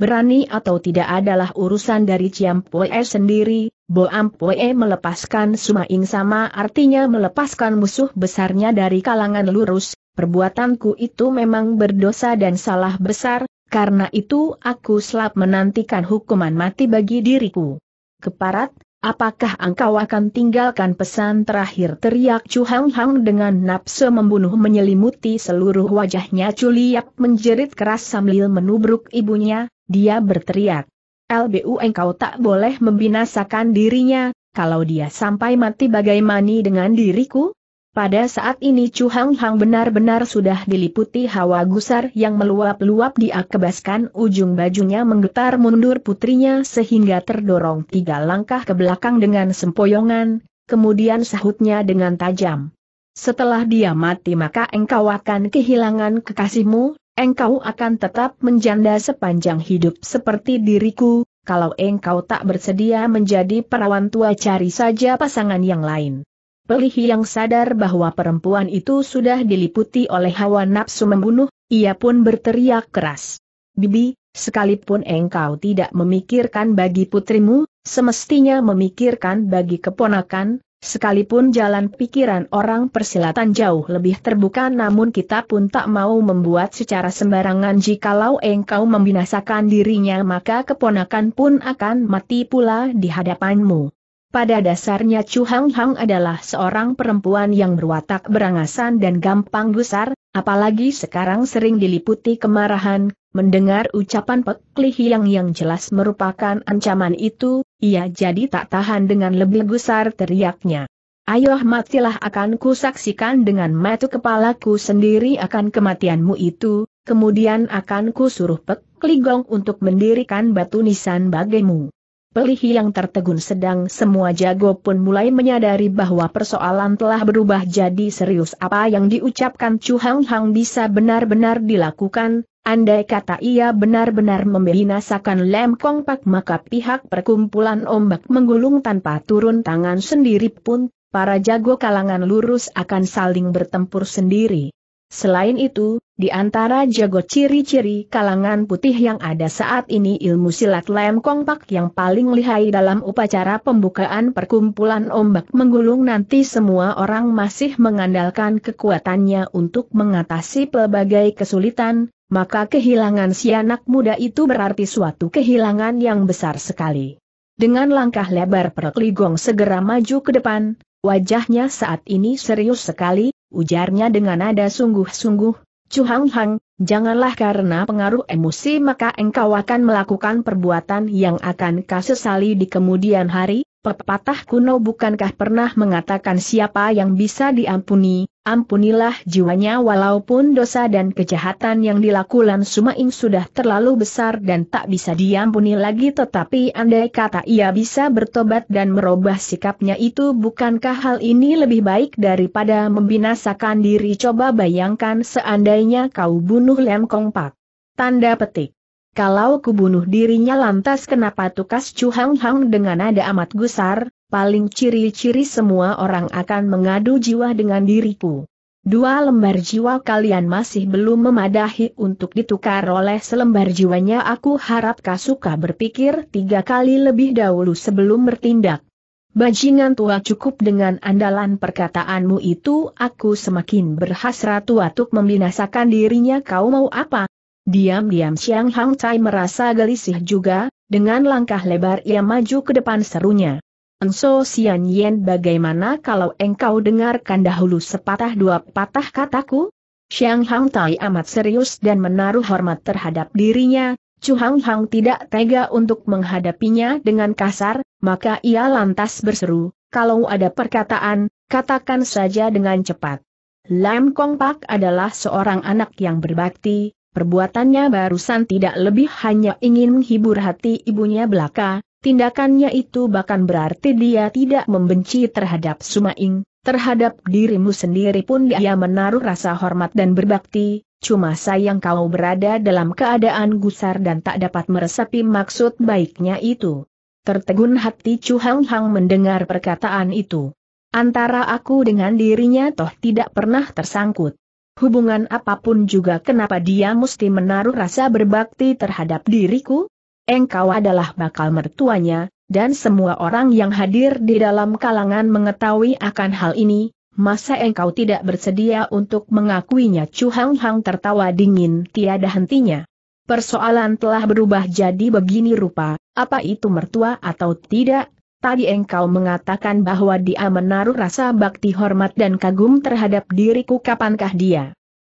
berani atau tidak adalah urusan dari Ciam Poe sendiri, Boam Poe melepaskan Sumaing sama artinya melepaskan musuh besarnya dari kalangan lurus, perbuatanku itu memang berdosa dan salah besar, karena itu aku selap menantikan hukuman mati bagi diriku. Keparat, apakah engkau akan tinggalkan pesan terakhir teriak Chu Hang Hang dengan nafsu membunuh menyelimuti seluruh wajahnya Chu Liap menjerit keras sambil menubruk ibunya, dia berteriak. LBU engkau tak boleh membinasakan dirinya, kalau dia sampai mati bagaimana dengan diriku? Pada saat ini Chu Hang Hang benar-benar sudah diliputi hawa gusar yang meluap-luap diakebaskan ujung bajunya menggetar mundur putrinya sehingga terdorong tiga langkah ke belakang dengan sempoyongan, kemudian sahutnya dengan tajam. Setelah dia mati maka engkau akan kehilangan kekasihmu, Engkau akan tetap menjanda sepanjang hidup seperti diriku, kalau engkau tak bersedia menjadi perawan tua cari saja pasangan yang lain. Pelih yang sadar bahwa perempuan itu sudah diliputi oleh hawa nafsu membunuh, ia pun berteriak keras. Bibi, sekalipun engkau tidak memikirkan bagi putrimu, semestinya memikirkan bagi keponakan, Sekalipun jalan pikiran orang persilatan jauh lebih terbuka namun kita pun tak mau membuat secara sembarangan jikalau engkau membinasakan dirinya maka keponakan pun akan mati pula di hadapanmu. Pada dasarnya Chu Hang Hang adalah seorang perempuan yang berwatak berangasan dan gampang gusar, apalagi sekarang sering diliputi kemarahan, mendengar ucapan Pek Li yang jelas merupakan ancaman itu, ia jadi tak tahan dengan lebih gusar teriaknya. Ayo matilah akan saksikan dengan mata kepalaku sendiri akan kematianmu itu, kemudian akan suruh Pek Kligong untuk mendirikan batu nisan bagimu. Pelih yang tertegun sedang semua jago pun mulai menyadari bahwa persoalan telah berubah jadi serius apa yang diucapkan Chu Hang Hang bisa benar-benar dilakukan, Andai kata ia benar-benar membinasakan Lem Kong Pak maka pihak perkumpulan ombak menggulung tanpa turun tangan sendiri pun, para jago kalangan lurus akan saling bertempur sendiri. Selain itu, di antara jago ciri-ciri kalangan putih yang ada saat ini ilmu silat Lem Kong Pak yang paling lihai dalam upacara pembukaan perkumpulan ombak menggulung nanti semua orang masih mengandalkan kekuatannya untuk mengatasi pelbagai kesulitan, maka kehilangan si anak muda itu berarti suatu kehilangan yang besar sekali. Dengan langkah lebar Perkligong segera maju ke depan, wajahnya saat ini serius sekali, ujarnya dengan nada sungguh-sungguh, Chu Hang Hang, janganlah karena pengaruh emosi maka engkau akan melakukan perbuatan yang akan kasesali di kemudian hari, Pepatah kuno bukankah pernah mengatakan siapa yang bisa diampuni, ampunilah jiwanya walaupun dosa dan kejahatan yang dilakukan Sumaing sudah terlalu besar dan tak bisa diampuni lagi tetapi andai kata ia bisa bertobat dan merubah sikapnya itu bukankah hal ini lebih baik daripada membinasakan diri coba bayangkan seandainya kau bunuh Lem Pak. Tanda petik. Kalau kubunuh dirinya lantas kenapa tukas Chu Hang Hang dengan nada amat gusar, paling ciri-ciri semua orang akan mengadu jiwa dengan diriku. Dua lembar jiwa kalian masih belum memadahi untuk ditukar oleh selembar jiwanya aku harap kau suka berpikir tiga kali lebih dahulu sebelum bertindak. Bajingan tua cukup dengan andalan perkataanmu itu aku semakin berhasrat untuk membinasakan dirinya kau mau apa? Diam-diam Xiang Hang Tai merasa gelisih juga, dengan langkah lebar ia maju ke depan serunya. Enso Xian Yen bagaimana kalau engkau dengarkan dahulu sepatah dua patah kataku? Xiang Hang Tai amat serius dan menaruh hormat terhadap dirinya, Chu Hang Hang tidak tega untuk menghadapinya dengan kasar, maka ia lantas berseru, kalau ada perkataan, katakan saja dengan cepat. Lam Kong Pak adalah seorang anak yang berbakti, Perbuatannya barusan tidak lebih hanya ingin menghibur hati ibunya belaka, tindakannya itu bahkan berarti dia tidak membenci terhadap Sumaing, terhadap dirimu sendiri pun dia menaruh rasa hormat dan berbakti, cuma sayang kau berada dalam keadaan gusar dan tak dapat meresapi maksud baiknya itu. Tertegun hati Chu Hang Hang mendengar perkataan itu. Antara aku dengan dirinya toh tidak pernah tersangkut. Hubungan apapun juga kenapa dia mesti menaruh rasa berbakti terhadap diriku? Engkau adalah bakal mertuanya, dan semua orang yang hadir di dalam kalangan mengetahui akan hal ini, masa engkau tidak bersedia untuk mengakuinya? Chu Hang Hang tertawa dingin tiada hentinya. Persoalan telah berubah jadi begini rupa, apa itu mertua atau tidak, Tadi engkau mengatakan bahwa dia menaruh rasa bakti hormat dan kagum terhadap diriku kapankah dia?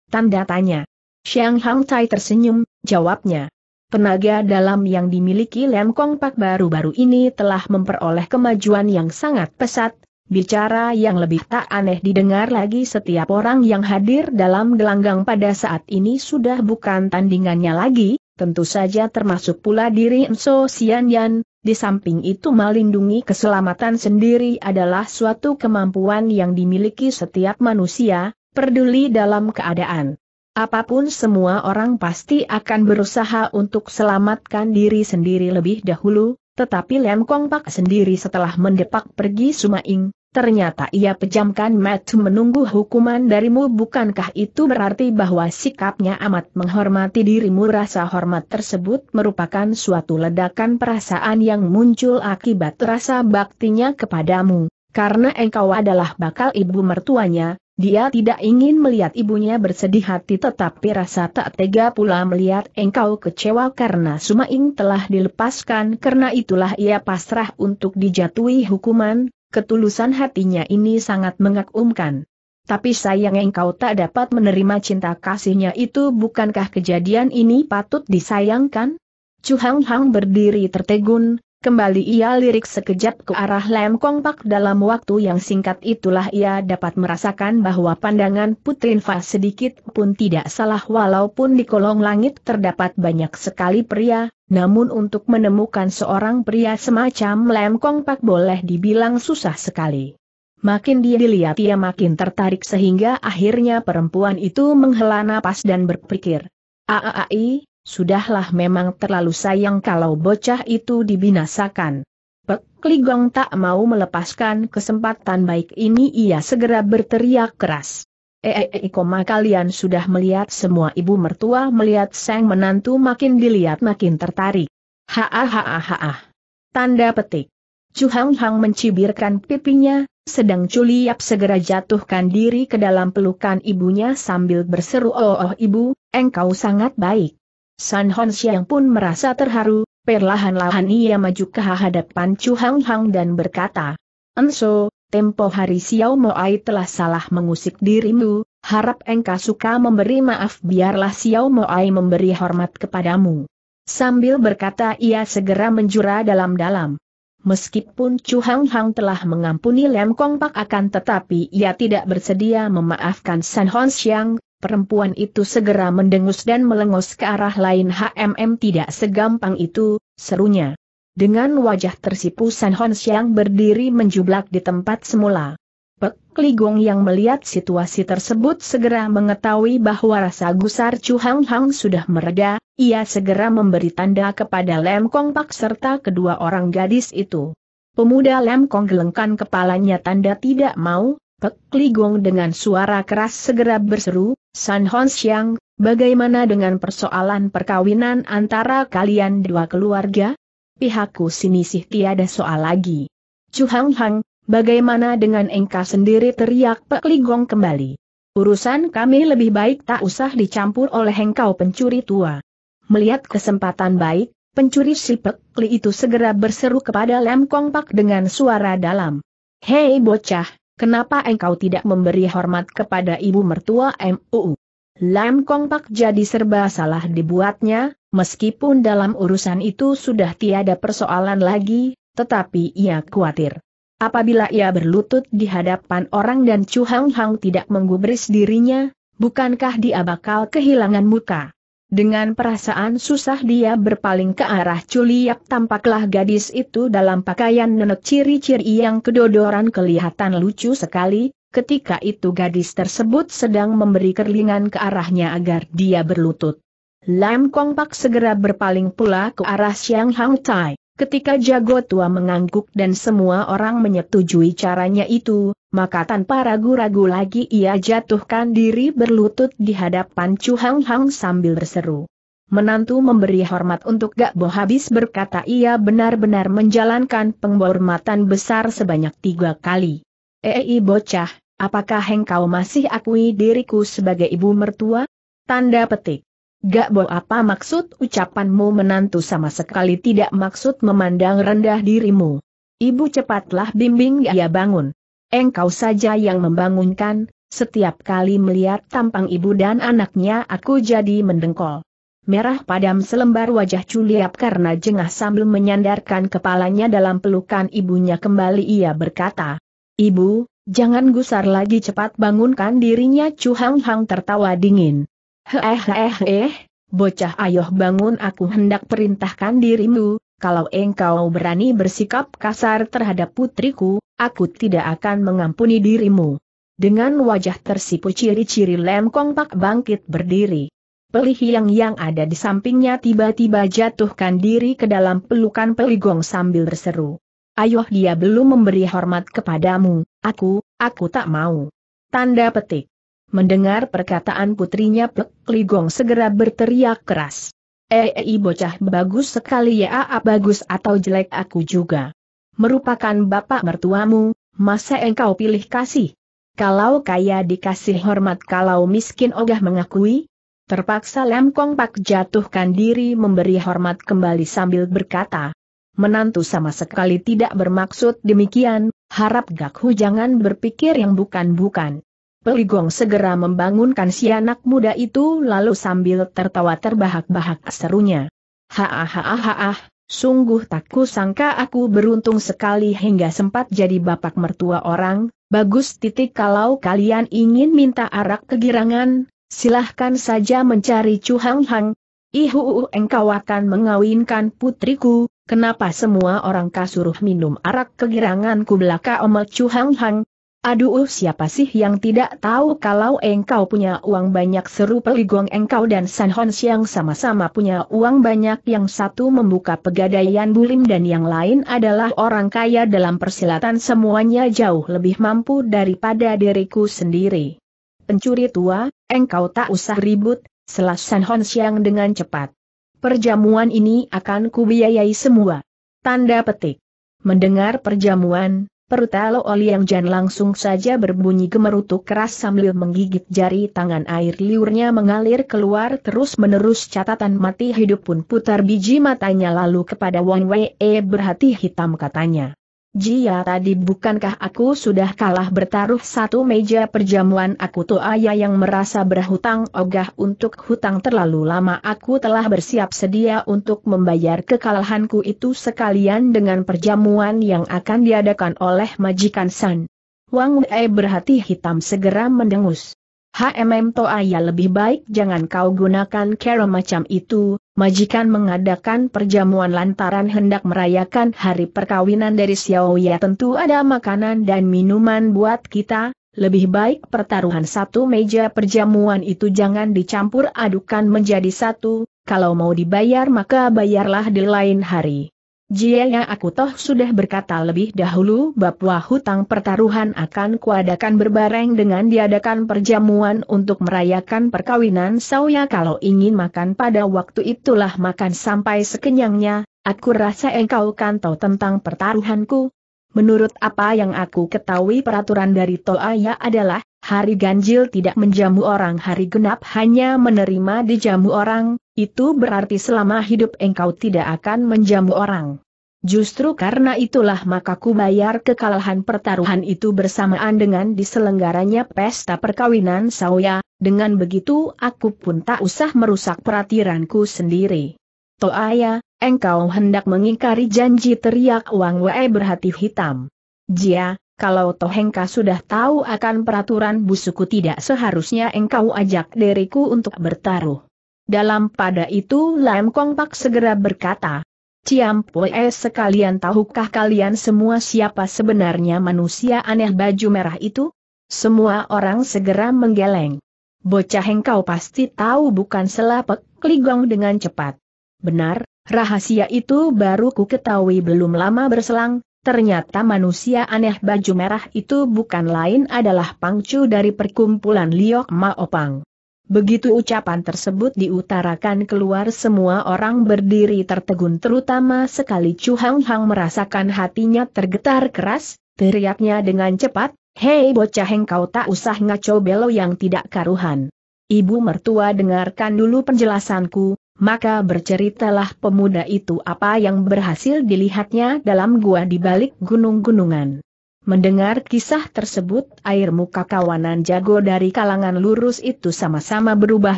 Tanda tanya. Xiang Hang Tai tersenyum, jawabnya. Penaga dalam yang dimiliki Lem Kong Pak baru-baru ini telah memperoleh kemajuan yang sangat pesat, bicara yang lebih tak aneh didengar lagi setiap orang yang hadir dalam gelanggang pada saat ini sudah bukan tandingannya lagi, tentu saja termasuk pula diri Enso Yan, di samping itu melindungi keselamatan sendiri adalah suatu kemampuan yang dimiliki setiap manusia, peduli dalam keadaan. Apapun semua orang pasti akan berusaha untuk selamatkan diri sendiri lebih dahulu, tetapi Lem Kong Pak sendiri setelah mendepak pergi Sumaing, Ternyata ia pejamkan mata menunggu hukuman darimu bukankah itu berarti bahwa sikapnya amat menghormati dirimu rasa hormat tersebut merupakan suatu ledakan perasaan yang muncul akibat rasa baktinya kepadamu, karena engkau adalah bakal ibu mertuanya, dia tidak ingin melihat ibunya bersedih hati tetapi rasa tak tega pula melihat engkau kecewa karena Sumaing telah dilepaskan karena itulah ia pasrah untuk dijatuhi hukuman, Ketulusan hatinya ini sangat mengagumkan. Tapi sayang engkau tak dapat menerima cinta kasihnya itu bukankah kejadian ini patut disayangkan? Chu Hang Hang berdiri tertegun, Kembali ia lirik sekejap ke arah Lem Kong Pak dalam waktu yang singkat itulah ia dapat merasakan bahwa pandangan Putri Nfa sedikit pun tidak salah walaupun di kolong langit terdapat banyak sekali pria, namun untuk menemukan seorang pria semacam Lem Kong Pak boleh dibilang susah sekali. Makin dia dilihat ia makin tertarik sehingga akhirnya perempuan itu menghela napas dan berpikir. Aaai. Sudahlah memang terlalu sayang kalau bocah itu dibinasakan. Pek Ligong tak mau melepaskan kesempatan baik ini ia segera berteriak keras. Eee eh, eh, eh, koma kalian sudah melihat semua ibu mertua melihat sang menantu makin dilihat makin tertarik. Haahaha. Tanda petik. Chu Hang Hang mencibirkan pipinya, sedang Culiap segera jatuhkan diri ke dalam pelukan ibunya sambil berseru oh oh ibu, engkau sangat baik. San Hon Xiang pun merasa terharu, perlahan-lahan ia maju ke hadapan Chu Hang Hang dan berkata, Enso, tempo hari Xiao Moai telah salah mengusik dirimu, harap engkau suka memberi maaf biarlah Xiao Moai memberi hormat kepadamu. Sambil berkata ia segera menjura dalam-dalam. Meskipun Chu Hang Hang telah mengampuni Lem Kong Pak akan tetapi ia tidak bersedia memaafkan San Hon Xiang, Perempuan itu segera mendengus dan melengos ke arah lain HMM tidak segampang itu, serunya. Dengan wajah tersipu San Hon berdiri menjublak di tempat semula. Pek Ligong yang melihat situasi tersebut segera mengetahui bahwa rasa gusar Chu Hang Hang sudah mereda, ia segera memberi tanda kepada Lem Kong Pak serta kedua orang gadis itu. Pemuda Lem Kong gelengkan kepalanya tanda tidak mau, Pek Ligong dengan suara keras segera berseru, San Hon Xiang, bagaimana dengan persoalan perkawinan antara kalian dua keluarga? Pihakku sini sih tiada soal lagi. Chu Hang Hang, bagaimana dengan engkau sendiri teriak Pek Ligong kembali. Urusan kami lebih baik tak usah dicampur oleh engkau pencuri tua. Melihat kesempatan baik, pencuri si Pek Li itu segera berseru kepada Lem Kong Pak dengan suara dalam. Hei bocah, Kenapa engkau tidak memberi hormat kepada ibu mertua MUU? Lam Kong Pak jadi serba salah dibuatnya, meskipun dalam urusan itu sudah tiada persoalan lagi, tetapi ia khawatir. Apabila ia berlutut di hadapan orang dan Chu Hang Hang tidak menggubris dirinya, bukankah dia bakal kehilangan muka? Dengan perasaan susah dia berpaling ke arah Culiap tampaklah gadis itu dalam pakaian nenek ciri-ciri yang kedodoran kelihatan lucu sekali, ketika itu gadis tersebut sedang memberi kerlingan ke arahnya agar dia berlutut. Lam Kong Pak segera berpaling pula ke arah Siang Hang Tai, ketika jago tua mengangguk dan semua orang menyetujui caranya itu, maka tanpa ragu-ragu lagi ia jatuhkan diri berlutut di hadapan Chu Hang Hang sambil berseru. Menantu memberi hormat untuk Gak Bo habis berkata ia benar-benar menjalankan penghormatan besar sebanyak tiga kali. Ei eh, bocah, apakah engkau masih akui diriku sebagai ibu mertua? Tanda petik. Gak Bo apa maksud ucapanmu menantu sama sekali tidak maksud memandang rendah dirimu. Ibu cepatlah bimbing ia bangun engkau saja yang membangunkan, setiap kali melihat tampang ibu dan anaknya aku jadi mendengkol. Merah padam selembar wajah Culiap karena jengah sambil menyandarkan kepalanya dalam pelukan ibunya kembali ia berkata, Ibu, jangan gusar lagi cepat bangunkan dirinya Chu Hang Hang tertawa dingin. Heh heh heh, eh, bocah ayoh bangun aku hendak perintahkan dirimu, kalau engkau berani bersikap kasar terhadap putriku, aku tidak akan mengampuni dirimu. Dengan wajah tersipu ciri-ciri Lem Kong Pak bangkit berdiri. Pelih yang yang ada di sampingnya tiba-tiba jatuhkan diri ke dalam pelukan Peligong sambil berseru. Ayoh dia belum memberi hormat kepadamu, aku, aku tak mau. Tanda petik. Mendengar perkataan putrinya peligong segera berteriak keras. Ei eh, eh, bocah bagus sekali ya bagus atau jelek aku juga merupakan bapak mertuamu, masa engkau pilih kasih? Kalau kaya dikasih hormat kalau miskin ogah mengakui? Terpaksa Lem Kong Pak jatuhkan diri memberi hormat kembali sambil berkata, Menantu sama sekali tidak bermaksud demikian, harap Hu jangan berpikir yang bukan-bukan. Peligong segera membangunkan si anak muda itu lalu sambil tertawa terbahak-bahak serunya. ha ha ha. Sungguh tak kusangka aku beruntung sekali hingga sempat jadi bapak mertua orang, bagus titik kalau kalian ingin minta arak kegirangan, silahkan saja mencari Chu Hang Hang. Ihu engkau akan mengawinkan putriku, kenapa semua orang kasuruh minum arak kegiranganku belaka omel Chu Hang Hang, Aduh siapa sih yang tidak tahu kalau engkau punya uang banyak seru Peligong engkau dan San Hon Siang sama-sama punya uang banyak yang satu membuka pegadaian bulim dan yang lain adalah orang kaya dalam persilatan semuanya jauh lebih mampu daripada diriku sendiri. Pencuri tua, engkau tak usah ribut, selas San Hon Siang dengan cepat. Perjamuan ini akan kubiayai semua. Tanda petik. Mendengar perjamuan, Perut oli yang Jan langsung saja berbunyi gemerutuk keras sambil menggigit jari tangan air liurnya mengalir keluar terus-menerus catatan mati hidup pun putar biji matanya lalu kepada Wang Wei eh, berhati hitam katanya. Jia tadi bukankah aku sudah kalah bertaruh satu meja perjamuan aku ayah yang merasa berhutang ogah untuk hutang terlalu lama aku telah bersiap sedia untuk membayar kekalahanku itu sekalian dengan perjamuan yang akan diadakan oleh majikan San. Wang Wei berhati hitam segera mendengus. HMM Toaya lebih baik jangan kau gunakan cara macam itu, majikan mengadakan perjamuan lantaran hendak merayakan hari perkawinan dari ya tentu ada makanan dan minuman buat kita, lebih baik pertaruhan satu meja perjamuan itu jangan dicampur adukan menjadi satu, kalau mau dibayar maka bayarlah di lain hari. Jiaya aku toh sudah berkata lebih dahulu bahwa hutang pertaruhan akan kuadakan berbareng dengan diadakan perjamuan untuk merayakan perkawinan Sauya kalau ingin makan pada waktu itulah makan sampai sekenyangnya, aku rasa engkau kan tahu tentang pertaruhanku. Menurut apa yang aku ketahui peraturan dari Toaya adalah, hari ganjil tidak menjamu orang hari genap hanya menerima dijamu orang, itu berarti selama hidup engkau tidak akan menjamu orang. Justru karena itulah maka ku bayar kekalahan pertaruhan itu bersamaan dengan diselenggaranya pesta perkawinan Sawya, dengan begitu aku pun tak usah merusak peratiranku sendiri. Toaya, engkau hendak mengingkari janji teriak Wang Wei berhati hitam. Jia, kalau Tohengka sudah tahu akan peraturan busuku tidak seharusnya engkau ajak diriku untuk bertaruh. Dalam pada itu Lam Kong Pak segera berkata, Ciam Pue sekalian tahukah kalian semua siapa sebenarnya manusia aneh baju merah itu? Semua orang segera menggeleng. Bocah engkau pasti tahu bukan selapek kligong dengan cepat. Benar, rahasia itu baru ku ketahui belum lama berselang, ternyata manusia aneh baju merah itu bukan lain adalah pangcu dari perkumpulan Liok Maopang. Begitu ucapan tersebut diutarakan keluar semua orang berdiri tertegun terutama sekali Chu Hang Hang merasakan hatinya tergetar keras, teriaknya dengan cepat, Hei bocah engkau tak usah ngaco belo yang tidak karuhan. Ibu mertua dengarkan dulu penjelasanku, maka berceritalah pemuda itu apa yang berhasil dilihatnya dalam gua di balik gunung-gunungan. Mendengar kisah tersebut, air muka kawanan jago dari kalangan lurus itu sama-sama berubah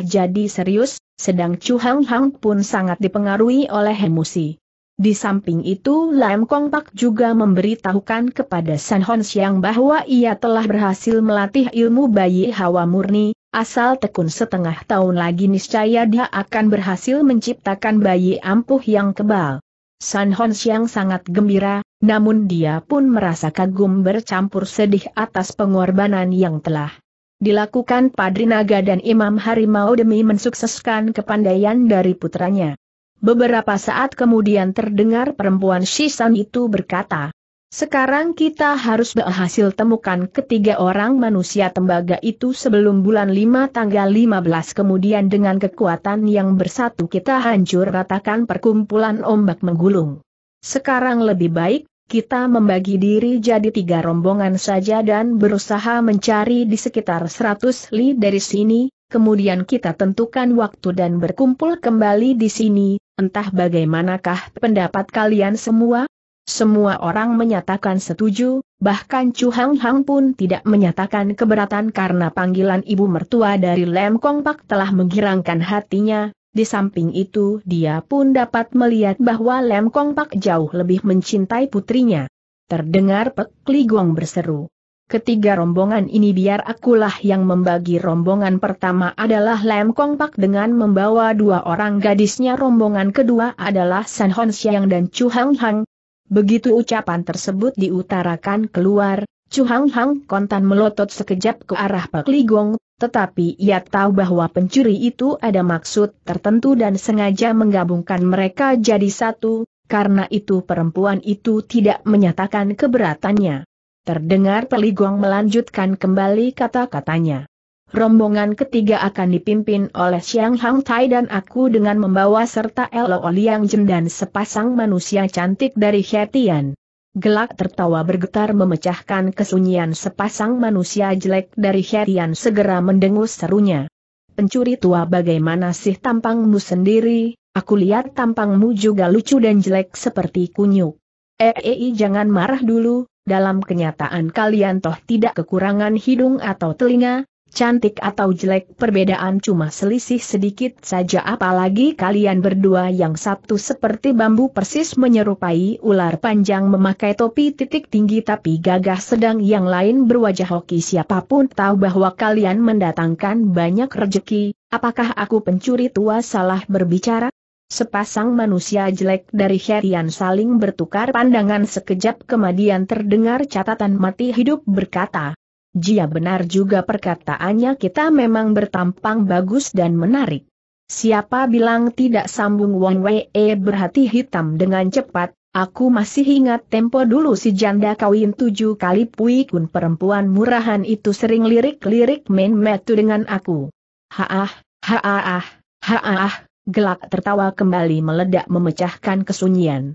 jadi serius, sedang Chu Hang Hang pun sangat dipengaruhi oleh emosi. Di samping itu Lam Kong Pak juga memberitahukan kepada San Hon Xiang bahwa ia telah berhasil melatih ilmu bayi hawa murni, asal tekun setengah tahun lagi niscaya dia akan berhasil menciptakan bayi ampuh yang kebal. San Hon Siang sangat gembira, namun dia pun merasa kagum bercampur sedih atas pengorbanan yang telah dilakukan Padri Naga dan Imam Harimau demi mensukseskan kepandaian dari putranya. Beberapa saat kemudian terdengar perempuan Shisan itu berkata, sekarang kita harus berhasil temukan ketiga orang manusia tembaga itu sebelum bulan 5 tanggal 15 kemudian dengan kekuatan yang bersatu kita hancur ratakan perkumpulan ombak menggulung. Sekarang lebih baik, kita membagi diri jadi tiga rombongan saja dan berusaha mencari di sekitar 100 li dari sini, kemudian kita tentukan waktu dan berkumpul kembali di sini, entah bagaimanakah pendapat kalian semua? Semua orang menyatakan setuju, bahkan Chu Hang Hang pun tidak menyatakan keberatan karena panggilan ibu mertua dari Lem Kong Pak telah menggirangkan hatinya, di samping itu dia pun dapat melihat bahwa Lem Kong Pak jauh lebih mencintai putrinya. Terdengar Pek Li Gong berseru. Ketiga rombongan ini biar akulah yang membagi rombongan pertama adalah Lem Kong Pak dengan membawa dua orang gadisnya rombongan kedua adalah San Hon Xiang dan Chu Hang Hang, Begitu ucapan tersebut diutarakan keluar, Chu Hang Hang kontan melotot sekejap ke arah Pak Ligong, tetapi ia tahu bahwa pencuri itu ada maksud tertentu dan sengaja menggabungkan mereka jadi satu, karena itu perempuan itu tidak menyatakan keberatannya. Terdengar Pak Gong melanjutkan kembali kata-katanya. Rombongan ketiga akan dipimpin oleh Xiang Hang Tai dan aku dengan membawa serta Elo Liang Jin dan sepasang manusia cantik dari Hetian. Gelak tertawa bergetar memecahkan kesunyian sepasang manusia jelek dari Hetian segera mendengus serunya. Pencuri tua bagaimana sih tampangmu sendiri, aku lihat tampangmu juga lucu dan jelek seperti kunyuk. Eei eh, eh, eh, jangan marah dulu, dalam kenyataan kalian toh tidak kekurangan hidung atau telinga, Cantik atau jelek perbedaan cuma selisih sedikit saja apalagi kalian berdua yang satu seperti bambu persis menyerupai ular panjang memakai topi titik tinggi tapi gagah sedang yang lain berwajah hoki siapapun tahu bahwa kalian mendatangkan banyak rejeki, apakah aku pencuri tua salah berbicara? Sepasang manusia jelek dari Herian saling bertukar pandangan sekejap kemudian terdengar catatan mati hidup berkata, Jia benar juga perkataannya kita memang bertampang bagus dan menarik. Siapa bilang tidak sambung Wang Wei eh, berhati hitam dengan cepat, aku masih ingat tempo dulu si janda kawin tujuh kali Pui Kun perempuan murahan itu sering lirik-lirik main metu dengan aku. Haah, haah, haah, gelak tertawa kembali meledak memecahkan kesunyian.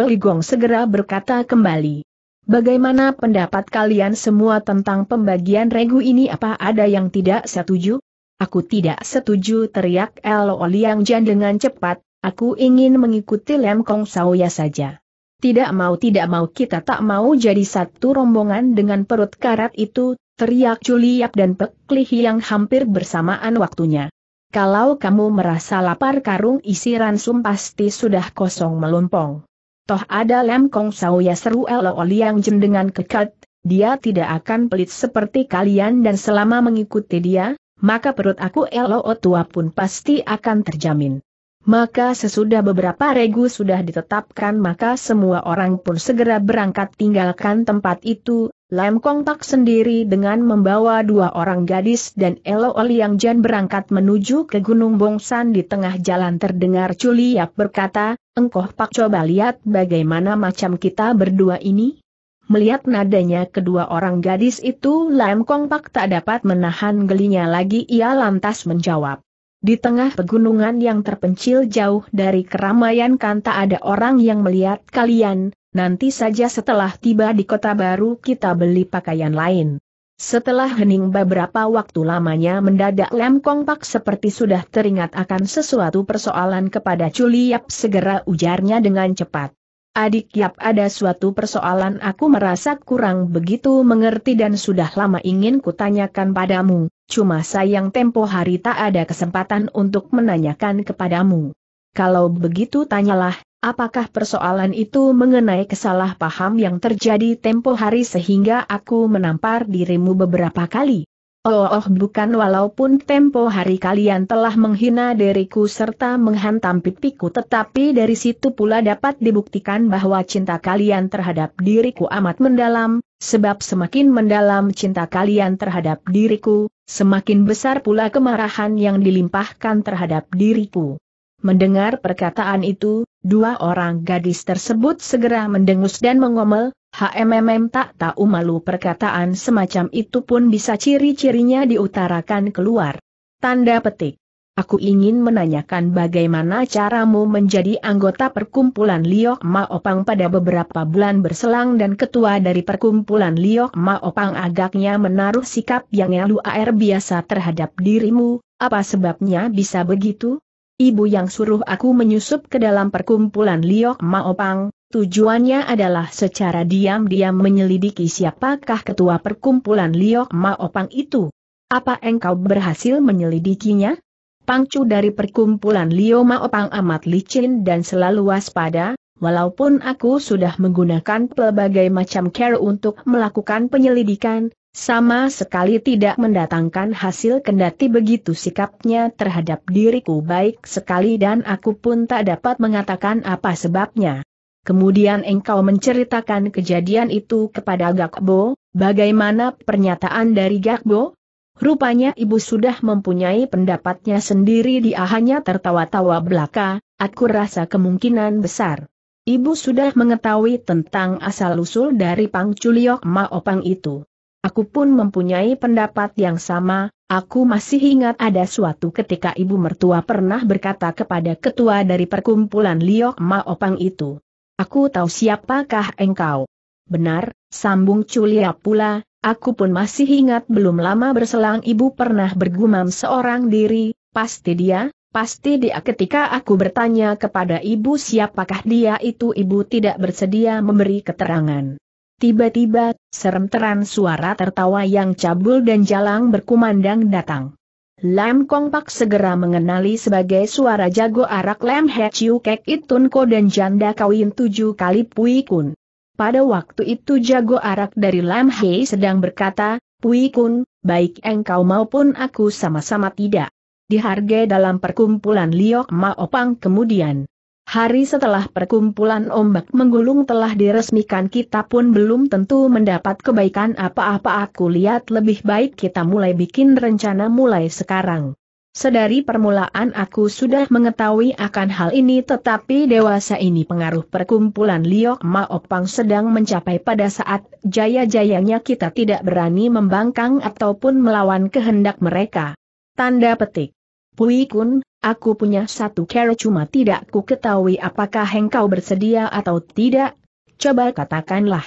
Peligong segera berkata kembali, Bagaimana pendapat kalian semua tentang pembagian regu ini apa ada yang tidak setuju? Aku tidak setuju teriak Lo Oliang Jan dengan cepat, aku ingin mengikuti Lem Kong Sauya saja. Tidak mau tidak mau kita tak mau jadi satu rombongan dengan perut karat itu, teriak Juliap dan Pek yang hampir bersamaan waktunya. Kalau kamu merasa lapar karung isi ransum pasti sudah kosong melompong. Toh ada Lem Kong ya seru Elo Liang Jen dengan kekat, dia tidak akan pelit seperti kalian dan selama mengikuti dia, maka perut aku Elo tua pun pasti akan terjamin. Maka sesudah beberapa regu sudah ditetapkan maka semua orang pun segera berangkat tinggalkan tempat itu, Lam Kong Pak sendiri dengan membawa dua orang gadis dan Elo Oliang Jan berangkat menuju ke Gunung Bongsan di tengah jalan terdengar Culiap berkata, Engkoh pak coba lihat bagaimana macam kita berdua ini? Melihat nadanya kedua orang gadis itu Lam Kong Pak tak dapat menahan gelinya lagi ia lantas menjawab. Di tengah pegunungan yang terpencil jauh dari keramaian kan tak ada orang yang melihat kalian, nanti saja setelah tiba di kota baru kita beli pakaian lain. Setelah hening beberapa waktu lamanya mendadak Lem Kong Pak seperti sudah teringat akan sesuatu persoalan kepada Culi Yap segera ujarnya dengan cepat. Adik Yap ada suatu persoalan aku merasa kurang begitu mengerti dan sudah lama ingin kutanyakan padamu, cuma sayang tempo hari tak ada kesempatan untuk menanyakan kepadamu. Kalau begitu tanyalah, Apakah persoalan itu mengenai kesalahpaham yang terjadi tempo hari sehingga aku menampar dirimu beberapa kali? Oh, oh bukan walaupun tempo hari kalian telah menghina diriku serta menghantam pipiku tetapi dari situ pula dapat dibuktikan bahwa cinta kalian terhadap diriku amat mendalam, sebab semakin mendalam cinta kalian terhadap diriku, semakin besar pula kemarahan yang dilimpahkan terhadap diriku. Mendengar perkataan itu, Dua orang gadis tersebut segera mendengus dan mengomel, HMMM tak tahu malu perkataan semacam itu pun bisa ciri-cirinya diutarakan keluar. Tanda petik. Aku ingin menanyakan bagaimana caramu menjadi anggota perkumpulan Liok Maopang pada beberapa bulan berselang dan ketua dari perkumpulan Liok Maopang agaknya menaruh sikap yang luar biasa terhadap dirimu, apa sebabnya bisa begitu? Ibu yang suruh aku menyusup ke dalam perkumpulan Liok Maopang, tujuannya adalah secara diam-diam menyelidiki siapakah ketua perkumpulan Liok Maopang itu. Apa engkau berhasil menyelidikinya? Pangcu dari perkumpulan Liok Maopang amat licin dan selalu waspada, walaupun aku sudah menggunakan pelbagai macam care untuk melakukan penyelidikan, sama sekali tidak mendatangkan hasil kendati begitu sikapnya terhadap diriku baik sekali dan aku pun tak dapat mengatakan apa sebabnya. Kemudian engkau menceritakan kejadian itu kepada Gakbo, bagaimana pernyataan dari Gakbo? Rupanya ibu sudah mempunyai pendapatnya sendiri dia hanya tertawa-tawa belaka, aku rasa kemungkinan besar. Ibu sudah mengetahui tentang asal-usul dari Pang Chuliok Maopang itu. Aku pun mempunyai pendapat yang sama, aku masih ingat ada suatu ketika ibu mertua pernah berkata kepada ketua dari perkumpulan Liok Maopang itu. Aku tahu siapakah engkau. Benar, sambung Culia pula, aku pun masih ingat belum lama berselang ibu pernah bergumam seorang diri, pasti dia, Pasti dia ketika aku bertanya kepada ibu siapakah dia itu ibu tidak bersedia memberi keterangan. Tiba-tiba, teran suara tertawa yang cabul dan jalang berkumandang datang. Lam Kong Pak segera mengenali sebagai suara jago arak Lam He Chiu Kek Itun Ko dan janda kawin tujuh kali Pui Kun. Pada waktu itu jago arak dari Lam He sedang berkata, Pui Kun, baik engkau maupun aku sama-sama tidak dihargai dalam perkumpulan Liok Maopang kemudian. Hari setelah perkumpulan ombak menggulung telah diresmikan kita pun belum tentu mendapat kebaikan apa-apa aku lihat lebih baik kita mulai bikin rencana mulai sekarang. Sedari permulaan aku sudah mengetahui akan hal ini tetapi dewasa ini pengaruh perkumpulan Liok Maopang sedang mencapai pada saat jaya-jayanya kita tidak berani membangkang ataupun melawan kehendak mereka. Tanda petik. Pui Kun, Aku punya satu cara cuma tidak ku ketahui apakah engkau bersedia atau tidak. Coba katakanlah.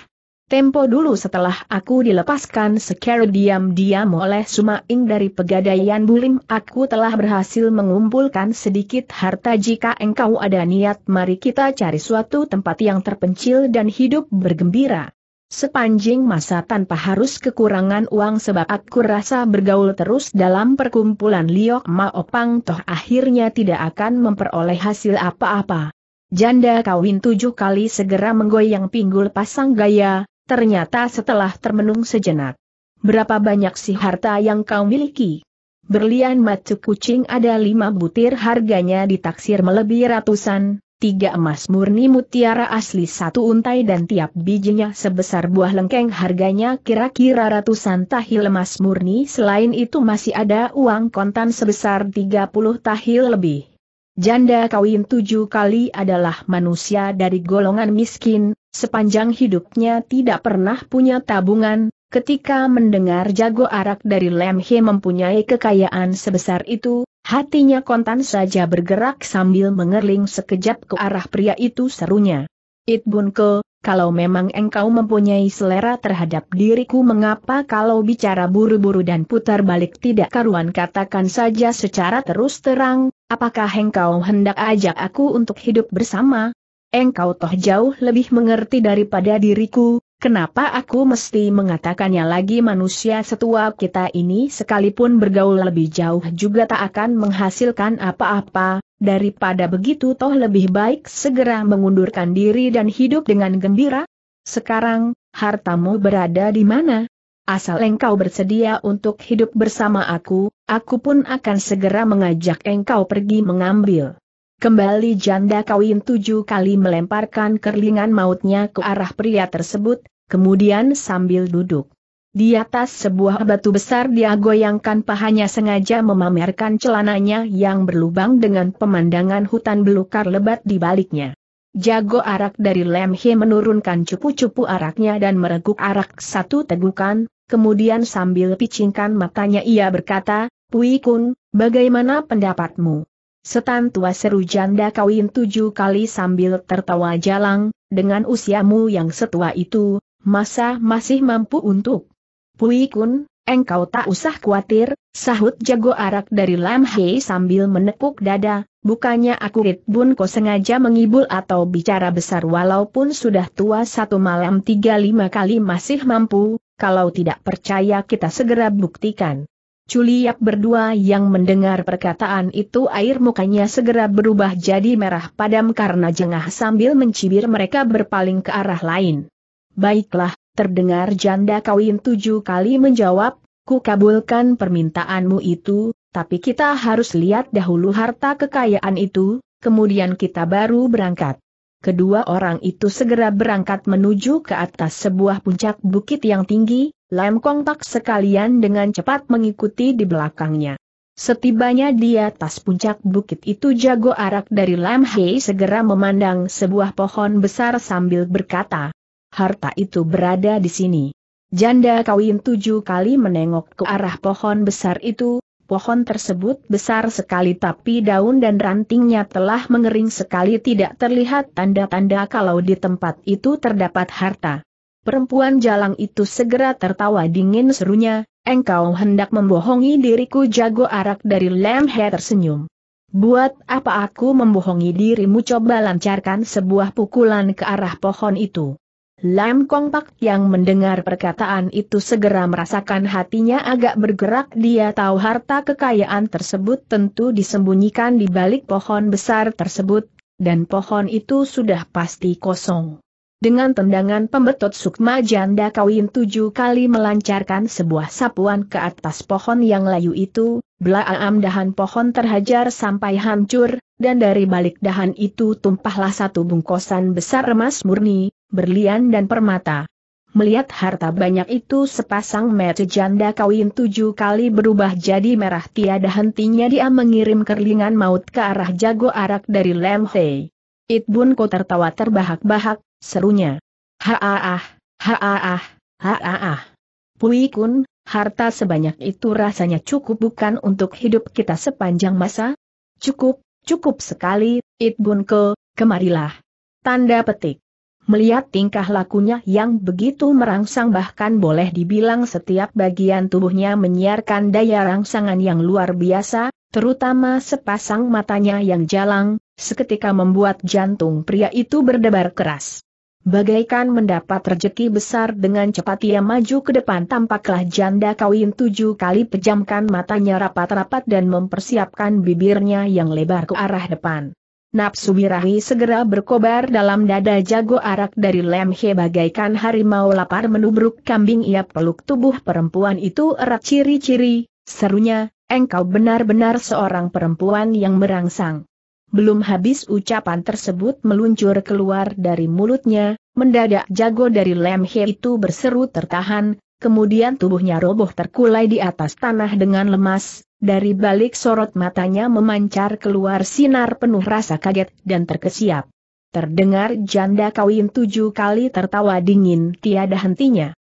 Tempo dulu setelah aku dilepaskan secara diam-diam oleh Sumaing dari pegadaian Bulim aku telah berhasil mengumpulkan sedikit harta jika engkau ada niat mari kita cari suatu tempat yang terpencil dan hidup bergembira sepanjang masa tanpa harus kekurangan uang sebab aku rasa bergaul terus dalam perkumpulan Liok opang toh akhirnya tidak akan memperoleh hasil apa-apa. Janda kawin tujuh kali segera menggoyang pinggul pasang gaya, ternyata setelah termenung sejenak. Berapa banyak sih harta yang kau miliki? Berlian macu kucing ada lima butir harganya ditaksir melebihi ratusan, tiga emas murni mutiara asli satu untai dan tiap bijinya sebesar buah lengkeng harganya kira-kira ratusan tahil emas murni selain itu masih ada uang kontan sebesar 30 tahil lebih. Janda kawin tujuh kali adalah manusia dari golongan miskin, sepanjang hidupnya tidak pernah punya tabungan, ketika mendengar jago arak dari Lemhe mempunyai kekayaan sebesar itu, Hatinya kontan saja bergerak sambil mengerling sekejap ke arah pria itu serunya. It Bunko, kalau memang engkau mempunyai selera terhadap diriku mengapa kalau bicara buru-buru dan putar balik tidak karuan katakan saja secara terus terang, apakah engkau hendak ajak aku untuk hidup bersama? Engkau toh jauh lebih mengerti daripada diriku, Kenapa aku mesti mengatakannya lagi manusia setua kita ini sekalipun bergaul lebih jauh juga tak akan menghasilkan apa-apa, daripada begitu toh lebih baik segera mengundurkan diri dan hidup dengan gembira? Sekarang, hartamu berada di mana? Asal engkau bersedia untuk hidup bersama aku, aku pun akan segera mengajak engkau pergi mengambil. Kembali janda kawin tujuh kali melemparkan kerlingan mautnya ke arah pria tersebut, kemudian sambil duduk. Di atas sebuah batu besar dia goyangkan pahanya sengaja memamerkan celananya yang berlubang dengan pemandangan hutan belukar lebat di baliknya. Jago arak dari Lemhe menurunkan cupu-cupu araknya dan mereguk arak satu tegukan, kemudian sambil picingkan matanya ia berkata, Pui Kun, bagaimana pendapatmu? setan tua seru janda kawin tujuh kali sambil tertawa jalang, dengan usiamu yang setua itu, masa masih mampu untuk? Pui Kun, engkau tak usah khawatir, sahut jago arak dari Lam Hei sambil menepuk dada, bukannya aku Rit Bun Ko sengaja mengibul atau bicara besar walaupun sudah tua satu malam tiga lima kali masih mampu, kalau tidak percaya kita segera buktikan. Culiak berdua yang mendengar perkataan itu air mukanya segera berubah jadi merah padam karena jengah sambil mencibir mereka berpaling ke arah lain. Baiklah, terdengar janda kawin tujuh kali menjawab, ku kabulkan permintaanmu itu, tapi kita harus lihat dahulu harta kekayaan itu, kemudian kita baru berangkat. Kedua orang itu segera berangkat menuju ke atas sebuah puncak bukit yang tinggi, Lam Kong tak sekalian dengan cepat mengikuti di belakangnya. Setibanya di atas puncak bukit itu jago arak dari Lam Hei segera memandang sebuah pohon besar sambil berkata, harta itu berada di sini. Janda kawin tujuh kali menengok ke arah pohon besar itu, pohon tersebut besar sekali tapi daun dan rantingnya telah mengering sekali tidak terlihat tanda-tanda kalau di tempat itu terdapat harta. Perempuan jalang itu segera tertawa dingin serunya, engkau hendak membohongi diriku jago arak dari Lemhe tersenyum. Buat apa aku membohongi dirimu coba lancarkan sebuah pukulan ke arah pohon itu. Lam Kong Pak yang mendengar perkataan itu segera merasakan hatinya agak bergerak dia tahu harta kekayaan tersebut tentu disembunyikan di balik pohon besar tersebut, dan pohon itu sudah pasti kosong. Dengan tendangan pembetot sukma janda kawin tujuh kali melancarkan sebuah sapuan ke atas pohon yang layu itu, belaam dahan pohon terhajar sampai hancur, dan dari balik dahan itu tumpahlah satu bungkusan besar emas murni, berlian dan permata. Melihat harta banyak itu sepasang mata janda kawin tujuh kali berubah jadi merah tiada hentinya dia mengirim kerlingan maut ke arah jago arak dari Lemhei. Itbun Ko tertawa terbahak-bahak, serunya. Haaah, haaah, haaah. Pui Kun, harta sebanyak itu rasanya cukup bukan untuk hidup kita sepanjang masa? Cukup, cukup sekali, Itbun Ko, kemarilah. Tanda petik. Melihat tingkah lakunya yang begitu merangsang bahkan boleh dibilang setiap bagian tubuhnya menyiarkan daya rangsangan yang luar biasa, terutama sepasang matanya yang jalang, seketika membuat jantung pria itu berdebar keras. Bagaikan mendapat rejeki besar dengan cepat ia maju ke depan tampaklah janda kawin tujuh kali pejamkan matanya rapat-rapat dan mempersiapkan bibirnya yang lebar ke arah depan. Napsu birahi segera berkobar dalam dada jago arak dari lemhe bagaikan harimau lapar menubruk kambing ia peluk tubuh perempuan itu erat ciri-ciri, serunya, engkau benar-benar seorang perempuan yang merangsang. Belum habis ucapan tersebut meluncur keluar dari mulutnya, mendadak jago dari Lem He itu berseru tertahan, kemudian tubuhnya roboh terkulai di atas tanah dengan lemas, dari balik sorot matanya memancar keluar sinar penuh rasa kaget dan terkesiap. Terdengar janda kawin tujuh kali tertawa dingin tiada hentinya.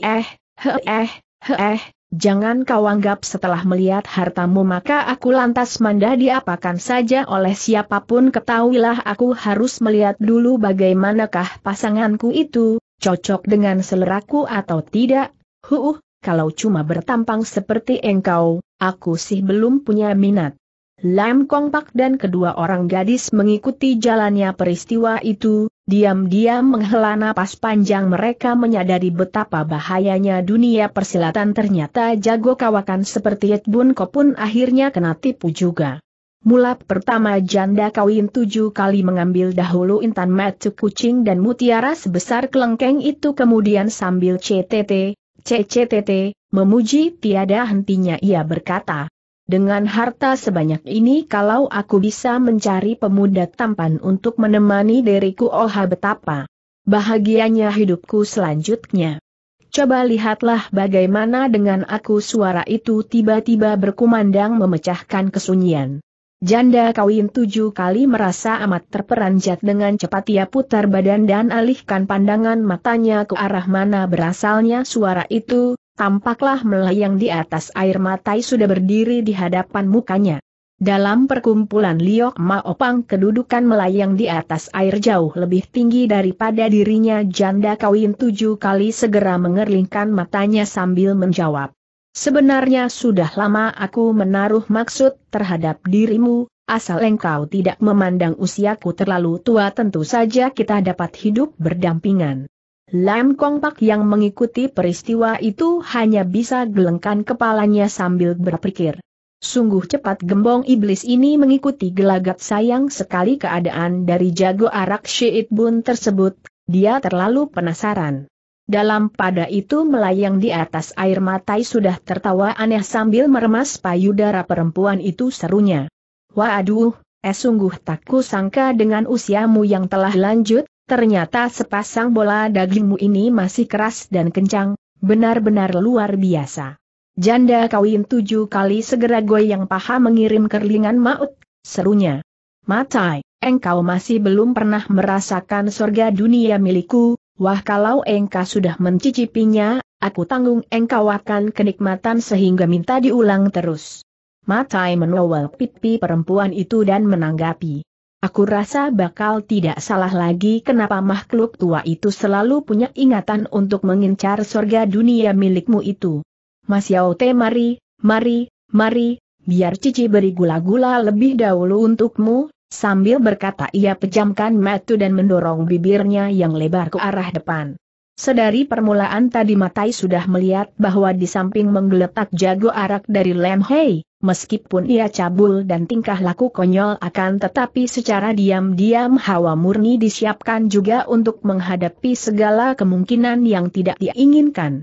eh, he eh. Jangan kau anggap setelah melihat hartamu maka aku lantas mandah diapakan saja oleh siapapun ketahuilah aku harus melihat dulu bagaimanakah pasanganku itu, cocok dengan seleraku atau tidak, huuh, kalau cuma bertampang seperti engkau, aku sih belum punya minat. Lam Kong Pak dan kedua orang gadis mengikuti jalannya peristiwa itu, Diam-diam menghela napas panjang mereka menyadari betapa bahayanya dunia persilatan ternyata jago kawakan seperti Yet Bun Ko pun akhirnya kena tipu juga. Mulap pertama janda kawin tujuh kali mengambil dahulu intan matu kucing dan mutiara sebesar kelengkeng itu kemudian sambil CTT, CCTT, memuji tiada hentinya ia berkata, dengan harta sebanyak ini kalau aku bisa mencari pemuda tampan untuk menemani diriku oha betapa bahagianya hidupku selanjutnya. Coba lihatlah bagaimana dengan aku suara itu tiba-tiba berkumandang memecahkan kesunyian. Janda kawin tujuh kali merasa amat terperanjat dengan cepat ia putar badan dan alihkan pandangan matanya ke arah mana berasalnya suara itu, tampaklah melayang di atas air matai sudah berdiri di hadapan mukanya. Dalam perkumpulan Liok Maopang kedudukan melayang di atas air jauh lebih tinggi daripada dirinya janda kawin tujuh kali segera mengerlingkan matanya sambil menjawab. Sebenarnya sudah lama aku menaruh maksud terhadap dirimu, asal engkau tidak memandang usiaku terlalu tua tentu saja kita dapat hidup berdampingan. Lam Kong Pak yang mengikuti peristiwa itu hanya bisa gelengkan kepalanya sambil berpikir. Sungguh cepat gembong iblis ini mengikuti gelagat sayang sekali keadaan dari jago arak Syed Bun tersebut, dia terlalu penasaran. Dalam pada itu melayang di atas air matai sudah tertawa aneh sambil meremas payudara perempuan itu serunya. Waduh, eh sungguh tak kusangka dengan usiamu yang telah lanjut, Ternyata sepasang bola dagingmu ini masih keras dan kencang, benar-benar luar biasa. Janda kawin tujuh kali segera goyang paha mengirim kerlingan maut, serunya. Matai, engkau masih belum pernah merasakan surga dunia milikku, wah kalau engkau sudah mencicipinya, aku tanggung engkau akan kenikmatan sehingga minta diulang terus. Matai menowel pipi perempuan itu dan menanggapi. Aku rasa bakal tidak salah lagi kenapa makhluk tua itu selalu punya ingatan untuk mengincar sorga dunia milikmu itu. Mas Te mari, mari, mari, biar Cici beri gula-gula lebih dahulu untukmu, sambil berkata ia pejamkan matu dan mendorong bibirnya yang lebar ke arah depan. Sedari permulaan tadi Matai sudah melihat bahwa di samping menggeletak jago arak dari Lem Hei, Meskipun ia cabul dan tingkah laku konyol akan tetapi secara diam-diam hawa murni disiapkan juga untuk menghadapi segala kemungkinan yang tidak diinginkan.